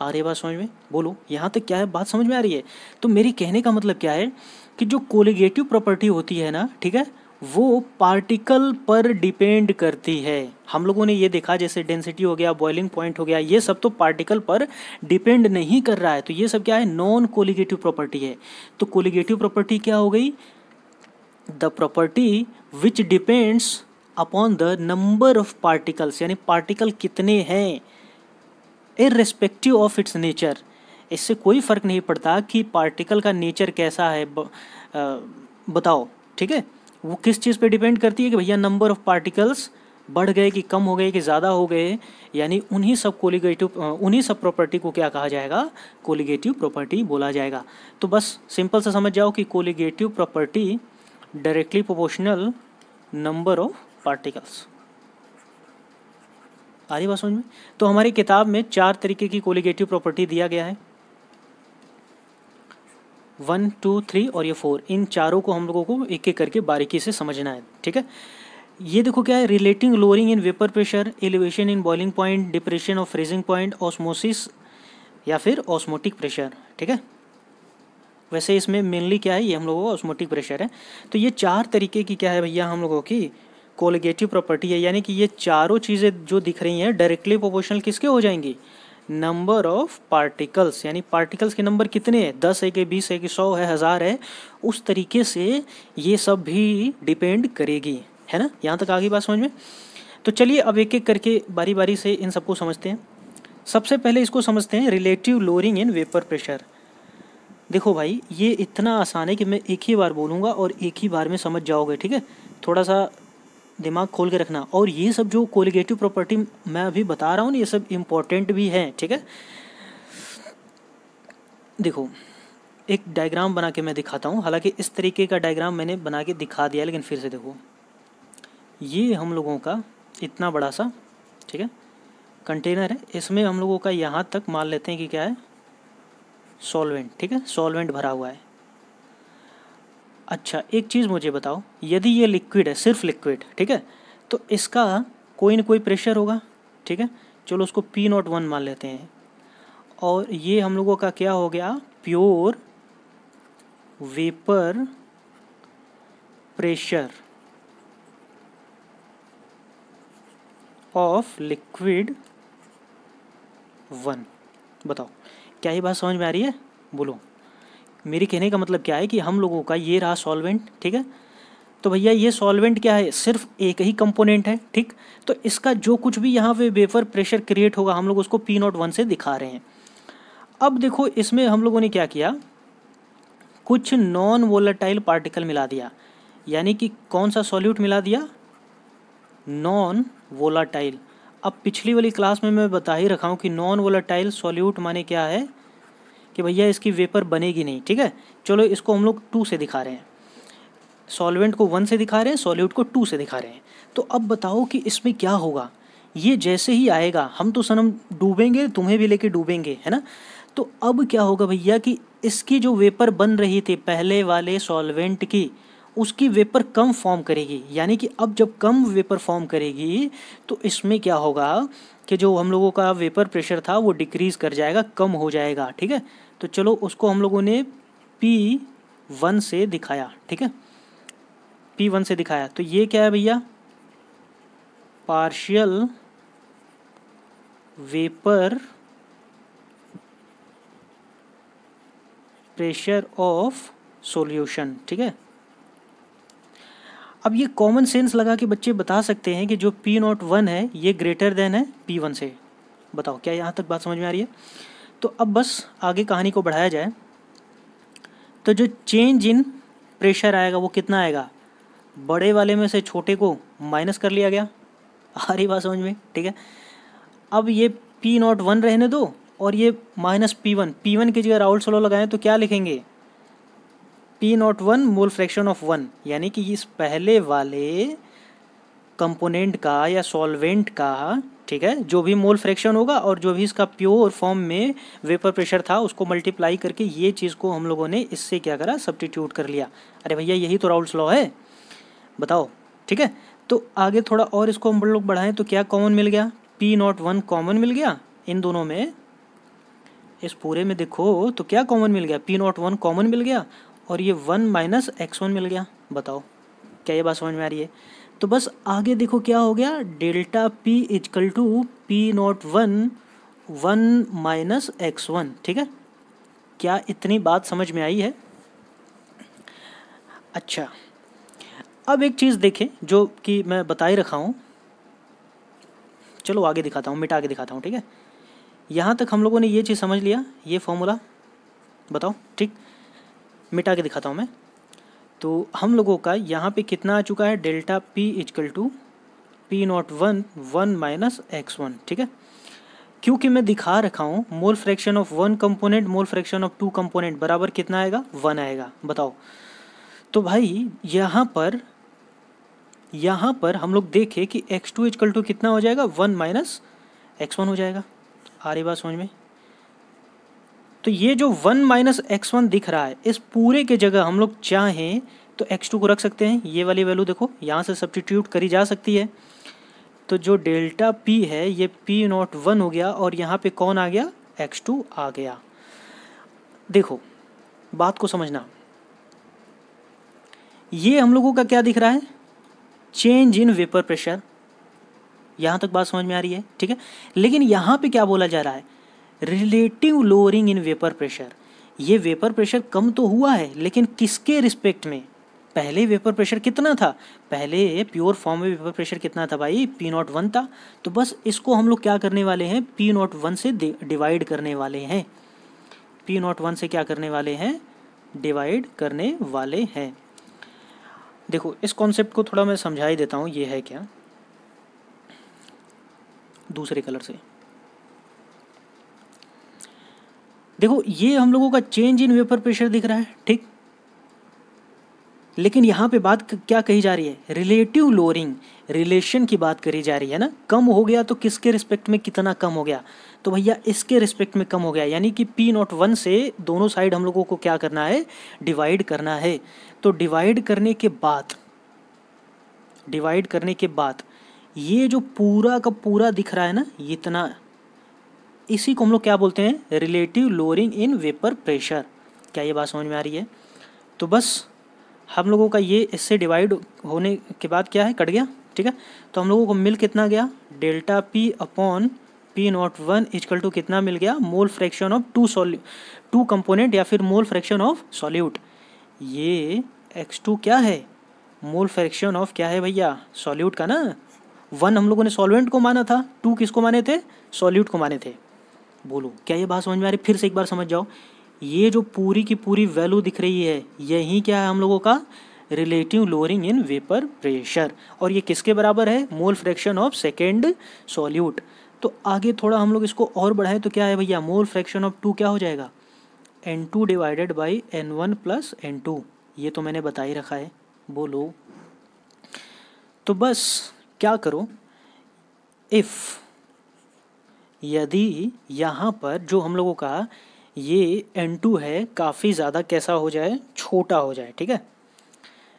आ रही बात समझ में बोलो यहाँ तक क्या है बात समझ में आ रही है तो मेरी कहने का मतलब क्या है कि जो कोलिगेटिव प्रॉपर्टी होती है ना ठीक है वो पार्टिकल पर डिपेंड करती है हम लोगों ने ये देखा जैसे डेंसिटी हो गया बॉइलिंग पॉइंट हो गया ये सब तो पार्टिकल पर डिपेंड नहीं कर रहा है तो ये सब क्या है नॉन कोलिगेटिव प्रॉपर्टी है तो कोलिगेटिव प्रॉपर्टी क्या हो गई the property which depends upon the number of particles यानी पार्टिकल कितने हैं इ रेस्पेक्टिव ऑफ इट्स नेचर इससे कोई फ़र्क नहीं पड़ता कि पार्टिकल का नेचर कैसा है ब, आ, बताओ ठीक है वो किस चीज़ पे डिपेंड करती है कि भैया नंबर ऑफ पार्टिकल्स बढ़ गए कि कम हो गए कि ज़्यादा हो गए यानी उन्हीं सब कोलिगेटिव उन्हीं सब प्रॉपर्टी को क्या कहा जाएगा कोलिगेटिव प्रॉपर्टी बोला जाएगा तो बस सिंपल से समझ जाओ कि colligative property directly proportional number of particles आ रही बात समझ में तो हमारी किताब में चार तरीके की कोलिगेटिव प्रॉपर्टी दिया गया है वन टू थ्री और ये फोर इन चारों को हम लोगों को एक एक करके बारीकी से समझना है ठीक है ये देखो क्या है relative lowering in vapour pressure elevation in boiling point depression of freezing point osmosis या फिर ऑस्मोटिक प्रेशर ठीक है वैसे इसमें मेनली क्या है ये हम लोगों का ऑस्मोटिक प्रेशर है तो ये चार तरीके की क्या है भैया हम लोगों की कोलिगेटिव प्रॉपर्टी है यानी कि ये चारों चीज़ें जो दिख रही हैं डायरेक्टली प्रोपोर्शनल किसके हो जाएंगी नंबर ऑफ पार्टिकल्स यानी पार्टिकल्स के नंबर कितने हैं दस है कि बीस है कि सौ है हज़ार है उस तरीके से ये सब भी डिपेंड करेगी है ना यहाँ तक आ गई बात समझ में तो चलिए अब एक एक करके बारी बारी से इन सबको समझते हैं सबसे पहले इसको समझते हैं relative lowering in vapour pressure देखो भाई ये इतना आसान है कि मैं एक ही बार बोलूँगा और एक ही बार में समझ जाओगे ठीक है थोड़ा सा दिमाग खोल के रखना और ये सब जो कोलिगेटिव प्रॉपर्टी मैं अभी बता रहा हूँ ना ये सब इम्पोर्टेंट भी है ठीक है देखो एक डायग्राम बना के मैं दिखाता हूँ हालांकि इस तरीके का डायग्राम मैंने बना के दिखा दिया लेकिन फिर से देखो ये हम लोगों का इतना बड़ा सा ठीक है कंटेनर है इसमें हम लोगों का यहाँ तक मान लेते हैं कि क्या है सॉल्वेंट ठीक है सॉल्वेंट भरा हुआ है अच्छा एक चीज़ मुझे बताओ यदि ये लिक्विड है सिर्फ लिक्विड ठीक है तो इसका कोई ना कोई प्रेशर होगा ठीक है चलो उसको पी नॉट वन मान लेते हैं और ये हम लोगों का क्या हो गया pure vapour pressure of liquid one बताओ क्या ये बात समझ में आ रही है बोलो मेरे कहने का मतलब क्या है कि हम लोगों का ये रहा सॉल्वेंट ठीक है तो भैया ये सॉल्वेंट क्या है सिर्फ एक ही कंपोनेंट है ठीक तो इसका जो कुछ भी यहाँ पे वेफर प्रेशर क्रिएट होगा हम लोग उसको पी नॉट वन से दिखा रहे हैं अब देखो इसमें हम लोगों ने क्या किया कुछ नॉन वोलाटाइल पार्टिकल मिला दिया यानी कि कौन सा सॉल्यूट मिला दिया नॉन वोलाटाइल अब पिछली वाली क्लास में मैं बता ही रखा हूँ कि नॉन वोलाटाइल सॉल्यूट माने क्या है कि भैया इसकी वेपर बनेगी नहीं ठीक है चलो इसको हम लोग टू से दिखा रहे हैं सॉल्वेंट को वन से दिखा रहे हैं सॉल्यूट को टू से दिखा रहे हैं तो अब बताओ कि इसमें क्या होगा ये जैसे ही आएगा हम तो सनम डूबेंगे तुम्हें भी लेके डूबेंगे है ना तो अब क्या होगा भैया कि इसकी जो वेपर बन रही थी पहले वाले सॉल्वेंट की उसकी वेपर कम फॉर्म करेगी यानी कि अब जब कम वेपर फॉर्म करेगी तो इसमें क्या होगा कि जो हम लोगों का वेपर प्रेशर था वो डिक्रीज़ कर जाएगा कम हो जाएगा ठीक है तो चलो उसको हम लोगों ने पी वन से दिखाया ठीक है पी वन से दिखाया तो ये क्या है भैया partial vapour pressure of solution ठीक है अब ये कॉमन सेंस लगा के बच्चे बता सकते हैं कि जो पी नॉट वन है ये ग्रेटर देन है पी वन से बताओ क्या यहाँ तक बात समझ में आ रही है तो अब बस आगे कहानी को बढ़ाया जाए तो जो चेंज इन प्रेशर आएगा वो कितना आएगा बड़े वाले में से छोटे को माइनस कर लिया गया आ रही बात समझ में ठीक है अब ये पी नॉट वन रहने दो और ये minus P one P one की जगह राहुल सोलो लगाएं तो क्या लिखेंगे P not one mole fraction of one यानी कि इस पहले वाले कंपोनेंट का या सॉल्वेंट का ठीक है जो भी मोल फ्रैक्शन होगा और जो भी इसका प्योर फॉर्म में वेपर प्रेशर था उसको मल्टीप्लाई करके ये चीज़ को हम लोगों ने इससे क्या करा सब्टीट्यूट कर लिया अरे भैया यही तो राउल्स लॉ है बताओ ठीक है तो आगे थोड़ा और इसको हम लोग बढ़ाएं तो क्या कॉमन मिल गया पी नॉट वन कॉमन मिल गया इन दोनों में इस पूरे में देखो तो क्या कॉमन मिल गया पी नॉट वन कॉमन मिल गया और ये वन माइनस एक्स वन मिल गया बताओ क्या ये बात समझ में आ रही है तो बस आगे देखो क्या हो गया delta P is equal to P not one one minus x one ठीक है क्या इतनी बात समझ में आई है अच्छा अब एक चीज़ देखें जो कि मैं बता ही रखा हूँ चलो आगे दिखाता हूँ मिटा के दिखाता हूँ ठीक है यहाँ तक हम लोगों ने ये चीज़ समझ लिया ये फॉर्मूला बताओ ठीक मिटा के दिखाता हूँ मैं तो हम लोगों का यहाँ पे कितना आ चुका है delta P is equal to P not one one minus x one ठीक है क्योंकि मैं दिखा रखा हूँ mole fraction of one component mole fraction of two component बराबर कितना आएगा वन आएगा बताओ तो भाई यहाँ पर यहाँ पर हम लोग देखें कि एक्स टू इजकल टू कितना हो जाएगा वन माइनस एक्स वन हो जाएगा आ रही बात समझ में तो ये जो वन माइनस एक्स वन दिख रहा है इस पूरे के जगह हम लोग चाहें तो एक्स टू को रख सकते हैं ये वाली वैल्यू देखो यहाँ से सब्सटीट्यूट करी जा सकती है तो जो डेल्टा पी है ये पी नॉट वन हो गया और यहाँ पे कौन आ गया एक्स टू आ गया देखो बात को समझना ये हम लोगों का क्या दिख रहा है चेंज इन वेपर प्रेशर यहाँ तक बात समझ में आ रही है ठीक है लेकिन यहाँ पे क्या बोला जा रहा है relative lowering in vapour pressure ये वेपर प्रेशर कम तो हुआ है लेकिन किसके रिस्पेक्ट में पहले वेपर प्रेशर कितना था पहले प्योर फॉर्म में वेपर प्रेशर कितना था भाई पी नॉट वन था तो बस इसको हम लोग क्या करने वाले हैं पी नॉट वन से डिवाइड करने वाले हैं पी नॉट वन से क्या करने वाले हैं डिवाइड करने वाले हैं देखो इस कॉन्सेप्ट को थोड़ा मैं समझा ही देता हूँ ये है क्या दूसरे कलर से देखो ये हम लोगों का चेंज इन वेपर प्रेशर दिख रहा है ठीक लेकिन यहाँ पे बात क्या कही जा रही है रिलेटिव लोअरिंग रिलेशन की बात करी जा रही है ना कम हो गया तो किसके रिस्पेक्ट में कितना कम हो गया तो भैया इसके रिस्पेक्ट में कम हो गया यानी कि पी नॉट वन से दोनों साइड हम लोगों को क्या करना है डिवाइड करना है तो डिवाइड करने के बाद डिवाइड करने के बाद ये जो पूरा का पूरा दिख रहा है ना इतना इसी को हम लोग क्या बोलते हैं relative lowering in vapour pressure क्या ये बात समझ में आ रही है तो बस हम लोगों का ये इससे डिवाइड होने के बाद क्या है कट गया ठीक है तो हम लोगों को मिल कितना गया delta P upon P not one equal to कितना मिल गया mole fraction of two solute two component या फिर मोल फ्रैक्शन ऑफ सॉल्यूट ये एक्स टू क्या है मोल फ्रैक्शन ऑफ क्या है भैया सॉल्यूट का ना वन हम लोगों ने सॉल्वेंट को माना था टू किसको माने थे सॉल्यूट को माने थे बोलो क्या ये बात समझ में आ रही फिर से एक बार समझ जाओ ये जो पूरी की पूरी वैल्यू दिख रही है यही क्या है हम लोगों का relative lowering in vapour pressure और ये किसके बराबर है mole fraction of second solute तो आगे थोड़ा हम लोग इसको और बढ़ाएं तो क्या है भैया मोल फ्रैक्शन ऑफ टू क्या हो जाएगा N two divided by N one plus N two ये तो मैंने बता ही रखा है बोलो तो बस क्या करो इफ़ यदि यहाँ पर जो हम लोगों का ये N2 है काफ़ी ज़्यादा कैसा हो जाए छोटा हो जाए ठीक है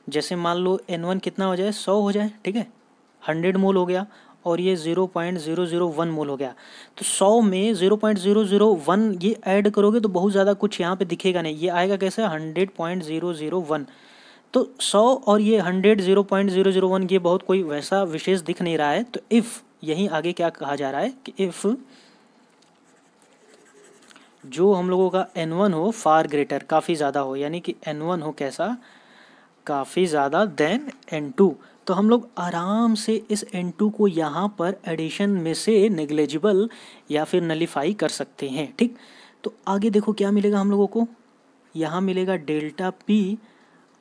जैसे मान लो N1 कितना हो जाए सौ हो जाए ठीक है हंड्रेड मोल हो गया और ये zero point zero zero one mole हो गया तो सौ में zero point zero zero one ये ऐड करोगे तो बहुत ज़्यादा कुछ यहाँ पे दिखेगा नहीं ये आएगा कैसे hundred point zero zero one तो सौ और ये hundred zero point zero zero one ये बहुत कोई वैसा विशेष दिख नहीं रहा है तो इफ़ यहीं आगे क्या कहा जा रहा है कि इफ़ जो हम लोगों का एन वन हो फार ग्रेटर काफ़ी ज़्यादा हो यानी कि एन वन हो कैसा काफ़ी ज़्यादा देन एन टू तो हम लोग आराम से इस एन टू को यहाँ पर एडिशन में से निगलेजिबल या फिर नलीफाई कर सकते हैं ठीक तो आगे देखो क्या मिलेगा हम लोगों को यहाँ मिलेगा delta P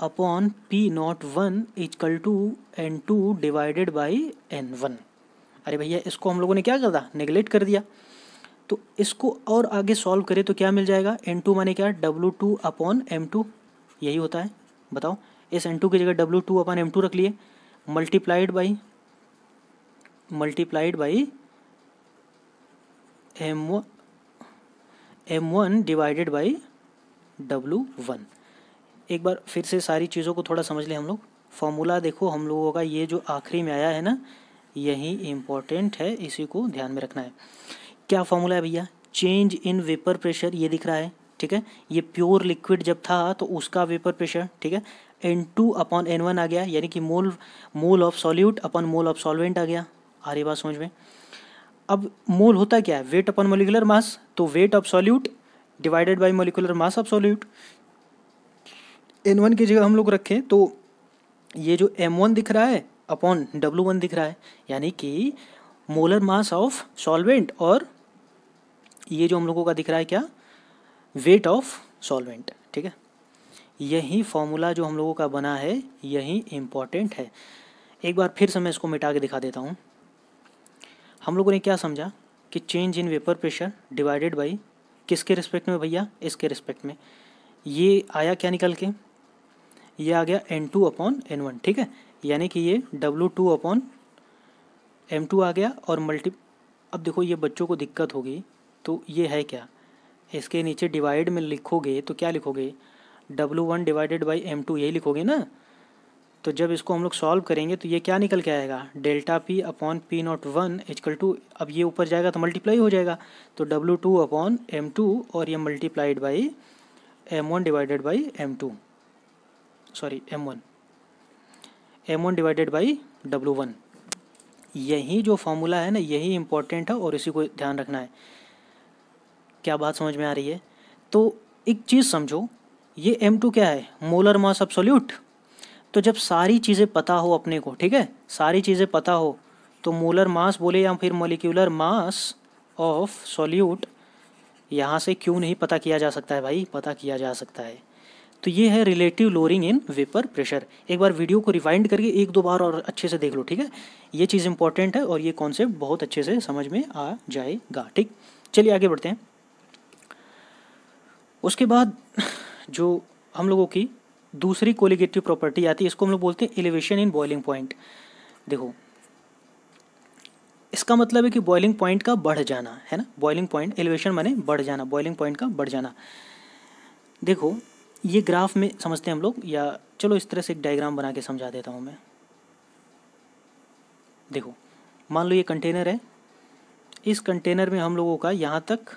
upon P not one equal to N two divided by N one अरे भैया इसको हम लोगों ने क्या कर दिया निगलेक्ट कर दिया तो इसको और आगे सॉल्व करें तो क्या मिल जाएगा एन टू माने क्या W two upon M two यही होता है बताओ इस एन टू की जगह W two upon M two रख लिए multiplied by multiplied by M M one divided by W one एक बार फिर से सारी चीज़ों को थोड़ा समझ लें हम लोग फॉर्मूला देखो हम लोगों का ये जो आखिरी में आया है ना यही इम्पोर्टेंट है इसी को ध्यान में रखना है क्या फॉर्मूला है भैया चेंज इन वेपर प्रेशर ये दिख रहा है ठीक है ये प्योर लिक्विड जब था तो उसका वेपर प्रेशर ठीक है N two upon N one आ गया यानी कि mole mole of solute upon mole of solvent आ गया आ रही बात समझ में अब मोल होता क्या है वेट अपॉन मोलिकुलर मास तो weight of solute divided by molecular mass of solute N one की जगह हम लोग रखें तो ये जो एम वन दिख रहा है अपॉन डब्लू वन दिख रहा है यानी कि मोलर मास ऑफ सॉल्वेंट और ये जो हम लोगों का दिख रहा है क्या वेट ऑफ सॉल्वेंट ठीक है यही फॉर्मूला जो हम लोगों का बना है यही इम्पॉर्टेंट है एक बार फिर से मैं इसको मिटा के दिखा देता हूँ हम लोगों ने क्या समझा कि change in vapour pressure divided by किसके रिस्पेक्ट में भैया इसके रिस्पेक्ट में ये आया क्या निकल के ये आ गया N two upon N one ठीक है यानी कि ये W two upon M two आ गया और मल्टी अब देखो ये बच्चों को दिक्कत होगी तो ये है क्या इसके नीचे डिवाइड में लिखोगे तो क्या लिखोगे W one divided by M two यही लिखोगे ना तो जब इसको हम लोग सॉल्व करेंगे तो ये क्या निकल के आएगा delta P upon P not one equal to अब ये ऊपर जाएगा तो मल्टीप्लाई हो जाएगा तो W two upon M two और ये multiplied by M one divided by M two sorry M one M one divided by W one यही जो फॉर्मूला है ना यही इंपॉर्टेंट है और इसी को ध्यान रखना है क्या बात समझ में आ रही है तो एक चीज़ समझो ये एम टू क्या है मोलर मास सोल्यूट तो जब सारी चीज़ें पता हो अपने को ठीक है सारी चीज़ें पता हो तो मोलर मास बोले या फिर मोलिकुलर मास ऑफ सोल्यूट यहाँ से क्यों नहीं पता किया जा सकता है भाई पता किया जा सकता है तो ये है relative lowering in vapour pressure एक बार वीडियो को रिवाइंड करके एक दो बार और अच्छे से देख लो ठीक है ये चीज़ इंपॉर्टेंट है और ये कॉन्सेप्ट बहुत अच्छे से समझ में आ जाएगा ठीक चलिए आगे बढ़ते हैं उसके बाद जो हम लोगों की दूसरी कोलिगेटिव प्रॉपर्टी आती है इसको हम लोग बोलते हैं एलिवेशन इन बॉइलिंग पॉइंट देखो इसका मतलब है कि बॉइलिंग पॉइंट का बढ़ जाना है ना बॉइलिंग पॉइंट एलिवेशन माने बढ़ जाना बॉइलिंग पॉइंट का बढ़ जाना देखो ये ग्राफ में समझते हैं हम लोग या चलो इस तरह से एक डायग्राम बना के समझा देता हूँ मैं देखो मान लो ये कंटेनर है इस कंटेनर में हम लोगों का यहाँ तक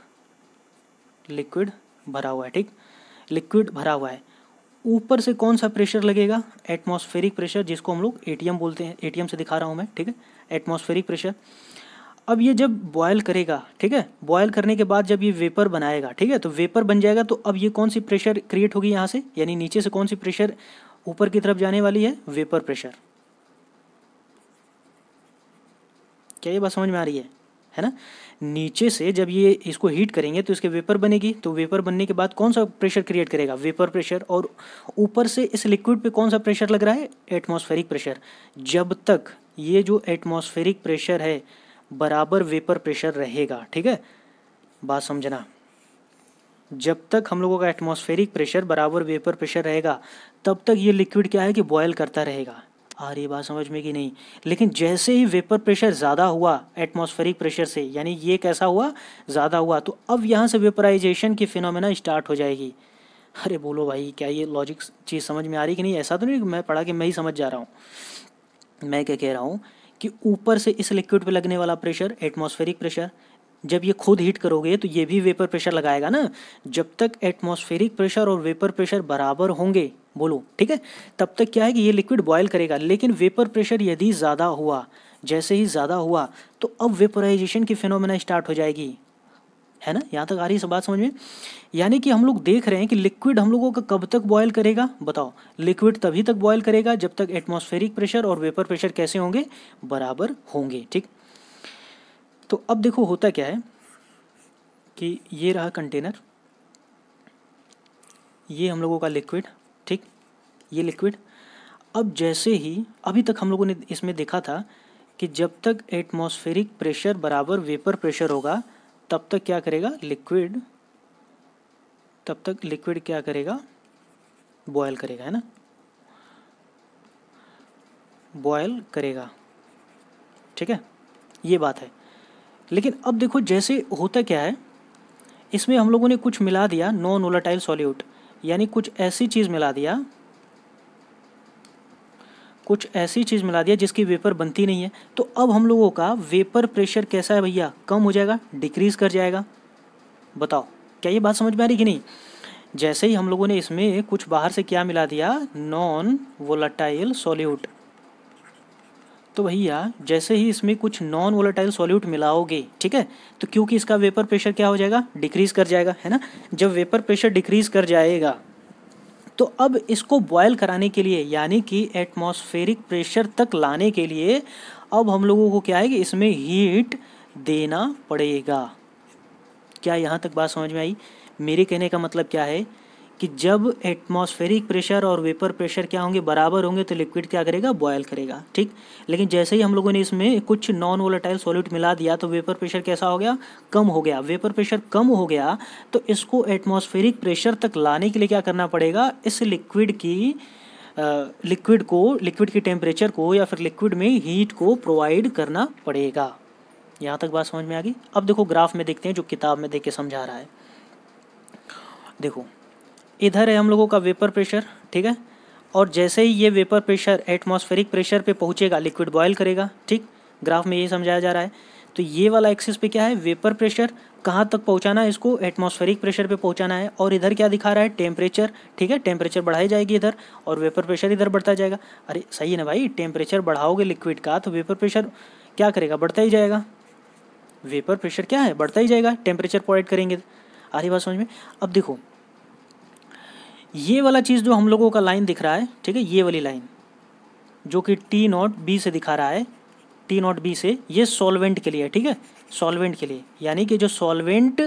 लिक्विड भरा हुआ है ठीक लिक्विड भरा हुआ है ऊपर से कौन सा प्रेशर लगेगा एटमॉस्फेरिक प्रेशर जिसको हम लोग एटीएम बोलते हैं एटीएम से दिखा रहा हूँ मैं ठीक है एटमॉस्फेरिक प्रेशर अब ये जब बॉयल करेगा ठीक है बॉयल करने के बाद जब ये वेपर बनाएगा ठीक है तो वेपर बन जाएगा तो अब ये कौन सी प्रेशर क्रिएट होगी यहाँ से यानी नीचे से कौन सी प्रेशर ऊपर की तरफ जाने वाली है वेपर प्रेशर क्या ये बात समझ में आ रही है है ना नीचे से जब ये इसको हीट करेंगे तो इसके वेपर बनेगी तो वेपर बनने के बाद कौन सा प्रेशर क्रिएट करेगा वेपर प्रेशर और ऊपर से इस लिक्विड पे कौन सा प्रेशर लग रहा है एटमॉस्फेरिक प्रेशर जब तक ये जो एटमॉस्फेरिक प्रेशर है बराबर वेपर प्रेशर रहेगा ठीक है बात समझना जब तक हम लोगों का एटमॉस्फेरिक प्रेशर बराबर वेपर प्रेशर रहेगा तब तक ये लिक्विड क्या है कि बॉयल करता रहेगा आ रही बात समझ में कि नहीं लेकिन जैसे ही वेपर प्रेशर ज़्यादा हुआ एटमॉस्फेरिक प्रेशर से यानी ये कैसा हुआ ज़्यादा हुआ तो अब यहाँ से वेपराइजेशन की फिनोमेना स्टार्ट हो जाएगी अरे बोलो भाई क्या ये लॉजिक चीज़ समझ में आ रही कि नहीं ऐसा तो नहीं मैं पढ़ा कि मैं ही समझ जा रहा हूँ मैं क्या कह रहा हूँ कि ऊपर से इस लिक्विड पर लगने वाला प्रेशर एटमॉस्फेरिक प्रेशर जब ये खुद हीट करोगे तो ये भी वेपर प्रेशर लगाएगा ना जब तक एटमॉस्फेरिक प्रेशर और वेपर प्रेशर बराबर होंगे बोलो ठीक है तब तक क्या है कि ये लिक्विड बॉयल करेगा लेकिन वेपर प्रेशर यदि ज़्यादा हुआ जैसे ही ज़्यादा हुआ तो अब वेपराइजेशन की फिनोमिना स्टार्ट हो जाएगी है ना यहाँ तक आ रही सब बात समझ में यानी कि हम लोग देख रहे हैं कि लिक्विड हम लोगों का कब तक बॉयल करेगा बताओ लिक्विड तभी तक बॉयल करेगा जब तक एटमॉस्फेरिक प्रेशर और वेपर प्रेशर कैसे होंगे बराबर होंगे ठीक तो अब देखो होता क्या है कि ये रहा कंटेनर ये हम लोगों का लिक्विड ठीक ये लिक्विड अब जैसे ही अभी तक हम लोगों ने इसमें देखा था कि जब तक एटमॉस्फेरिक प्रेशर बराबर वेपर प्रेशर होगा तब तक क्या करेगा लिक्विड तब तक लिक्विड क्या करेगा बॉयल करेगा है ना बॉयल करेगा ठीक है ये बात है लेकिन अब देखो जैसे होता क्या है इसमें हम लोगों ने कुछ मिला दिया नॉन ओलाटाइल सॉल्यूट यानी कुछ ऐसी चीज़ मिला दिया कुछ ऐसी चीज़ मिला दिया जिसकी वेपर बनती नहीं है तो अब हम लोगों का वेपर प्रेशर कैसा है भैया कम हो जाएगा डिक्रीज़ कर जाएगा बताओ क्या ये बात समझ में आ रही कि नहीं जैसे ही हम लोगों ने इसमें कुछ बाहर से क्या मिला दिया नॉन वोलाटाइल सॉल्यूट तो भैया जैसे ही इसमें कुछ नॉन वोलेटाइल सॉल्यूट मिलाओगे ठीक है तो क्योंकि इसका वेपर प्रेशर क्या हो जाएगा डिक्रीज कर जाएगा है ना जब वेपर प्रेशर डिक्रीज कर जाएगा तो अब इसको बॉयल कराने के लिए यानी कि एटमॉस्फेरिक प्रेशर तक लाने के लिए अब हम लोगों को क्या है कि इसमें हीट देना पड़ेगा क्या यहाँ तक बात समझ में आई मेरे कहने का मतलब क्या है कि जब एटमॉस्फेरिक प्रेशर और वेपर प्रेशर क्या होंगे बराबर होंगे तो लिक्विड क्या करेगा बॉयल करेगा ठीक लेकिन जैसे ही हम लोगों ने इसमें कुछ नॉन वोलाटाइल सॉलिड मिला दिया तो वेपर प्रेशर कैसा हो गया कम हो गया वेपर प्रेशर कम हो गया तो इसको एटमॉस्फेरिक प्रेशर तक लाने के लिए क्या करना पड़ेगा इस लिक्विड की लिक्विड को लिक्विड की टेम्परेचर को या फिर लिक्विड में हीट को प्रोवाइड करना पड़ेगा यहाँ तक बात समझ में आ गई अब देखो ग्राफ में देखते हैं जो किताब में देख के समझा रहा है देखो इधर है हम लोगों का वेपर प्रेशर ठीक है और जैसे ही ये वेपर प्रेशर एटमॉस्फेरिक प्रेशर पे पहुँचेगा लिक्विड बॉयल करेगा ठीक ग्राफ में यही समझाया जा रहा है तो ये वाला एक्सिस पे क्या है वेपर प्रेशर कहाँ तक पहुँचाना है इसको एटमॉस्फेरिक प्रेशर पे पहुँचाना है और इधर क्या दिखा रहा है टेम्परेचर ठीक है टेम्परेचर बढ़ाई जाएगी इधर और वेपर प्रेशर इधर बढ़ता जाएगा अरे सही है ना भाई टेम्परेचर बढ़ाओगे लिक्विड का तो वेपर प्रेशर क्या करेगा बढ़ता ही जाएगा वेपर प्रेशर क्या है बढ़ता ही जाएगा टेम्परेचर प्रोवाइड करेंगे आधी बात समझ में अब देखो ये वाला चीज़ जो हम लोगों का लाइन दिख रहा है ठीक है ये वाली लाइन जो कि टी नॉट बी से दिखा रहा है टी नॉट बी से ये सॉल्वेंट के लिए ठीक है सॉल्वेंट के लिए यानी कि जो सॉल्वेंट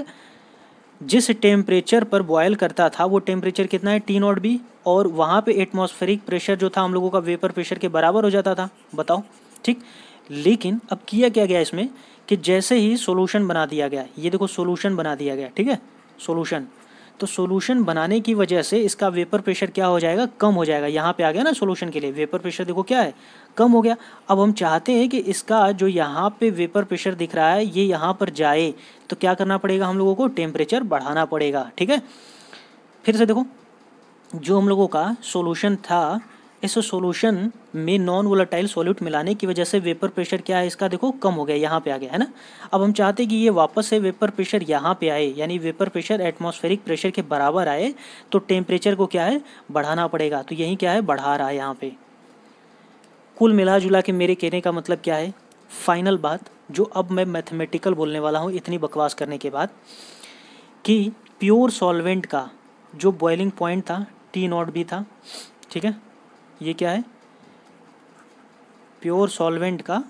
जिस टेम्परेचर पर बॉयल करता था वो टेम्परेचर कितना है टी नॉट बी और वहाँ पे एटमॉस्फेरिक प्रेशर जो था हम लोगों का वेपर प्रेशर के बराबर हो जाता था बताओ ठीक लेकिन अब किया क्या गया इसमें कि जैसे ही सोल्यूशन बना दिया गया ये देखो सोल्यूशन बना दिया गया ठीक है सोल्यूशन तो सोल्यूशन बनाने की वजह से इसका वेपर प्रेशर क्या हो जाएगा कम हो जाएगा यहाँ पे आ गया ना सोल्यूशन के लिए वेपर प्रेशर देखो क्या है कम हो गया अब हम चाहते हैं कि इसका जो यहाँ पे वेपर प्रेशर दिख रहा है ये यहाँ पर जाए तो क्या करना पड़ेगा हम लोगों को टेम्परेचर बढ़ाना पड़ेगा ठीक है फिर से देखो जो हम लोगों का सोल्यूशन था इस सॉल्यूशन में नॉन वोलाटाइल सॉल्यूट मिलाने की वजह से वेपर प्रेशर क्या है इसका देखो कम हो गया यहाँ पे आ गया है ना अब हम चाहते हैं कि ये वापस से वेपर प्रेशर यहाँ पे आए यानी वेपर प्रेशर एटमॉस्फेरिक प्रेशर के बराबर आए तो टेम्परेचर को क्या है बढ़ाना पड़ेगा तो यही क्या है बढ़ा रहा है यहाँ पे कुल मिला जुला के मेरे कहने का मतलब क्या है फाइनल बात जो अब मैं मैथमेटिकल बोलने वाला हूँ इतनी बकवास करने के बाद कि प्योर सॉल्वेंट का जो बॉयलिंग पॉइंट था टी नॉट भी था ठीक है ये क्या है प्योर सॉल्वेंट का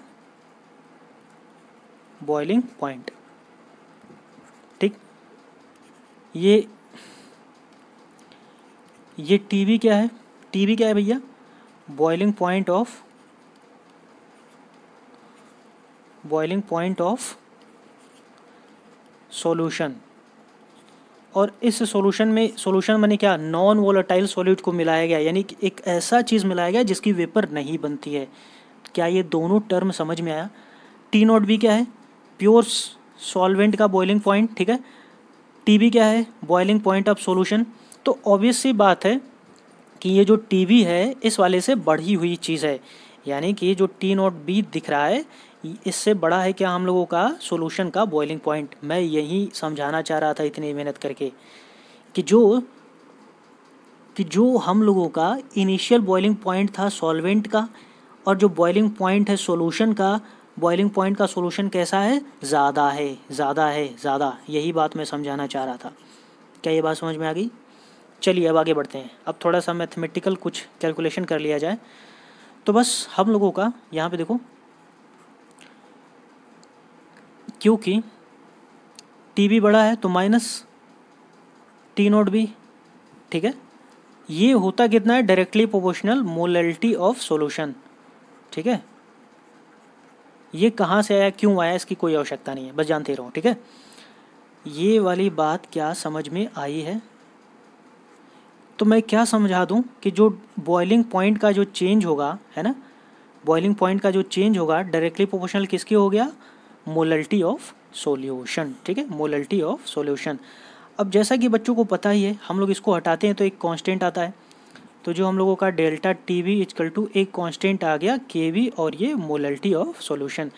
बॉइलिंग पॉइंट ठीक ये ये टीवी क्या है टीवी क्या है भैया boiling point of boiling point of solution और इस सॉल्यूशन में सॉल्यूशन मैंने क्या नॉन वोलाटाइल सॉलिड को मिलाया गया यानी कि एक ऐसा चीज़ मिलाया गया जिसकी वेपर नहीं बनती है क्या ये दोनों टर्म समझ में आया टी नॉट बी क्या है प्योर सॉल्वेंट का बॉइलिंग पॉइंट ठीक है टी बी क्या है बॉइलिंग पॉइंट ऑफ सोल्यूशन तो ऑब्वियस सी बात है कि ये जो टी है इस वाले से बढ़ी हुई चीज़ है यानी कि जो टी नॉट बी दिख रहा है इससे बड़ा है क्या हम लोगों का सोलूशन का बॉइलिंग पॉइंट मैं यही समझाना चाह रहा था इतनी मेहनत करके कि जो कि जो हम लोगों का इनिशियल बॉइलिंग पॉइंट था सॉल्वेंट का और जो बॉइलिंग पॉइंट है सोल्यूशन का बॉइलिंग पॉइंट का सोलूशन कैसा है ज़्यादा है ज़्यादा है ज़्यादा यही बात मैं समझाना चाह रहा था क्या ये बात समझ में आ गई चलिए अब आगे बढ़ते हैं अब थोड़ा सा मैथमेटिकल कुछ कैलकुलेशन कर लिया जाए तो बस हम लोगों का यहाँ पे देखो क्योंकि टी भी बड़ा है तो माइनस टी नोट भी ठीक है ये होता कितना है directly proportional molality of solution ठीक है ये कहाँ से आया क्यों आया इसकी कोई आवश्यकता नहीं है बस जानते रहो ठीक है ये वाली बात क्या समझ में आई है तो मैं क्या समझा दूं कि जो बॉइलिंग पॉइंट का जो चेंज होगा है ना बॉइलिंग पॉइंट का जो चेंज होगा डायरेक्टली प्रोपोर्शनल किसके हो गया मोलल्टी ऑफ सोल्यूशन ठीक है मोलल्टी ऑफ सोल्यूशन अब जैसा कि बच्चों को पता ही है हम लोग इसको हटाते हैं तो एक कांस्टेंट आता है तो जो हम लोगों का delta T V equal to एक कांस्टेंट आ गया के वी और ये मोलल्टी ऑफ सोल्यूशन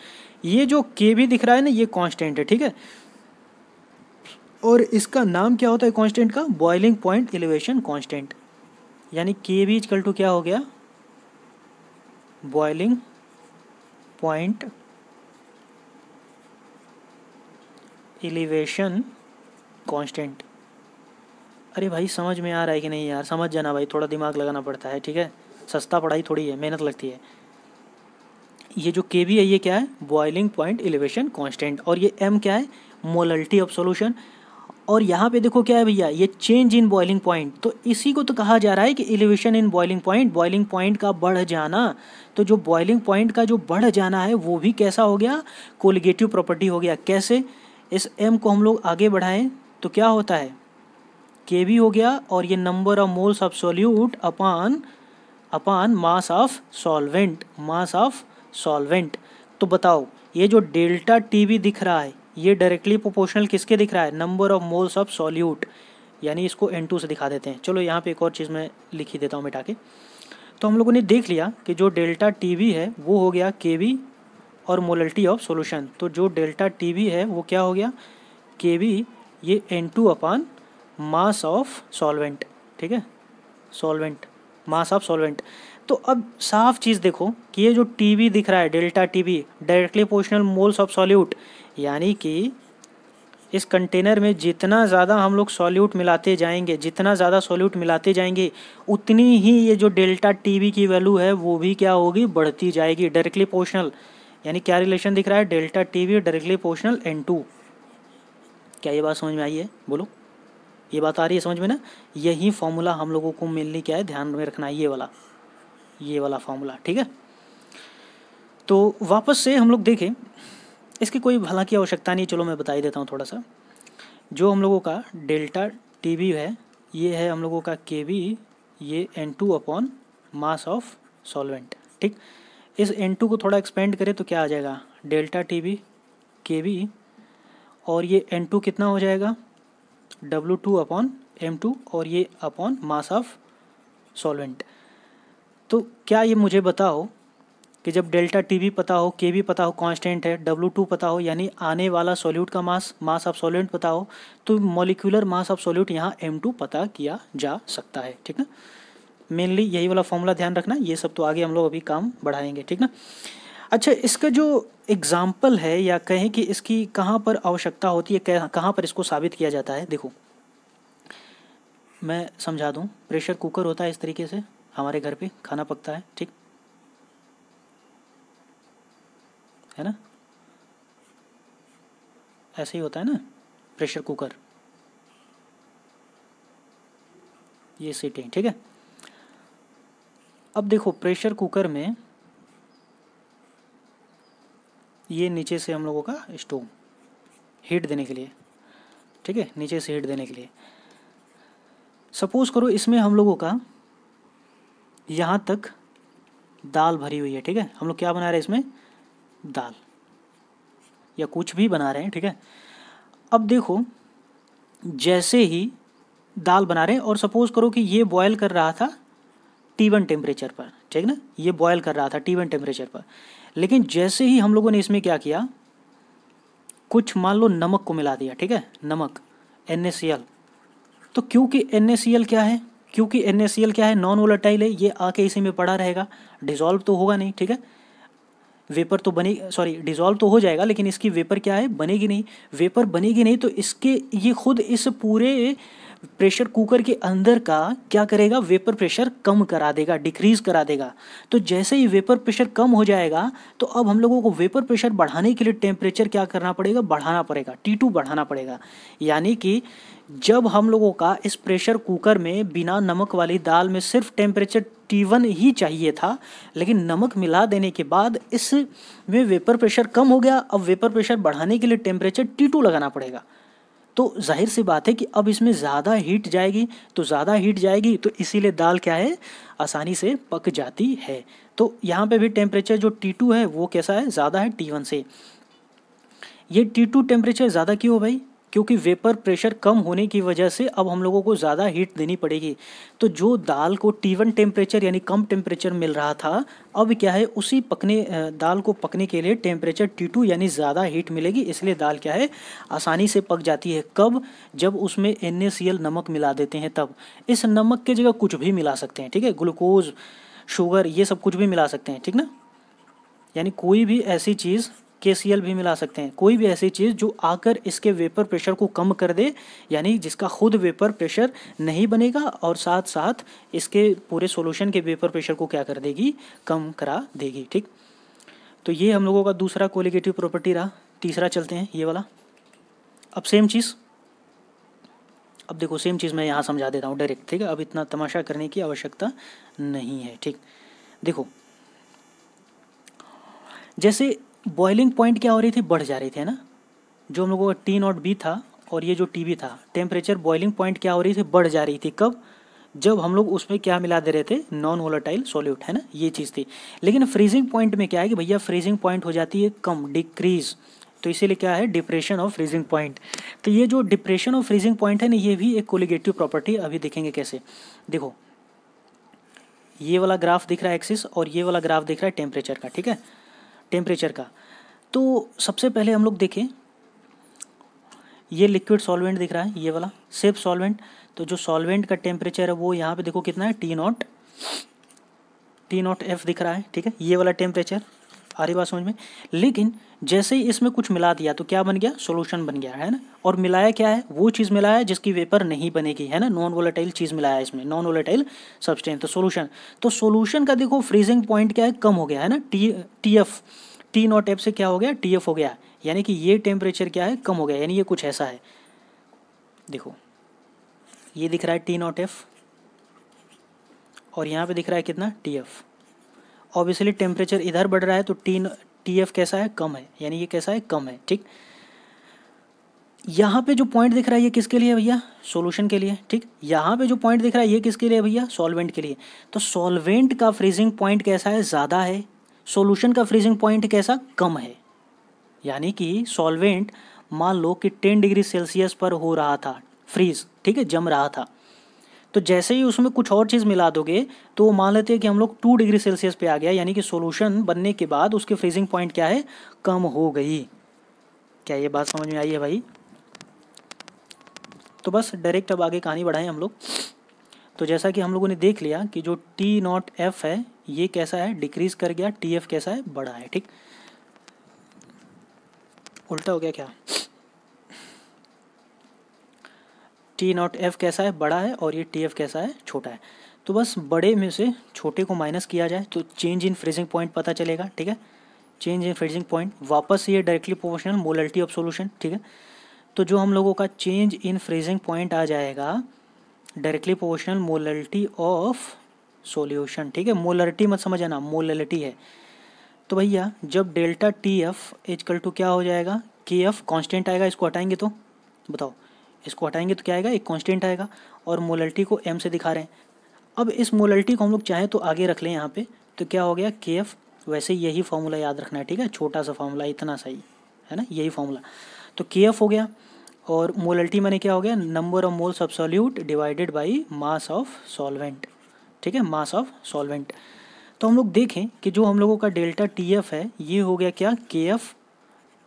ये जो के वी दिख रहा है ना ये कांस्टेंट है ठीक है और इसका नाम क्या होता है कांस्टेंट का बॉइलिंग पॉइंट एलिवेशन कांस्टेंट यानी के वी इजकल टू क्या हो गया बॉइलिंग पॉइंट एलिवेशन कांस्टेंट अरे भाई समझ में आ रहा है कि नहीं यार समझ जाना भाई थोड़ा दिमाग लगाना पड़ता है ठीक है सस्ता पढ़ाई थोड़ी है मेहनत लगती है ये जो के है ये क्या है बॉइलिंग पॉइंट एलिवेशन कांस्टेंट और ये एम क्या है मोलल्टी ऑफ सोल्यूशन और यहाँ पे देखो क्या है भैया ये चेंज इन बॉइलिंग पॉइंट तो इसी को तो कहा जा रहा है कि elevation in boiling point boiling point का बढ़ जाना तो जो बॉइलिंग पॉइंट का जो बढ़ जाना है वो भी कैसा हो गया कोलिगेटिव प्रॉपर्टी हो गया कैसे इस एम को हम लोग आगे बढ़ाएं तो क्या होता है के वी हो गया और ये number of moles of solute upon upon mass of solvent mass of solvent तो बताओ ये जो डेल्टा टी भी दिख रहा है ये डायरेक्टली प्रोपोर्शनल किसके दिख रहा है number of moles of solute यानी इसको एन टू से दिखा देते हैं चलो यहाँ पे एक और चीज़ मैं लिखी देता हूँ मिटा के तो हम लोगों ने देख लिया कि जो डेल्टा टी वी है वो हो गया के वी और मोलल्टी ऑफ सोल्यूशन तो जो डेल्टा टी वी है वो क्या हो गया के वी ये N two upon mass of solvent ठीक है सॉल्वेंट मास ऑफ सॉल्वेंट तो अब साफ चीज़ देखो कि ये जो टी वी दिख रहा है delta T V directly proportional moles of solute यानी कि इस कंटेनर में जितना ज़्यादा हम लोग सॉल्यूट मिलाते जाएंगे जितना ज़्यादा सॉल्यूट मिलाते जाएंगे उतनी ही ये जो डेल्टा टी वी की वैल्यू है वो भी क्या होगी बढ़ती जाएगी डायरेक्टली पोर्शनल यानी क्या रिलेशन दिख रहा है delta T V directly proportional N two क्या ये बात समझ में आई है बोलो ये बात आ रही है समझ में ना यही फॉर्मूला हम लोगों को मिलने क्या है ध्यान में रखना है ये वाला ये वाला फॉर्मूला ठीक है तो वापस से हम लोग देखें इसकी कोई भला की आवश्यकता नहीं चलो मैं बता ही देता हूँ थोड़ा सा जो हम लोगों का डेल्टा टी वी है ये है हम लोगों का के वी ये N two upon mass of solvent ठीक इस एन टू को थोड़ा एक्सपेंड करें तो क्या आ जाएगा delta T B K B और ये एन टू कितना हो जाएगा W two upon M two और ये अपॉन मास ऑफ सॉल्वेंट तो क्या ये मुझे बताओ कि जब डेल्टा टी वी पता हो के वी पता हो कांस्टेंट है डब्लू टू पता हो यानी आने वाला सॉल्यूट का मास मास ऑफ सॉल्यूट पता हो तो मॉलिक्यूलर मास ऑफ सॉल्यूट यहाँ एम टू पता किया जा सकता है ठीक है मेनली यही वाला फॉर्मूला ध्यान रखना ये सब तो आगे हम लोग अभी काम बढ़ाएंगे ठीक ना अच्छा इसका जो एग्ज़ाम्पल है या कहें कि इसकी कहाँ पर आवश्यकता होती है कहाँ पर इसको साबित किया जाता है देखो मैं समझा दूँ प्रेशर कुकर होता है इस तरीके से हमारे घर पे खाना पकता है ठीक है ना ऐसे ही होता है ना प्रेशर कुकर ये सीटें ठीक है अब देखो प्रेशर कुकर में ये नीचे से हम लोगों का स्टोव हीट देने के लिए ठीक है नीचे से हीट देने के लिए सपोज करो इसमें हम लोगों का यहाँ तक दाल भरी हुई है ठीक है हम लोग क्या बना रहे हैं इसमें दाल या कुछ भी बना रहे हैं ठीक है अब देखो जैसे ही दाल बना रहे हैं और सपोज करो कि ये बॉयल कर रहा था टी वन टेम्परेचर पर ठीक ना ये बॉयल कर रहा था टी वन टेम्परेचर पर लेकिन जैसे ही हम लोगों ने इसमें क्या किया कुछ मान लो नमक को मिला दिया ठीक है नमक एन तो क्योंकि एन क्या है क्योंकि एन क्या है नॉन वोलाटाइल है ये आके इसी में पड़ा रहेगा डिजोल्व तो होगा नहीं ठीक है वेपर तो बने सॉरी डिजोल्व तो हो जाएगा लेकिन इसकी वेपर क्या है बनेगी नहीं वेपर बनेगी नहीं तो इसके ये खुद इस पूरे प्रेशर कुकर के अंदर का क्या करेगा वेपर प्रेशर कम करा देगा डिक्रीज करा देगा तो जैसे ही वेपर प्रेशर कम हो जाएगा तो अब हम लोगों को वेपर प्रेशर बढ़ाने के लिए टेम्परेचर क्या करना पड़ेगा बढ़ाना पड़ेगा टी बढ़ाना पड़ेगा यानी कि जब हम लोगों का इस प्रेशर कुकर में बिना नमक वाली दाल में सिर्फ टेम्परेचर टी वन ही चाहिए था लेकिन नमक मिला देने के बाद इस में वेपर प्रेशर कम हो गया अब वेपर प्रेशर बढ़ाने के लिए टेम्परेचर टी टू लगाना पड़ेगा तो जाहिर सी बात है कि अब इसमें ज़्यादा हीट जाएगी तो ज़्यादा हीट जाएगी तो इसीलिए दाल क्या है आसानी से पक जाती है तो यहाँ पे भी टेम्परेचर जो टी टू है वो कैसा है ज़्यादा है टी वन से ये टी टू टेम्परेचर ज़्यादा क्यों भाई क्योंकि वेपर प्रेशर कम होने की वजह से अब हम लोगों को ज़्यादा हीट देनी पड़ेगी तो जो दाल को टी वन टेम्परेचर यानी कम टेम्परेचर मिल रहा था अब क्या है उसी पकने दाल को पकने के लिए टेम्परेचर टी टू यानी ज़्यादा हीट मिलेगी इसलिए दाल क्या है आसानी से पक जाती है कब जब उसमें एन नमक मिला देते हैं तब इस नमक की जगह कुछ भी मिला सकते हैं ठीक है ग्लूकोज शुगर ये सब कुछ भी मिला सकते हैं ठीक ना यानी कोई भी ऐसी चीज़ के भी मिला सकते हैं कोई भी ऐसी चीज़ जो आकर इसके वेपर प्रेशर को कम कर दे यानी जिसका खुद वेपर प्रेशर नहीं बनेगा और साथ साथ इसके पूरे सॉल्यूशन के वेपर प्रेशर को क्या कर देगी कम करा देगी ठीक तो ये हम लोगों का दूसरा कोलिगेटिव प्रॉपर्टी रहा तीसरा चलते हैं ये वाला अब सेम चीज़ अब देखो सेम चीज़ मैं यहाँ समझा देता हूँ डायरेक्ट ठीक है अब इतना तमाशा करने की आवश्यकता नहीं है ठीक देखो जैसे बॉइलिंग पॉइंट क्या हो रही थी बढ़ जा रही थी है ना जो हम लोगों का टी नॉट बी था और ये जो टी बी था टेम्परेचर बॉइलिंग पॉइंट क्या हो रही थी बढ़ जा रही थी कब जब हम लोग उसमें क्या मिला दे रहे थे नॉन वोलाटाइल सॉल्यूट है ना ये चीज़ थी लेकिन फ्रीजिंग पॉइंट में क्या है कि भैया फ्रीजिंग पॉइंट हो जाती है कम डिक्रीज तो इसीलिए क्या है डिप्रेशन ऑफ फ्रीजिंग पॉइंट तो ये जो डिप्रेशन ऑफ फ्रीजिंग पॉइंट है ना ये भी एक कोलिगेटिव प्रॉपर्टी अभी देखेंगे कैसे देखो ये वाला ग्राफ दिख रहा है एक्सिस और ये वाला ग्राफ दिख रहा है टेम्परेचर का ठीक है टेम्परेचर का तो सबसे पहले हम लोग देखें ये लिक्विड सॉल्वेंट दिख रहा है ये वाला सेफ सॉल्वेंट तो जो सॉल्वेंट का टेम्परेचर है वो यहाँ पे देखो कितना है T not T not F दिख रहा है ठीक है ये वाला टेम्परेचर आ रही बात समझ में लेकिन जैसे ही इसमें कुछ मिला दिया तो क्या बन गया सोल्यूशन बन गया है ना और मिलाया क्या है वो चीज़ मिलाया जिसकी वेपर नहीं बनेगी है ना नॉन वोलेटाइल चीज़ मिलाया इसमें नॉन वोलेटाइल सब्सटेंस तो सोल्यूशन तो सोल्यूशन का देखो फ्रीजिंग पॉइंट क्या है कम हो गया है ना T T F T not F से क्या हो गया टी एफ हो गया यानी कि ये टेम्परेचर क्या है कम हो गया यानी ये कुछ ऐसा है देखो ये दिख रहा है टी नॉट एफ और यहाँ पे दिख रहा है कितना टी एफ ऑब्वियसली टेम्परेचर इधर बढ़ रहा है तो टी टी एफ कैसा है कम है यानी ये कैसा है कम है ठीक यहाँ पे जो पॉइंट दिख रहा है ये किसके लिए भैया सॉल्यूशन के लिए ठीक यहाँ पे जो पॉइंट दिख रहा है ये किसके लिए भैया सॉल्वेंट के लिए तो सॉल्वेंट का फ्रीजिंग पॉइंट कैसा है ज़्यादा है सॉल्यूशन का फ्रीजिंग पॉइंट कैसा कम है यानी कि सॉल्वेंट मान लो कि टेन डिग्री सेल्सियस पर हो रहा था फ्रीज ठीक है जम रहा था तो जैसे ही उसमें कुछ और चीज़ मिला दोगे तो मान लेते हैं कि हम लोग टू डिग्री सेल्सियस पे आ गया यानी कि सोल्यूशन बनने के बाद उसके फ्रीजिंग पॉइंट क्या है कम हो गई क्या ये बात समझ में आई है भाई तो बस डायरेक्ट अब आगे कहानी बढ़ाएं हम लोग तो जैसा कि हम लोगों ने देख लिया कि जो टी नॉट एफ है ये कैसा है डिक्रीज कर गया टी एफ कैसा है बड़ा है ठीक उल्टा हो गया क्या टी नॉट एफ कैसा है बड़ा है और ये टी एफ कैसा है छोटा है तो बस बड़े में से छोटे को माइनस किया जाए तो चेंज इन फ्रीजिंग पॉइंट पता चलेगा ठीक है चेंज इन फ्रीजिंग पॉइंट वापस ये directly proportional molality of solution ठीक है तो जो हम लोगों का चेंज इन फ्रीजिंग पॉइंट आ जाएगा directly proportional molality of solution ठीक है मोलरिटी मत समझना मोललिटी है तो भैया जब delta T F equal to क्या हो जाएगा के एफ कॉन्स्टेंट आएगा इसको हटाएंगे तो बताओ इसको हटाएंगे तो क्या आएगा एक कॉन्स्टेंट आएगा और मोलल्टी को एम से दिखा रहे हैं अब इस मोलल्टी को हम लोग चाहें तो आगे रख लें यहाँ पे तो क्या हो गया के एफ वैसे यही फार्मूला याद रखना है ठीक है छोटा सा फार्मूला इतना सही है ना यही फार्मूला तो के एफ हो गया और मोलल्टी मैंने क्या हो गया number of moles of solute divided by mass of solvent ठीक है मास ऑफ सॉल्वेंट तो हम लोग देखें कि जो हम लोगों का डेल्टा टी एफ है ये हो गया क्या K F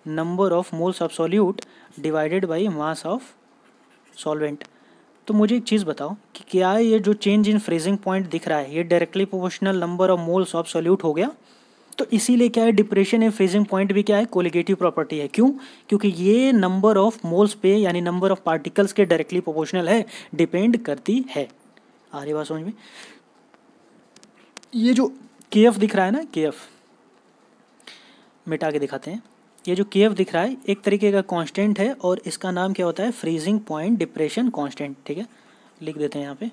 number of moles of solute divided by mass of solvent तो मुझे एक चीज़ बताओ कि क्या ये जो चेंज इन फ्रेजिंग पॉइंट दिख रहा है ये directly proportional number of moles of solute हो गया तो इसीलिए क्या है डिप्रेशन इन फ्रेजिंग पॉइंट भी क्या है कोलिगेटिव प्रॉपर्टी है क्यों क्योंकि ये नंबर ऑफ मोल्स पे यानी नंबर ऑफ पार्टिकल्स के डायरेक्टली प्रोपोर्शनल है डिपेंड करती है आ रही बात समझ में ये जो के एफ दिख रहा है ना के एफ मिटा के दिखाते हैं ये जो केव दिख रहा है एक तरीके का कांस्टेंट है और इसका नाम क्या होता है फ्रीजिंग पॉइंट डिप्रेशन कांस्टेंट ठीक है लिख देते हैं यहाँ पे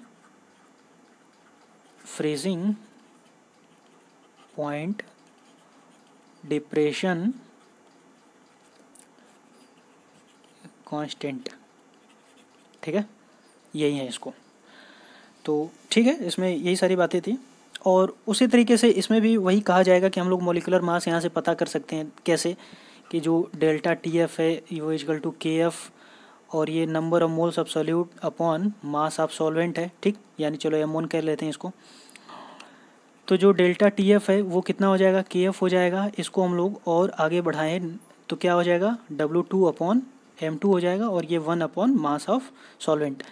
फ्रीजिंग पॉइंट डिप्रेशन कांस्टेंट ठीक है यही है इसको तो ठीक है इसमें यही सारी बातें थी और उसी तरीके से इसमें भी वही कहा जाएगा कि हम लोग मोलिकुलर मास यहाँ से पता कर सकते हैं कैसे कि जो डेल्टा टी एफ है यू इजकल टू के एफ और ये number of moles of solute upon mass of solvent है ठीक यानी चलो एम ओन कह लेते हैं इसको तो जो डेल्टा टी एफ है वो कितना हो जाएगा के एफ हो जाएगा इसको हम लोग और आगे बढ़ाएं तो क्या हो जाएगा W two upon M two हो जाएगा और ये one upon mass of solvent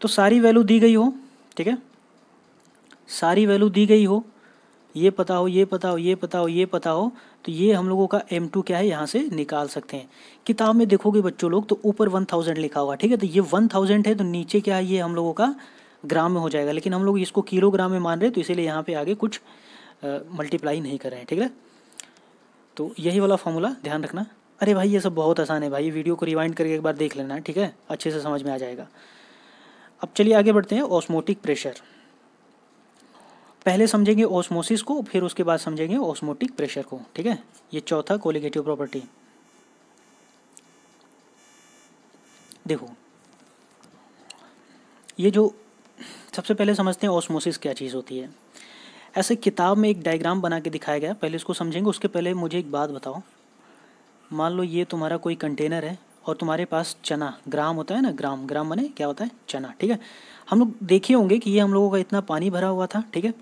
तो सारी वैल्यू दी गई हो ठीक है सारी वैल्यू दी गई हो ये पता हो ये पता हो ये पता हो ये पता हो तो ये हम लोगों का एम टू क्या है यहाँ से निकाल सकते हैं किताब में देखोगे बच्चों लोग तो ऊपर वन थाउजेंड लिखा हुआ ठीक है तो ये वन थाउजेंड है तो नीचे क्या है ये हम लोगों का ग्राम में हो जाएगा लेकिन हम लोग इसको किलोग्राम में मान रहे हैं तो इसीलिए यहाँ पर आगे कुछ मल्टीप्लाई नहीं कर रहे हैं ठीक है तो यही वाला फॉर्मूला ध्यान रखना अरे भाई ये सब बहुत आसान है भाई वीडियो को रिवाइंड करके एक बार देख लेना ठीक है अच्छे से समझ में आ जाएगा अब चलिए आगे बढ़ते हैं ऑस्मोटिक प्रेशर पहले समझेंगे ओस्मोसिस को फिर उसके बाद समझेंगे ओस्मोटिक प्रेशर को ठीक है ये चौथा कोलिगेटिव प्रॉपर्टी देखो ये जो सबसे पहले समझते हैं ऑस्मोसिस क्या चीज़ होती है ऐसे किताब में एक डायग्राम बना के दिखाया गया पहले इसको समझेंगे उसके पहले मुझे एक बात बताओ मान लो ये तुम्हारा कोई कंटेनर है और तुम्हारे पास चना ग्राम होता है ना ग्राम ग्राम बने क्या होता है चना ठीक है हम लोग देखे होंगे कि ये हम लोगों का इतना पानी भरा हुआ था ठीक है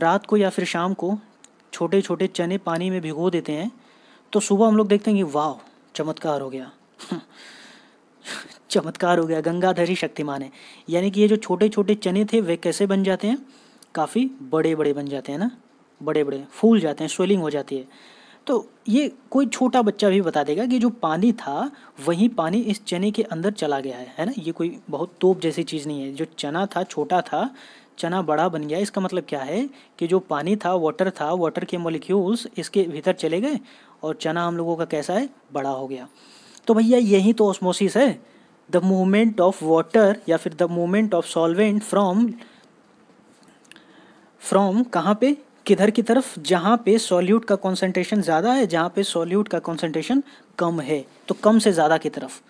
रात को या फिर शाम को छोटे छोटे चने पानी में भिगो देते हैं तो सुबह हम लोग देखते हैं कि वाह चमत्कार हो गया चमत्कार हो गया गंगाधरी शक्तिमान है यानी कि ये जो छोटे छोटे चने थे वे कैसे बन जाते हैं काफ़ी बड़े बड़े बन जाते हैं ना बड़े बड़े फूल जाते हैं स्वेलिंग हो जाती है तो ये कोई छोटा बच्चा भी बता देगा कि जो पानी था वही पानी इस चने के अंदर चला गया है है ना ये कोई बहुत तोप जैसी चीज़ नहीं है जो चना था छोटा था चना बड़ा बन गया इसका मतलब क्या है कि जो पानी था वाटर था वाटर के मोलिक्यूल्स इसके भीतर चले गए और चना हम लोगों का कैसा है बड़ा हो गया तो भैया यही तो ऑस्मोसिस है द मूवमेंट ऑफ वाटर या फिर the movement of solvent from from कहाँ पे किधर की तरफ जहाँ पे सॉल्यूट का कॉन्सेंट्रेशन ज़्यादा है जहाँ पे सॉल्यूट का कॉन्सेंट्रेशन कम है तो कम से ज़्यादा की तरफ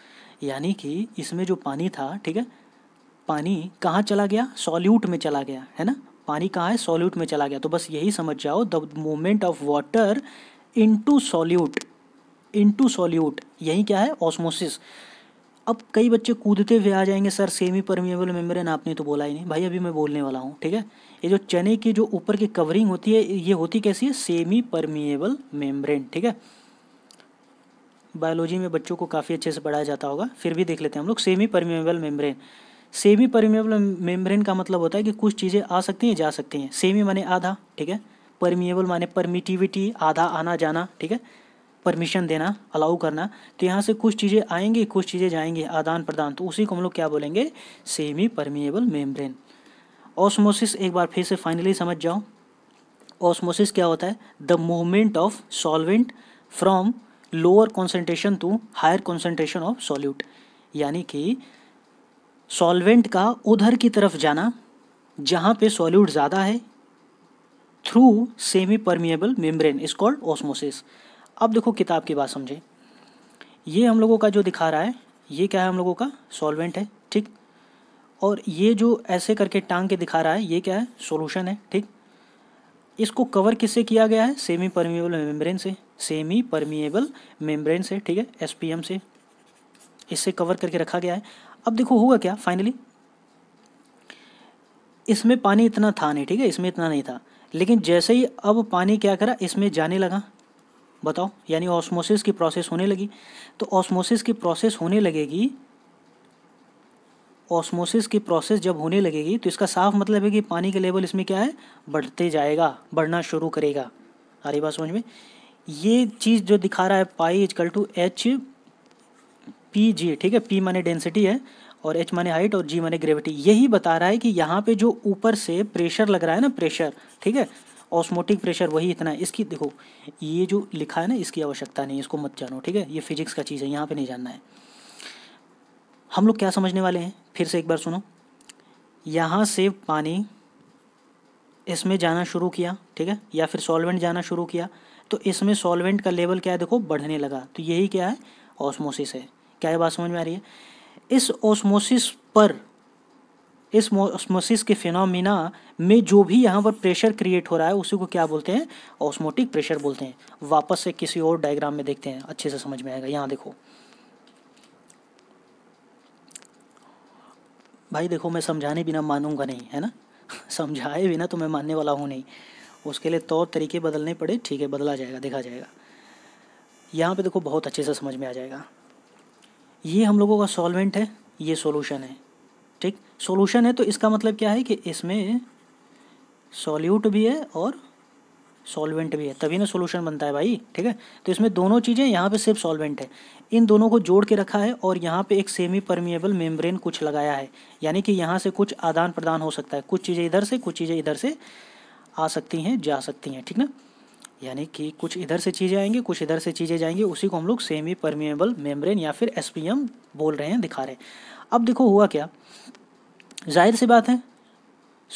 यानी कि इसमें जो पानी था ठीक है पानी कहाँ चला गया सॉल्यूट में चला गया है ना पानी कहाँ है सॉल्यूट में चला गया तो बस यही समझ जाओ the moment of water into solute into solute यही क्या है ऑस्मोसिस अब कई बच्चे कूदते हुए आ जाएंगे सर सेमी परमिएबल मेम्ब्रेन आपने तो बोला ही नहीं भाई अभी मैं बोलने वाला हूँ ठीक है ये जो चने की जो ऊपर की कवरिंग होती है ये होती कैसी है सेमी परमिएबल मेम्ब्रेन ठीक है बायोलॉजी में बच्चों को काफ़ी अच्छे से पढ़ाया जाता होगा फिर भी देख लेते हैं हम लोग semi permeable membrane semi permeable membrane का मतलब होता है कि कुछ चीज़ें आ सकती हैं जा सकती हैं सेमी माने आधा ठीक है परमिएबल माने परमिटिविटी आधा आना जाना ठीक है परमिशन देना अलाउ करना तो यहाँ से कुछ चीज़ें आएंगी कुछ चीज़ें जाएंगी आदान प्रदान तो उसी को हम लोग क्या बोलेंगे सेमी परमिएबल मेम्ब्रेन ऑस्मोसिस एक बार फिर से फाइनली समझ जाओ ऑस्मोसिस क्या होता है the movement of solvent from lower concentration to higher concentration of solute यानी कि सॉल्वेंट का उधर की तरफ जाना जहाँ पे सॉल्यूट ज़्यादा है through semi permeable membrane is called osmosis अब देखो किताब की बात समझें ये हम लोगों का जो दिखा रहा है ये क्या है हम लोगों का सॉल्वेंट है ठीक और ये जो ऐसे करके टांग के दिखा रहा है ये क्या है सॉल्यूशन है ठीक इसको कवर किससे किया गया है सेमी परमिएबल मेम्ब्रेन से सेमी परमिएबल मेम्ब्रेन से ठीक है एसपीएम से इससे कवर करके रखा गया है अब देखो होगा क्या फाइनली इसमें पानी इतना था नहीं ठीक है इसमें इतना नहीं था लेकिन जैसे ही अब पानी क्या करा इसमें जाने लगा बताओ यानी ऑस्मोसिस की प्रोसेस होने लगी तो ऑस्मोसिस की प्रोसेस होने लगेगी ऑस्मोसिस की प्रोसेस जब होने लगेगी तो इसका साफ मतलब है कि पानी का लेवल इसमें क्या है बढ़ते जाएगा बढ़ना शुरू करेगा आ रही बात समझ में ये चीज़ जो दिखा रहा है pi equal to H P G ठीक है पी माने डेंसिटी है और एच माने हाइट और जी माने ग्रेविटी यही बता रहा है कि यहाँ पे जो ऊपर से प्रेशर लग रहा है ना प्रेशर ठीक है ऑस्मोटिक प्रेशर वही इतना है इसकी देखो ये जो लिखा है ना इसकी आवश्यकता नहीं इसको मत जानो ठीक है ये फिजिक्स का चीज़ है यहाँ पर नहीं जानना है हम लोग क्या समझने वाले हैं फिर से एक बार सुनो यहाँ से पानी इसमें जाना शुरू किया ठीक है या फिर सॉल्वेंट जाना शुरू किया तो इसमें सॉल्वेंट का लेवल क्या है देखो बढ़ने लगा तो यही क्या है ऑस्मोसिस है क्या ये बात समझ में आ रही है इस ओस्मोसिस पर इस ओस्मोसिस के फिनोमिना में जो भी यहाँ पर प्रेशर क्रिएट हो रहा है उसी को क्या बोलते हैं ऑस्मोटिक प्रेशर बोलते हैं वापस से किसी और डायग्राम में देखते हैं अच्छे से समझ में आएगा यहाँ देखो भाई देखो मैं समझाने बिना मानूंगा नहीं है ना समझाए बिना तो मैं मानने वाला हूँ नहीं उसके लिए तौर तरीके बदलने पड़े ठीक है बदला जाएगा देखा जाएगा यहाँ पे देखो बहुत अच्छे से समझ में आ जाएगा ये हम लोगों का सॉल्वेंट है ये सॉल्यूशन है ठीक सॉल्यूशन है तो इसका मतलब क्या है कि इसमें सॉल्यूट भी है और सॉल्वेंट भी है तभी ना सॉल्यूशन बनता है भाई ठीक है तो इसमें दोनों चीज़ें यहाँ पे सिर्फ सॉल्वेंट है इन दोनों को जोड़ के रखा है और यहाँ पे एक सेमी परमिएबल मेम्ब्रेन कुछ लगाया है यानी कि यहाँ से कुछ आदान प्रदान हो सकता है कुछ चीज़ें इधर से कुछ चीज़ें इधर से आ सकती हैं जा सकती हैं ठीक ना यानी कि कुछ इधर से चीज़ें आएंगी कुछ इधर से चीज़ें जाएंगी उसी को हम लोग सेमी परमिएबल मेम्ब्रेन या फिर एस बोल रहे हैं दिखा रहे हैं अब देखो हुआ क्या जाहिर सी बात है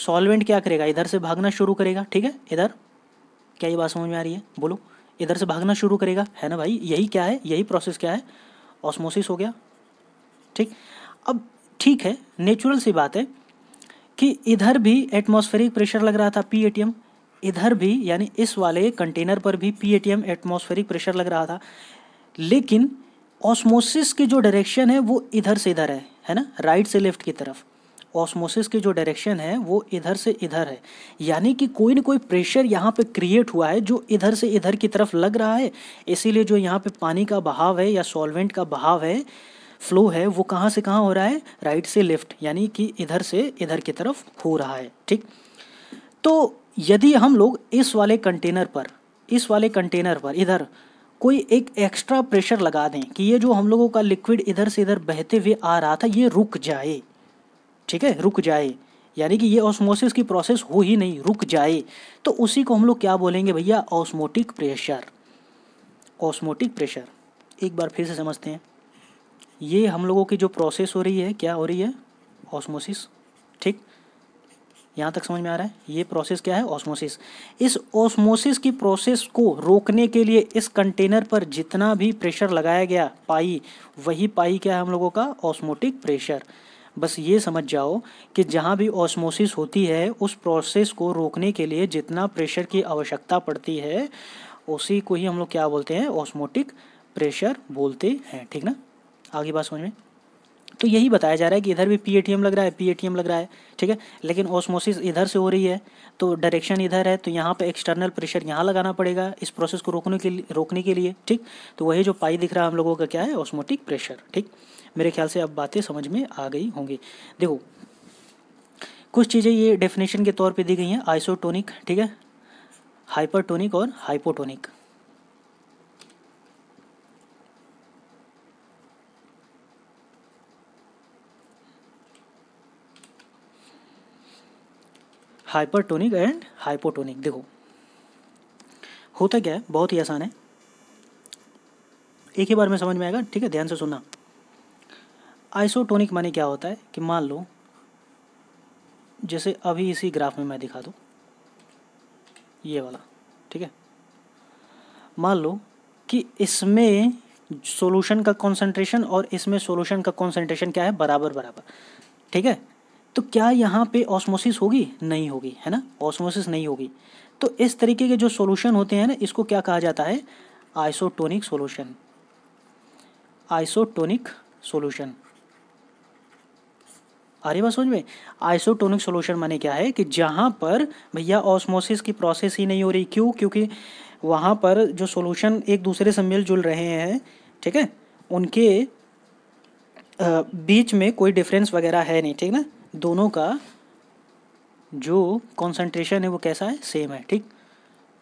सॉल्वेंट क्या करेगा इधर से भागना शुरू करेगा ठीक है इधर क्या ये बात समझ में आ रही है बोलो इधर से भागना शुरू करेगा है ना भाई यही क्या है यही प्रोसेस क्या है ऑस्मोसिस हो गया ठीक अब ठीक है नेचुरल सी बात है कि इधर भी एटमॉस्फेरिक प्रेशर लग रहा था पी ए टी एम इधर भी यानी इस वाले कंटेनर पर भी पी एटीएम एटमोस्फेरिक प्रेशर लग रहा था लेकिन ऑस्मोसिस की जो डायरेक्शन है वो इधर से इधर है है ना राइट से लेफ्ट की तरफ ऑस्मोसिस की जो डायरेक्शन है वो इधर से इधर है यानी कि कोई ना कोई प्रेशर यहाँ पे क्रिएट हुआ है जो इधर से इधर की तरफ लग रहा है इसीलिए जो यहाँ पे पानी का बहाव है या सॉल्वेंट का बहाव है फ्लो है वो कहाँ से कहाँ हो रहा है राइट से लेफ्ट यानी कि इधर से इधर की तरफ हो रहा है ठीक तो यदि हम लोग इस वाले कंटेनर पर इस वाले कंटेनर पर इधर कोई एक एक्स्ट्रा प्रेशर लगा दें कि ये जो हम लोगों का लिक्विड इधर से इधर बहते हुए आ रहा था ये रुक जाए ठीक है रुक जाए यानी कि ये ऑस्मोसिस की प्रोसेस हो ही नहीं रुक जाए तो उसी को हम लोग क्या बोलेंगे भैया ऑस्मोटिक प्रेशर ऑस्मोटिक प्रेशर एक बार फिर से समझते हैं ये हम लोगों की जो प्रोसेस हो रही है क्या हो रही है ऑस्मोसिस ठीक यहाँ तक समझ में आ रहा है ये प्रोसेस क्या है ऑस्मोसिस इस ऑस्मोसिस की प्रोसेस को रोकने के लिए इस कंटेनर पर जितना भी प्रेशर लगाया गया पाई वही पाई क्या है हम लोगों का ऑस्मोटिक प्रेशर बस ये समझ जाओ कि जहाँ भी ऑस्मोसिस होती है उस प्रोसेस को रोकने के लिए जितना प्रेशर की आवश्यकता पड़ती है उसी को ही हम लोग क्या बोलते हैं ऑस्मोटिक प्रेशर बोलते हैं ठीक ना आगे बात समझ में तो यही बताया जा रहा है कि इधर भी पी एटीएम लग रहा है पी एटीएम लग रहा है ठीक है लेकिन ऑस्मोसिस इधर से हो रही है तो डायरेक्शन इधर है तो यहाँ पे एक्सटर्नल प्रेशर यहाँ लगाना पड़ेगा इस प्रोसेस को रोकने के लिए रोकने के लिए ठीक तो वही जो पाई दिख रहा है हम लोगों का क्या है ऑस्मोटिक प्रेशर ठीक मेरे ख्याल से अब बातें समझ में आ गई होंगी देखो कुछ चीज़ें ये डेफिनेशन के तौर पर दी गई हैं आइसोटोनिक ठीक है हाइपरटोनिक और हाइपोटोनिक हाइपरटोनिक एंड हाइपोटोनिक देखो होता क्या है बहुत ही आसान है एक ही बार में समझ में आएगा ठीक है ध्यान से सुनना आइसोटोनिक माने क्या होता है कि मान लो जैसे अभी इसी ग्राफ में मैं दिखा दूँ ये वाला ठीक है मान लो कि इसमें सॉल्यूशन का कंसंट्रेशन और इसमें सॉल्यूशन का कंसंट्रेशन क्या है बराबर बराबर ठीक है तो क्या यहाँ पे ऑस्मोसिस होगी नहीं होगी है ना ऑस्मोसिस नहीं होगी तो इस तरीके के जो सॉल्यूशन होते हैं ना इसको क्या कहा जाता है आइसोटोनिक सॉल्यूशन आइसोटोनिक सॉल्यूशन अरे बस बात समझ में आइसोटोनिक सॉल्यूशन माने क्या है कि जहाँ पर भैया ऑस्मोसिस की प्रोसेस ही नहीं हो रही क्यों क्योंकि वहाँ पर जो सॉल्यूशन एक दूसरे से मिलजुल रहे हैं ठीक है उनके बीच में कोई डिफरेंस वगैरह है नहीं ठीक ना दोनों का जो कॉन्सेंट्रेशन है वो कैसा है सेम है ठीक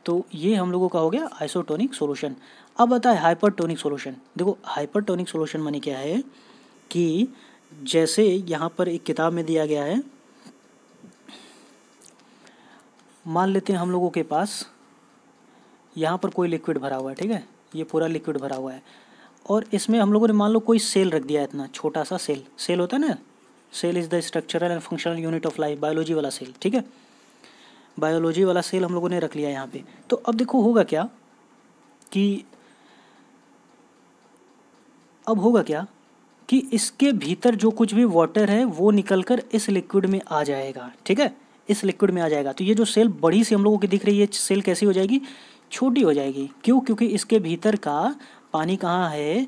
तो ये हम लोगों का हो गया आइसोटोनिक सोल्यूशन अब बताए हाइपरटोनिक सोल्यूशन देखो हाइपरटोनिक सोल्यूशन मैंने क्या है कि जैसे यहाँ पर एक किताब में दिया गया है मान लेते हैं हम लोगों के पास यहाँ पर कोई लिक्विड भरा हुआ है ठीक है ये पूरा लिक्विड भरा हुआ है और इसमें हम लोगों ने मान लो कोई सेल रख दिया है इतना छोटा सा सेल सेल होता है ना cell is the structural and functional unit of life biology वाला सेल ठीक है बायोलॉजी वाला सेल हम लोगों ने रख लिया यहाँ पे तो अब देखो होगा क्या कि अब होगा क्या कि इसके भीतर जो कुछ भी वाटर है वो निकल कर इस लिक्विड में आ जाएगा ठीक है इस लिक्विड में आ जाएगा तो ये जो सेल बड़ी सी हम लोगों की दिख रही है सेल कैसी हो जाएगी छोटी हो जाएगी क्यों क्योंकि इसके भीतर का पानी कहाँ है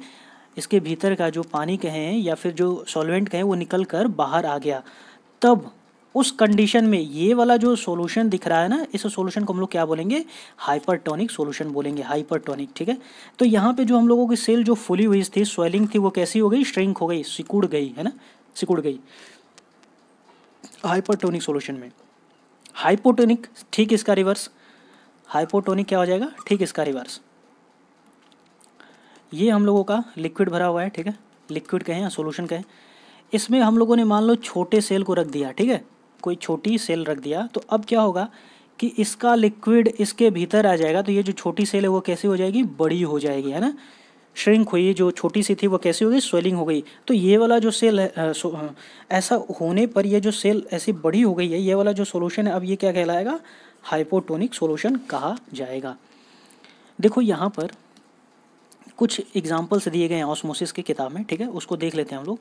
इसके भीतर का जो पानी कहें या फिर जो सॉल्वेंट कहें वो निकल कर बाहर आ गया तब उस कंडीशन में ये वाला जो सॉल्यूशन दिख रहा है ना इस सॉल्यूशन को हम लोग क्या बोलेंगे हाइपरटोनिक सॉल्यूशन बोलेंगे हाइपरटोनिक ठीक है तो यहाँ पे जो हम लोगों की सेल जो फुली हुई थी स्वेलिंग थी वो कैसी हो गई श्रिंक हो गई सिकुड़ गई है ना सिकुड़ गई हाइपरटोनिक सॉल्यूशन में हाइपोटोनिक ठीक इसका रिवर्स हाइपोटोनिक क्या हो जाएगा ठीक इसका रिवर्स ये हम लोगों का लिक्विड भरा हुआ है ठीक है लिक्विड कहें या सोल्यूशन कहें इसमें हम लोगों ने मान लो छोटे सेल को रख दिया ठीक है कोई छोटी सेल रख दिया तो अब क्या होगा कि इसका लिक्विड इसके भीतर आ जाएगा तो ये जो छोटी सेल है वो कैसी हो जाएगी बड़ी हो जाएगी है ना श्रिंक हुई जो छोटी सी थी वो कैसी हो गई स्वेलिंग हो गई तो ये वाला जो सेल है आ, सो, आ, ऐसा होने पर ये जो सेल ऐसी बड़ी हो गई है ये वाला जो सोल्यूशन है अब ये क्या कहलाएगा हाइपोटोनिक सोल्यूशन कहा जाएगा देखो यहाँ पर कुछ एग्जाम्पल्स दिए गए हैं ऑस्मोसिस की किताब में ठीक है उसको देख लेते हैं हम लोग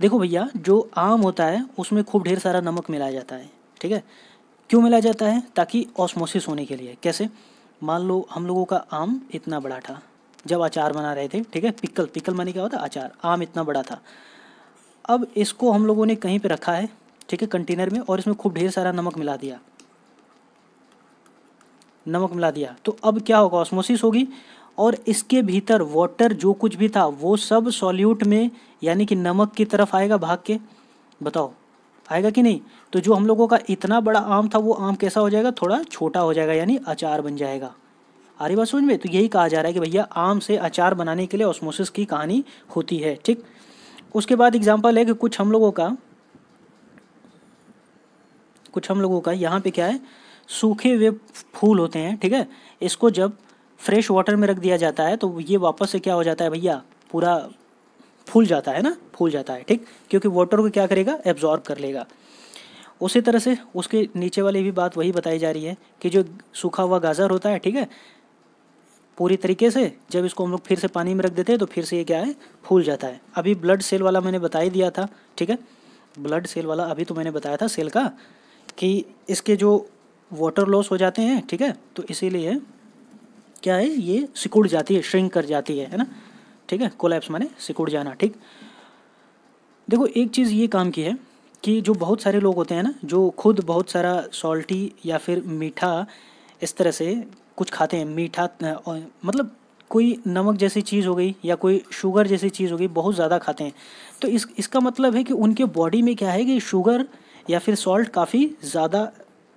देखो भैया जो आम होता है उसमें खूब ढेर सारा नमक मिलाया जाता है ठीक है क्यों मिलाया जाता है ताकि ऑस्मोसिस होने के लिए कैसे मान लो हम लोगों का आम इतना बड़ा था जब अचार बना रहे थे ठीक है पिकल पिकल मानी क्या होता है अचार आम इतना बड़ा था अब इसको हम लोगों ने कहीं पर रखा है ठीक है कंटेनर में और इसमें खूब ढेर सारा नमक मिला दिया नमक मिला दिया तो अब क्या होगा ऑस्मोसिस होगी और इसके भीतर वाटर जो कुछ भी था वो सब सॉल्यूट में यानी कि नमक की तरफ आएगा भाग के बताओ आएगा कि नहीं तो जो हम लोगों का इतना बड़ा आम था वो आम कैसा हो जाएगा थोड़ा छोटा हो जाएगा यानी अचार बन जाएगा आ रही बात समझ में तो यही कहा जा रहा है कि भैया आम से अचार बनाने के लिए ऑस्मोसिस की कहानी होती है ठीक उसके बाद एग्जाम्पल है कि कुछ हम लोगों का कुछ हम लोगों का यहाँ पे क्या है सूखे हुए फूल होते हैं ठीक है इसको जब फ्रेश वाटर में रख दिया जाता है तो ये वापस से क्या हो जाता है भैया पूरा फूल जाता है ना फूल जाता है ठीक क्योंकि वाटर को क्या करेगा एब्जॉर्ब कर लेगा उसी तरह से उसके नीचे वाली भी बात वही बताई जा रही है कि जो सूखा हुआ गाजर होता है ठीक है पूरी तरीके से जब इसको हम लोग फिर से पानी में रख देते हैं तो फिर से ये क्या है फूल जाता है अभी ब्लड सेल वाला मैंने बता ही दिया था ठीक है ब्लड सेल वाला अभी तो मैंने बताया था सेल का कि इसके जो वाटर लॉस हो जाते हैं ठीक है तो इसीलिए क्या है ये सिकुड़ जाती है श्रिंक कर जाती है है ना ठीक है कोलैप्स माने सिकुड़ जाना ठीक देखो एक चीज़ ये काम की है कि जो बहुत सारे लोग होते हैं ना जो खुद बहुत सारा सॉल्टी या फिर मीठा इस तरह से कुछ खाते हैं मीठा मतलब कोई नमक जैसी चीज़ हो गई या कोई शुगर जैसी चीज़ हो गई बहुत ज़्यादा खाते हैं तो इस इसका मतलब है कि उनके बॉडी में क्या है कि शुगर या फिर सॉल्ट काफ़ी ज़्यादा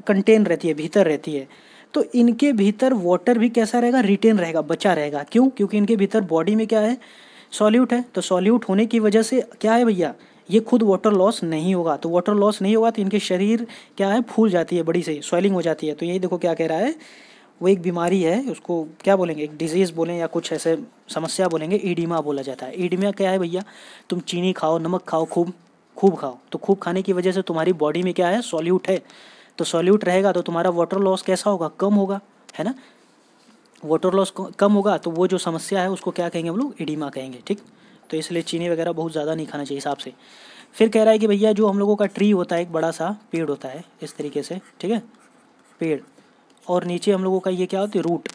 कंटेन रहती है भीतर रहती है तो इनके भीतर वाटर भी कैसा रहेगा रिटेन रहेगा बचा रहेगा क्यों क्योंकि इनके भीतर बॉडी में क्या है सॉल्यूट है तो सॉल्यूट होने की वजह से क्या है भैया ये खुद वाटर लॉस नहीं होगा तो वाटर लॉस नहीं होगा तो इनके शरीर क्या है फूल जाती है बड़ी सही स्वेलिंग हो जाती है तो यही देखो क्या कह रहा है वो एक बीमारी है उसको क्या बोलेंगे एक डिजीज़ बोलें या कुछ ऐसे समस्या बोलेंगे ईडिमा बोला जाता है ईडिमा क्या है भैया तुम चीनी खाओ नमक खाओ खूब खूब खाओ तो खूब खाने की वजह से तुम्हारी बॉडी में क्या है सॉल्यूट है तो सॉल्यूट रहेगा तो तुम्हारा वाटर लॉस कैसा होगा कम होगा है ना वाटर लॉस कम होगा तो वो जो समस्या है उसको क्या कहेंगे हम लोग इडीमा कहेंगे ठीक तो इसलिए चीनी वगैरह बहुत ज़्यादा नहीं खाना चाहिए हिसाब से फिर कह रहा है कि भैया जो हम लोगों का ट्री होता है एक बड़ा सा पेड़ होता है इस तरीके से ठीक है पेड़ और नीचे हम लोगों का ये क्या होता है रूट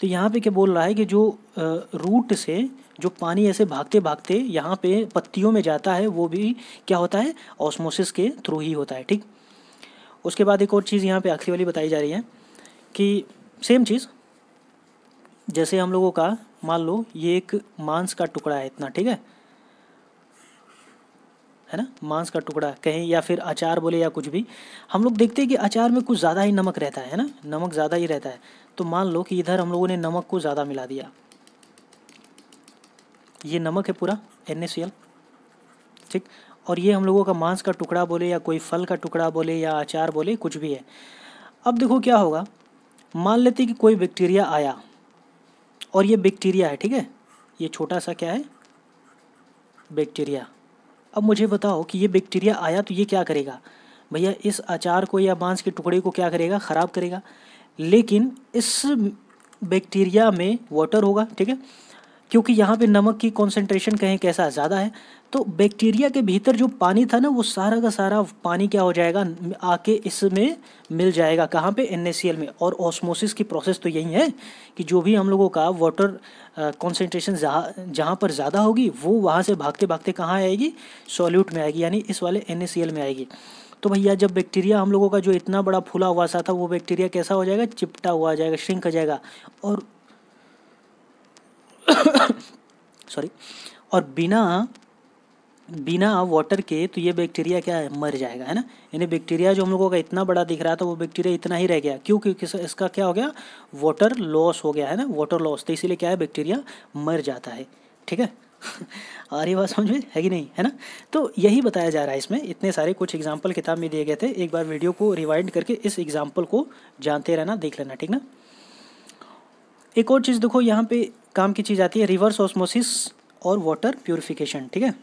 तो यहाँ पे क्या बोल रहा है कि जो रूट से जो पानी ऐसे भागते भागते यहाँ पे पत्तियों में जाता है वो भी क्या होता है ऑस्मोसिस के थ्रू ही होता है ठीक उसके बाद एक और चीज़ यहाँ पे आखिरी वाली बताई जा रही है कि सेम चीज़ जैसे हम लोगों का मान लो ये एक मांस का टुकड़ा है इतना ठीक है है ना मांस का टुकड़ा कहें या फिर अचार बोले या कुछ भी हम लोग देखते हैं कि अचार में कुछ ज़्यादा ही नमक रहता है है ना नमक ज़्यादा ही रहता है तो मान लो कि इधर हम लोगों ने नमक को ज़्यादा मिला दिया ये नमक है पूरा एन ठीक और ये हम लोगों का मांस का टुकड़ा बोले या कोई फल का टुकड़ा बोले या अचार बोले कुछ भी है अब देखो क्या होगा मान लेते कि कोई बैक्टीरिया आया और ये बैक्टीरिया है ठीक है ये छोटा सा क्या है बैक्टीरिया अब मुझे बताओ कि ये बैक्टीरिया आया तो ये क्या करेगा भैया इस अचार को या बांस के टुकड़े को क्या करेगा ख़राब करेगा लेकिन इस बैक्टीरिया में वाटर होगा ठीक है क्योंकि यहाँ पे नमक की कॉन्सेंट्रेशन कहें कैसा ज़्यादा है तो बैक्टीरिया के भीतर जो पानी था ना वो सारा का सारा पानी क्या हो जाएगा आके इसमें मिल जाएगा कहाँ पे एन में और ऑस्मोसिस की प्रोसेस तो यही है कि जो भी हम लोगों का वाटर कॉन्सेंट्रेशन जहाँ पर ज़्यादा होगी वो वहाँ से भागते भागते कहाँ आएगी सॉल्यूट में आएगी यानी इस वाले एन में आएगी तो भैया जब बैक्टीरिया हम लोगों का जो इतना बड़ा फूला हुआ सा था वो बैक्टीरिया कैसा हो जाएगा चिपटा हुआ आ जाएगा श्रिंक हो जाएगा और सॉरी और बिना बिना वाटर के तो ये बैक्टीरिया क्या है मर जाएगा है ना यानी बैक्टीरिया जो हम लोगों का इतना बड़ा दिख रहा था वो बैक्टीरिया इतना ही रह गया क्यों क्योंकि इसका क्या हो गया वाटर लॉस हो गया है ना वाटर लॉस तो इसीलिए क्या है बैक्टीरिया मर जाता है ठीक है आ रही बात समझ में है कि नहीं है ना तो यही बताया जा रहा है इसमें इतने सारे कुछ एग्जाम्पल किताब में दिए गए थे एक बार वीडियो को रिवाइंड करके इस एग्जाम्पल को जानते रहना देख लेना ठीक ना एक और चीज़ देखो यहाँ पे काम की चीज़ आती है रिवर्स ऑस्मोसिस और वाटर प्योरिफिकेशन ठीक है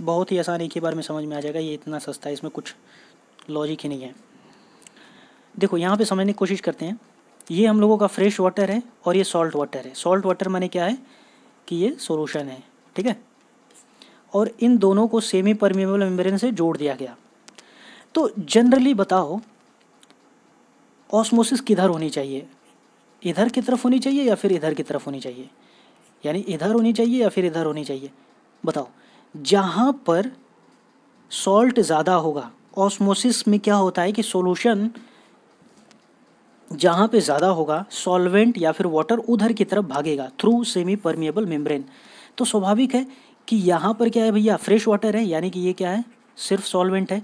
बहुत ही आसान एक ही बार में समझ में आ जाएगा ये इतना सस्ता है इसमें कुछ लॉजिक ही नहीं है देखो यहाँ पे समझने की कोशिश करते हैं ये हम लोगों का फ्रेश वाटर है और ये सॉल्ट वाटर है सॉल्ट वाटर मैंने क्या है कि ये सोलूशन है ठीक है और इन दोनों को सेमी परमिबल मेम्ब्रेन से जोड़ दिया गया तो जनरली बताओ ऑस्मोसिस किधर होनी चाहिए इधर की तरफ होनी चाहिए या फिर इधर की तरफ होनी चाहिए यानी इधर होनी चाहिए या फिर इधर होनी चाहिए बताओ जहाँ पर सॉल्ट ज़्यादा होगा ऑस्मोसिस में क्या होता है कि सॉल्यूशन जहाँ पे ज़्यादा होगा सॉल्वेंट या फिर वाटर उधर की तरफ भागेगा थ्रू सेमी परमिएबल मेम्ब्रेन तो स्वाभाविक है कि यहाँ पर क्या है भैया फ्रेश वाटर है यानी कि ये क्या है सिर्फ सॉल्वेंट है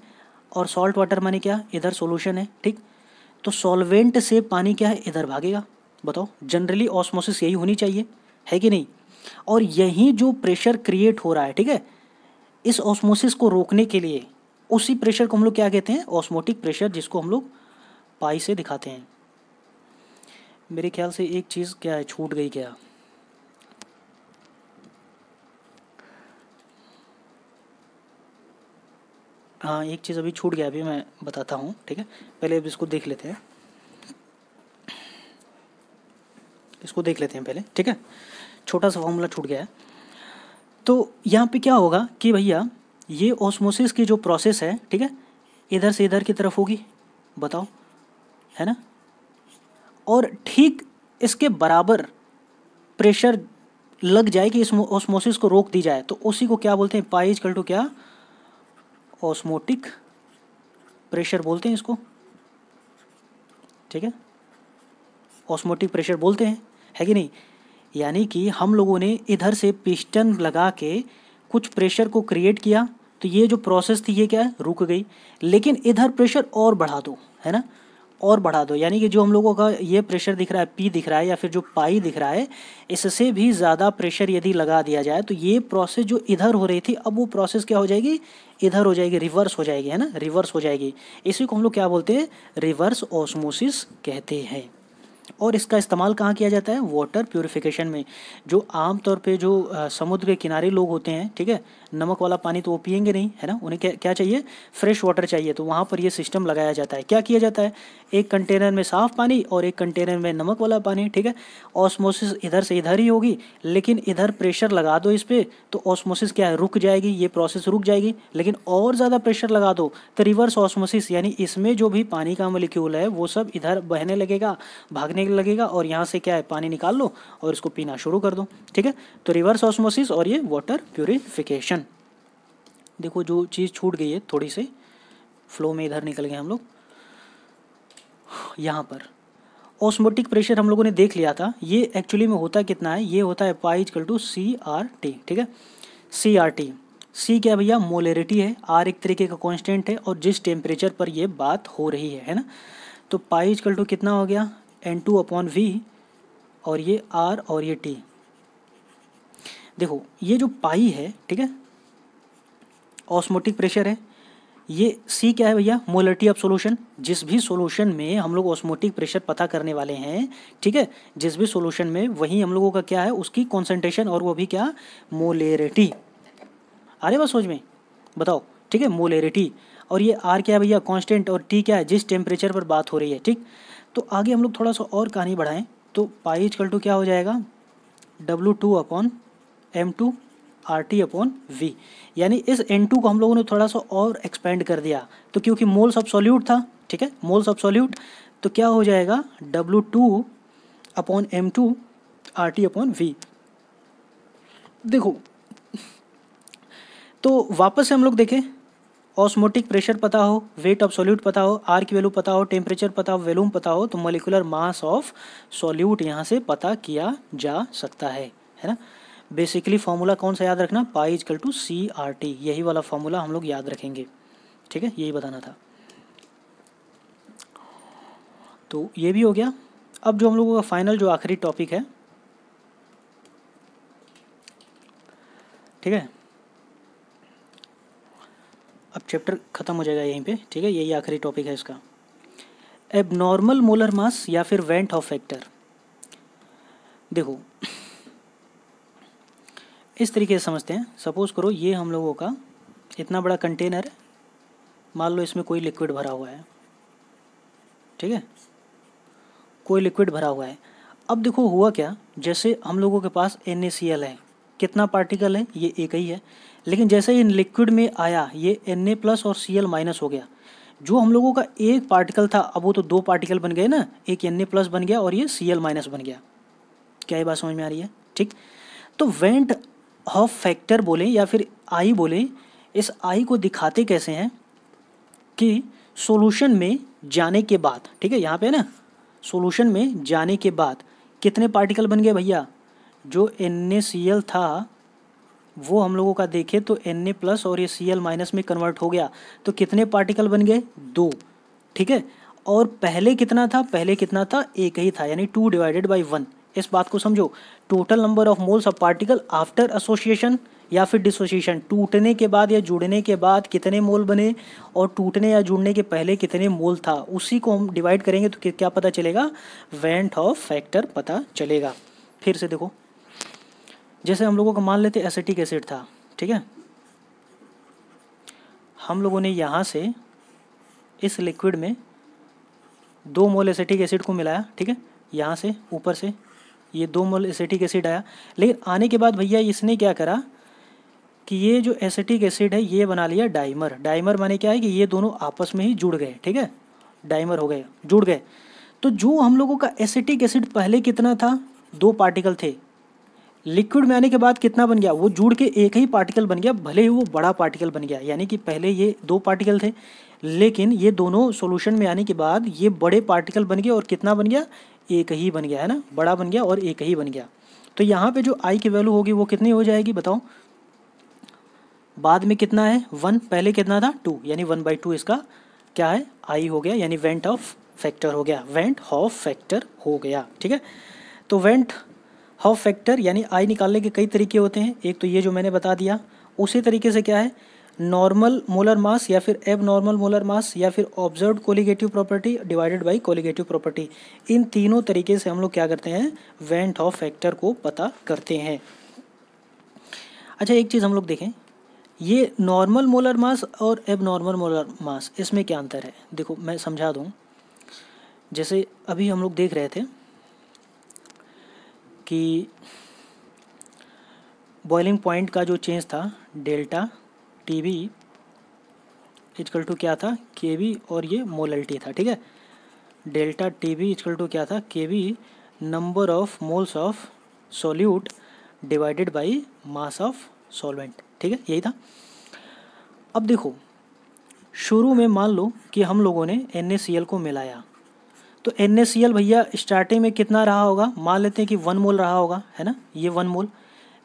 और सॉल्ट वाटर माने क्या इधर सॉल्यूशन है ठीक तो सॉल्वेंट से पानी क्या है इधर भागेगा बताओ जनरली ऑस्मोसिस यही होनी चाहिए है कि नहीं और यही जो प्रेशर क्रिएट हो रहा है ठीक है इस ऑस्मोसिस को रोकने के लिए उसी प्रेशर को हम लोग क्या कहते हैं ऑस्मोटिक प्रेशर जिसको हम लोग पाई से दिखाते हैं मेरे ख्याल से एक चीज़ क्या है छूट गई क्या हाँ एक चीज़ अभी छूट गया अभी मैं बताता हूँ ठीक है पहले अब इसको देख लेते हैं इसको देख लेते हैं पहले ठीक है छोटा सा फॉर्मूला छूट गया है तो यहाँ पे क्या होगा कि भैया ये ऑस्मोसिस की जो प्रोसेस है ठीक है इधर से इधर की तरफ होगी बताओ है ना और ठीक इसके बराबर प्रेशर लग जाए कि इस ऑस्मोसिस को रोक दी जाए तो उसी को क्या बोलते हैं पाइज कल टू क्या ऑस्मोटिक प्रेशर बोलते हैं इसको ठीक है ऑस्मोटिक प्रेशर बोलते हैं है कि नहीं यानी कि हम लोगों ने इधर से पिस्टन लगा के कुछ प्रेशर को क्रिएट किया तो ये जो प्रोसेस थी ये क्या है रुक गई लेकिन इधर प्रेशर और बढ़ा दो है ना और बढ़ा दो यानी कि जो हम लोगों का ये प्रेशर दिख रहा है पी दिख रहा है या फिर जो पाई दिख रहा है इससे भी ज़्यादा प्रेशर यदि लगा दिया जाए तो ये प्रोसेस जो इधर हो रही थी अब वो प्रोसेस क्या हो जाएगी इधर हो जाएगी रिवर्स हो जाएगी है ना रिवर्स हो जाएगी इसी को हम लोग क्या बोलते हैं रिवर्स ऑस्मोसिस कहते हैं और इसका इस्तेमाल कहाँ किया जाता है वाटर प्योरीफिकेशन में जो आमतौर पे जो समुद्र के किनारे लोग होते हैं ठीक है नमक वाला पानी तो वो पियेंगे नहीं है ना उन्हें क्या क्या चाहिए फ्रेश वाटर चाहिए तो वहाँ पर ये सिस्टम लगाया जाता है क्या किया जाता है एक कंटेनर में साफ़ पानी और एक कंटेनर में नमक वाला पानी ठीक है ऑस्मोसिस इधर से इधर ही होगी लेकिन इधर प्रेशर लगा दो इस पर तो ऑस्मोसिस क्या है रुक जाएगी ये प्रोसेस रुक जाएगी लेकिन और ज़्यादा प्रेशर लगा दो तो रिवर्स ऑस्मोसिस यानी इसमें जो भी पानी का मलिक्यूल है वो सब इधर बहने लगेगा भागने लगेगा और यहाँ से क्या है पानी निकाल लो और इसको पीना शुरू कर दो ठीक है तो रिवर्स ऑस्मोसिस और ये वाटर प्योरीफिकेशन देखो जो चीज़ छूट गई है थोड़ी सी फ्लो में इधर निकल गए हम लोग यहाँ पर ऑस्मोटिक प्रेशर हम लोगों ने देख लिया था ये एक्चुअली में होता कितना है ये होता है pi equal to C R T ठीक है सी आर टी सी क्या भैया मोलेरिटी है आर एक तरीके का कांस्टेंट है और जिस टेम्परेचर पर ये बात हो रही है है ना तो पाई इजकल टू कितना हो गया एन टू अपॉन वी और ये आर और ये टी देखो ये जो पाई है ठीक है ऑस्मोटिक प्रेशर है ये सी क्या है भैया मोलिटी ऑफ सोल्यूशन जिस भी सोल्यूशन में हम लोग ऑस्मोटिक प्रेशर पता करने वाले हैं ठीक है जिस भी सोल्यूशन में वही हम लोगों का क्या है उसकी कॉन्सेंट्रेशन और वो भी क्या मोलेरिटी अरे बस सोच में बताओ ठीक है मोलेरिटी और ये आर क्या है भैया कॉन्स्टेंट और टी क्या है जिस टेम्परेचर पर बात हो रही है ठीक तो आगे हम लोग थोड़ा सा और कहानी बढ़ाएं तो पाई कल टू क्या हो जाएगा W two upon M two R T upon V यानी इस एन टू को हम लोगों ने थोड़ा सा और एक्सपेंड कर दिया तो क्योंकि मोल्स ऑफ सॉल्यूट था ठीक है मोल्स ऑफ सॉल्यूट तो क्या हो जाएगा W two upon M two R T upon V देखो तो वापस से हम लोग देखें ऑस्मोटिक प्रेशर पता हो वेट ऑफ सॉल्यूट पता हो आर की वैल्यू पता हो टेम्परेचर पता हो वैल्यूम पता हो तो मोलिकुलर मास ऑफ सॉल्यूट यहाँ से पता किया जा सकता है है ना बेसिकली फार्मूला कौन सा याद रखना pi equal to C R T यही वाला फार्मूला हम लोग याद रखेंगे ठीक है यही बताना था तो ये भी हो गया अब जो हम लोगों का फाइनल जो आखिरी टॉपिक है ठीक है अब चैप्टर ख़त्म हो जाएगा यहीं पे ठीक है यही आखिरी टॉपिक है इसका एबनॉर्मल मोलर मास या फिर वेंट ऑफ फैक्टर देखो इस तरीके से समझते हैं सपोज़ करो ये हम लोगों का इतना बड़ा कंटेनर मान लो इसमें कोई लिक्विड भरा हुआ है ठीक है कोई लिक्विड भरा हुआ है अब देखो हुआ क्या जैसे हम लोगों के पास एन है कितना पार्टिकल है ये एक ही है लेकिन जैसे ये लिक्विड में आया ये एन प्लस और सी माइनस हो गया जो हम लोगों का एक पार्टिकल था अब वो तो दो पार्टिकल बन गए ना एक एन प्लस बन गया और ये सी माइनस बन गया क्या ये बात समझ में आ रही है ठीक तो वेंट हॉफ फैक्टर बोलें या फिर आई बोलें इस आई को दिखाते कैसे हैं कि सॉल्यूशन में जाने के बाद ठीक है यहाँ पे ना सॉल्यूशन में जाने के बाद कितने पार्टिकल बन गए भैया जो एन ए सी एल था वो हम लोगों का देखे तो एन ए प्लस और ये सी एल माइनस में कन्वर्ट हो गया तो कितने पार्टिकल बन गए दो ठीक है और पहले कितना था पहले कितना था एक ही था यानी टू डिवाइडेड बाई वन इस बात को समझो total number of moles of particle after association या फिर डिसोसिएशन टूटने के बाद या जुड़ने के बाद कितने मोल बने और टूटने या जुड़ने के पहले कितने मोल था उसी को हम डिवाइड करेंगे तो क्या पता चलेगा वेंट ऑफ फैक्टर पता चलेगा फिर से देखो जैसे हम लोगों को मान लेते एसिटिक एसिड था ठीक है हम लोगों ने यहाँ से इस लिक्विड में दो मोल एसिटिक एसिड को मिलाया ठीक है यहाँ से ऊपर से ये दो मोल एसिटिक एसिड आया लेकिन आने के बाद भैया इसने क्या करा कि ये जो एसिटिक एसिड है ये बना लिया डाइमर डाइमर माने क्या है कि ये दोनों आपस में ही जुड़ गए ठीक है डाइमर हो गए जुड़ गए तो जो हम लोगों का एसिटिक एसिड पहले कितना था दो पार्टिकल थे लिक्विड में आने के बाद कितना बन गया वो जुड़ के एक ही पार्टिकल बन गया भले ही वो बड़ा पार्टिकल बन गया यानी कि पहले ये दो पार्टिकल थे लेकिन ये दोनों सॉल्यूशन में आने के बाद ये बड़े पार्टिकल बन गए और कितना बन गया एक ही बन गया है ना बड़ा बन गया और एक ही बन गया तो यहाँ पे जो आई की वैल्यू होगी वो कितनी हो जाएगी बताओ बाद में कितना है वन पहले कितना था टू यानी वन बाई टू इसका क्या है आई हो गया यानी वेंट ऑफ फैक्टर हो गया वेंट हॉफ फैक्टर हो गया ठीक है तो वेंट हॉफ फैक्टर यानी आई निकालने के कई तरीके होते हैं एक तो ये जो मैंने बता दिया उसी तरीके से क्या है नॉर्मल मोलर मास या फिर एब नॉर्मल मोलर मास या फिर observe colligative property divided by colligative property इन तीनों तरीके से हम लोग क्या करते हैं वेंट ऑफ फैक्टर को पता करते हैं अच्छा एक चीज़ हम लोग देखें ये नॉर्मल मोलर मास और एब नॉर्मल मोलर मास इसमें क्या अंतर है देखो मैं समझा दूँ जैसे अभी हम लोग देख रहे थे कि बॉइलिंग पॉइंट का जो चेंज था delta T B equal to क्या था के बी और ये मोल एल टी था ठीक है delta T B equal to क्या था K B number of moles of solute divided by mass of solvent ठीक है यही था अब देखो शुरू में मान लो कि हम लोगों ने एन को मिलाया तो एन भैया स्टार्टिंग में कितना रहा होगा मान लेते हैं कि वन मोल रहा होगा है ना ये वन मोल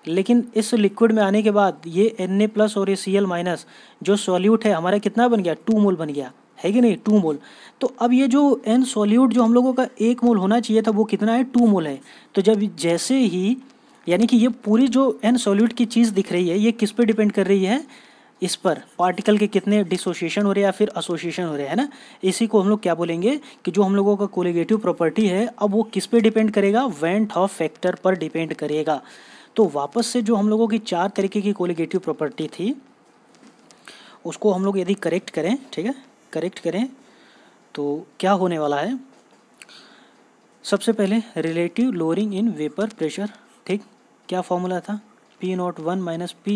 लेकिन इस लिक्विड में आने के बाद ये एन ए प्लस और ये सी एल माइनस जो सॉल्यूट है हमारा कितना बन गया टू मोल बन गया है कि नहीं टू मोल तो अब ये जो एन सॉल्यूट जो हम लोगों का एक मोल होना चाहिए था वो कितना है टू मोल है तो जब जैसे ही यानी कि ये पूरी जो एन सॉल्यूट की चीज़ दिख रही है ये किस पर डिपेंड कर रही है इस पर पार्टिकल के कितने डिसोशिएशन हो रहे हैं या फिर एसोसिएशन हो रहे हैं ना इसी को हम लोग क्या बोलेंगे कि जो हम लोगों का कोलिगेटिव प्रॉपर्टी है अब वो किस पे डिपेंड करेगा वेंट ऑफ फैक्टर पर डिपेंड करेगा तो वापस से जो हम लोगों की चार तरीके की कोलिगेटिव प्रॉपर्टी थी उसको हम लोग यदि करेक्ट करें ठीक है करेक्ट करें तो क्या होने वाला है सबसे पहले relative lowering in vapour pressure ठीक क्या फॉर्मूला था P not one minus P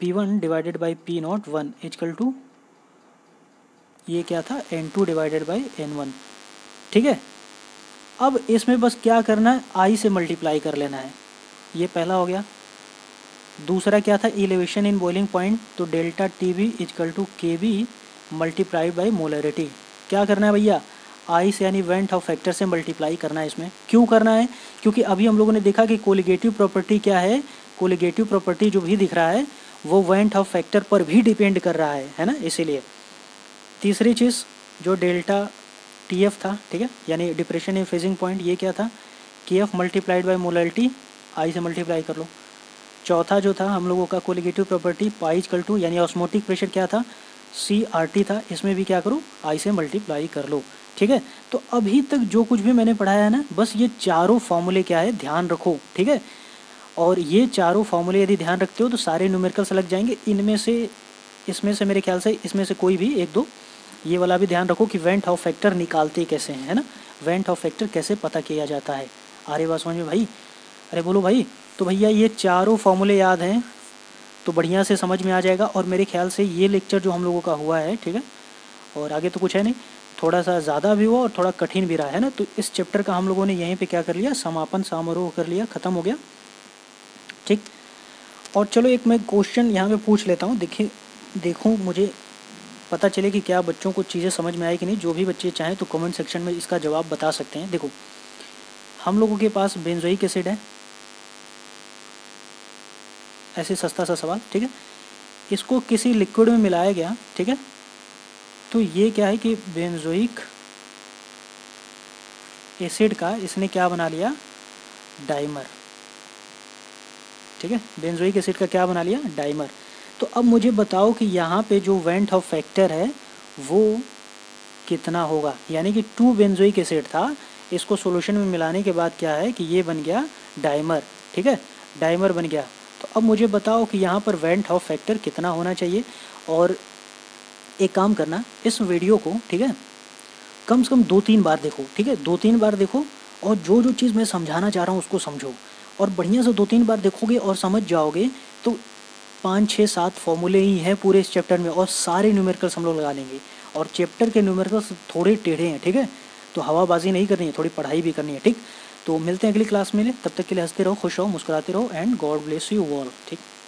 P one divided by P not one equal to ये क्या था N two divided by N one ठीक है अब इसमें बस क्या करना है आई से मल्टीप्लाई कर लेना है ये पहला हो गया दूसरा क्या था एलिवेशन इन बॉइलिंग पॉइंट तो delta T B equal to K B multiply by molarity क्या करना है भैया आई से यानी वेंट ऑफ फैक्टर से मल्टीप्लाई करना है इसमें क्यों करना है क्योंकि अभी हम लोगों ने देखा कि कोलिगेटिव प्रॉपर्टी क्या है कोलिगेटिव प्रॉपर्टी जो भी दिख रहा है वो वेंट ऑफ फैक्टर पर भी डिपेंड कर रहा है है ना इसीलिए तीसरी चीज़ जो डेल्टा टी एफ था ठीक है यानी डिप्रेशन इन फेजिंग पॉइंट ये क्या था K F multiplied by molarity I से मल्टीप्लाई कर लो चौथा जो था हम लोगों का कोलिगेटिव प्रॉपर्टी पाई कल टू यानी ऑस्मोटिक प्रेशर क्या था सी आर टी था इसमें भी क्या करूँ आई से मल्टीप्लाई कर लो ठीक है तो अभी तक जो कुछ भी मैंने पढ़ाया है ना बस ये चारों फॉर्मूले क्या है ध्यान रखो ठीक है और ये चारों फॉर्मूले यदि ध्यान रखते हो तो सारे न्यूमेरिकल्स लग जाएंगे इनमें से इसमें से मेरे ख्याल से इसमें से कोई भी एक दो ये वाला भी ध्यान रखो कि वेंट ऑफ फैक्टर निकालते कैसे हैं है ना वेंट ऑफ फैक्टर कैसे पता किया जाता है आर्यवासवान में भाई अरे बोलो भाई तो भैया ये चारों फॉर्मूले याद हैं तो बढ़िया से समझ में आ जाएगा और मेरे ख्याल से ये लेक्चर जो हम लोगों का हुआ है ठीक है और आगे तो कुछ है नहीं थोड़ा सा ज़्यादा भी हुआ और थोड़ा कठिन भी रहा है ना तो इस चैप्टर का हम लोगों ने यहीं पे क्या कर लिया समापन समारोह कर लिया ख़त्म हो गया ठीक और चलो एक मैं क्वेश्चन यहाँ पे पूछ लेता हूँ देखिए देखूँ मुझे पता चले कि क्या बच्चों को चीज़ें समझ में आई कि नहीं जो भी बच्चे चाहें तो कमेंट सेक्शन में इसका जवाब बता सकते हैं देखो हम लोगों के पास बेंजोइक एसिड है ऐसे सस्ता सा सवाल ठीक है इसको किसी लिक्विड में मिलाया गया ठीक है तो ये क्या है कि बेंजोइक एसिड का इसने क्या बना लिया डाइमर ठीक है बेंजोइक एसिड का क्या बना लिया डाइमर तो अब मुझे बताओ कि यहाँ पे जो वेंट ऑफ फैक्टर है वो कितना होगा यानी कि टू बेंजोइक एसिड था इसको सॉल्यूशन में मिलाने के बाद क्या है कि ये बन गया डाइमर ठीक है डाइमर बन गया अब मुझे बताओ कि यहाँ पर वेंट हाउ फैक्टर कितना होना चाहिए और एक काम करना इस वीडियो को ठीक है कम से कम दो तीन बार देखो ठीक है दो तीन बार देखो और जो जो चीज़ मैं समझाना चाह रहा हूँ उसको समझो और बढ़िया से दो तीन बार देखोगे और समझ जाओगे तो पाँच छः सात फॉर्मूले ही हैं पूरे इस चैप्टर में और सारे न्यूमेरिकल्स हम लोग लगा लेंगे और चैप्टर के न्यूमेरिकल्स थोड़े टेढ़े हैं ठीक है तो हवाबाजी नहीं करनी है थोड़ी पढ़ाई भी करनी है ठीक तो मिलते हैं अगली क्लास में तब तक के लिए हंसते रहो खुश रहो मुस्कुराते रहो and God bless you all ठीक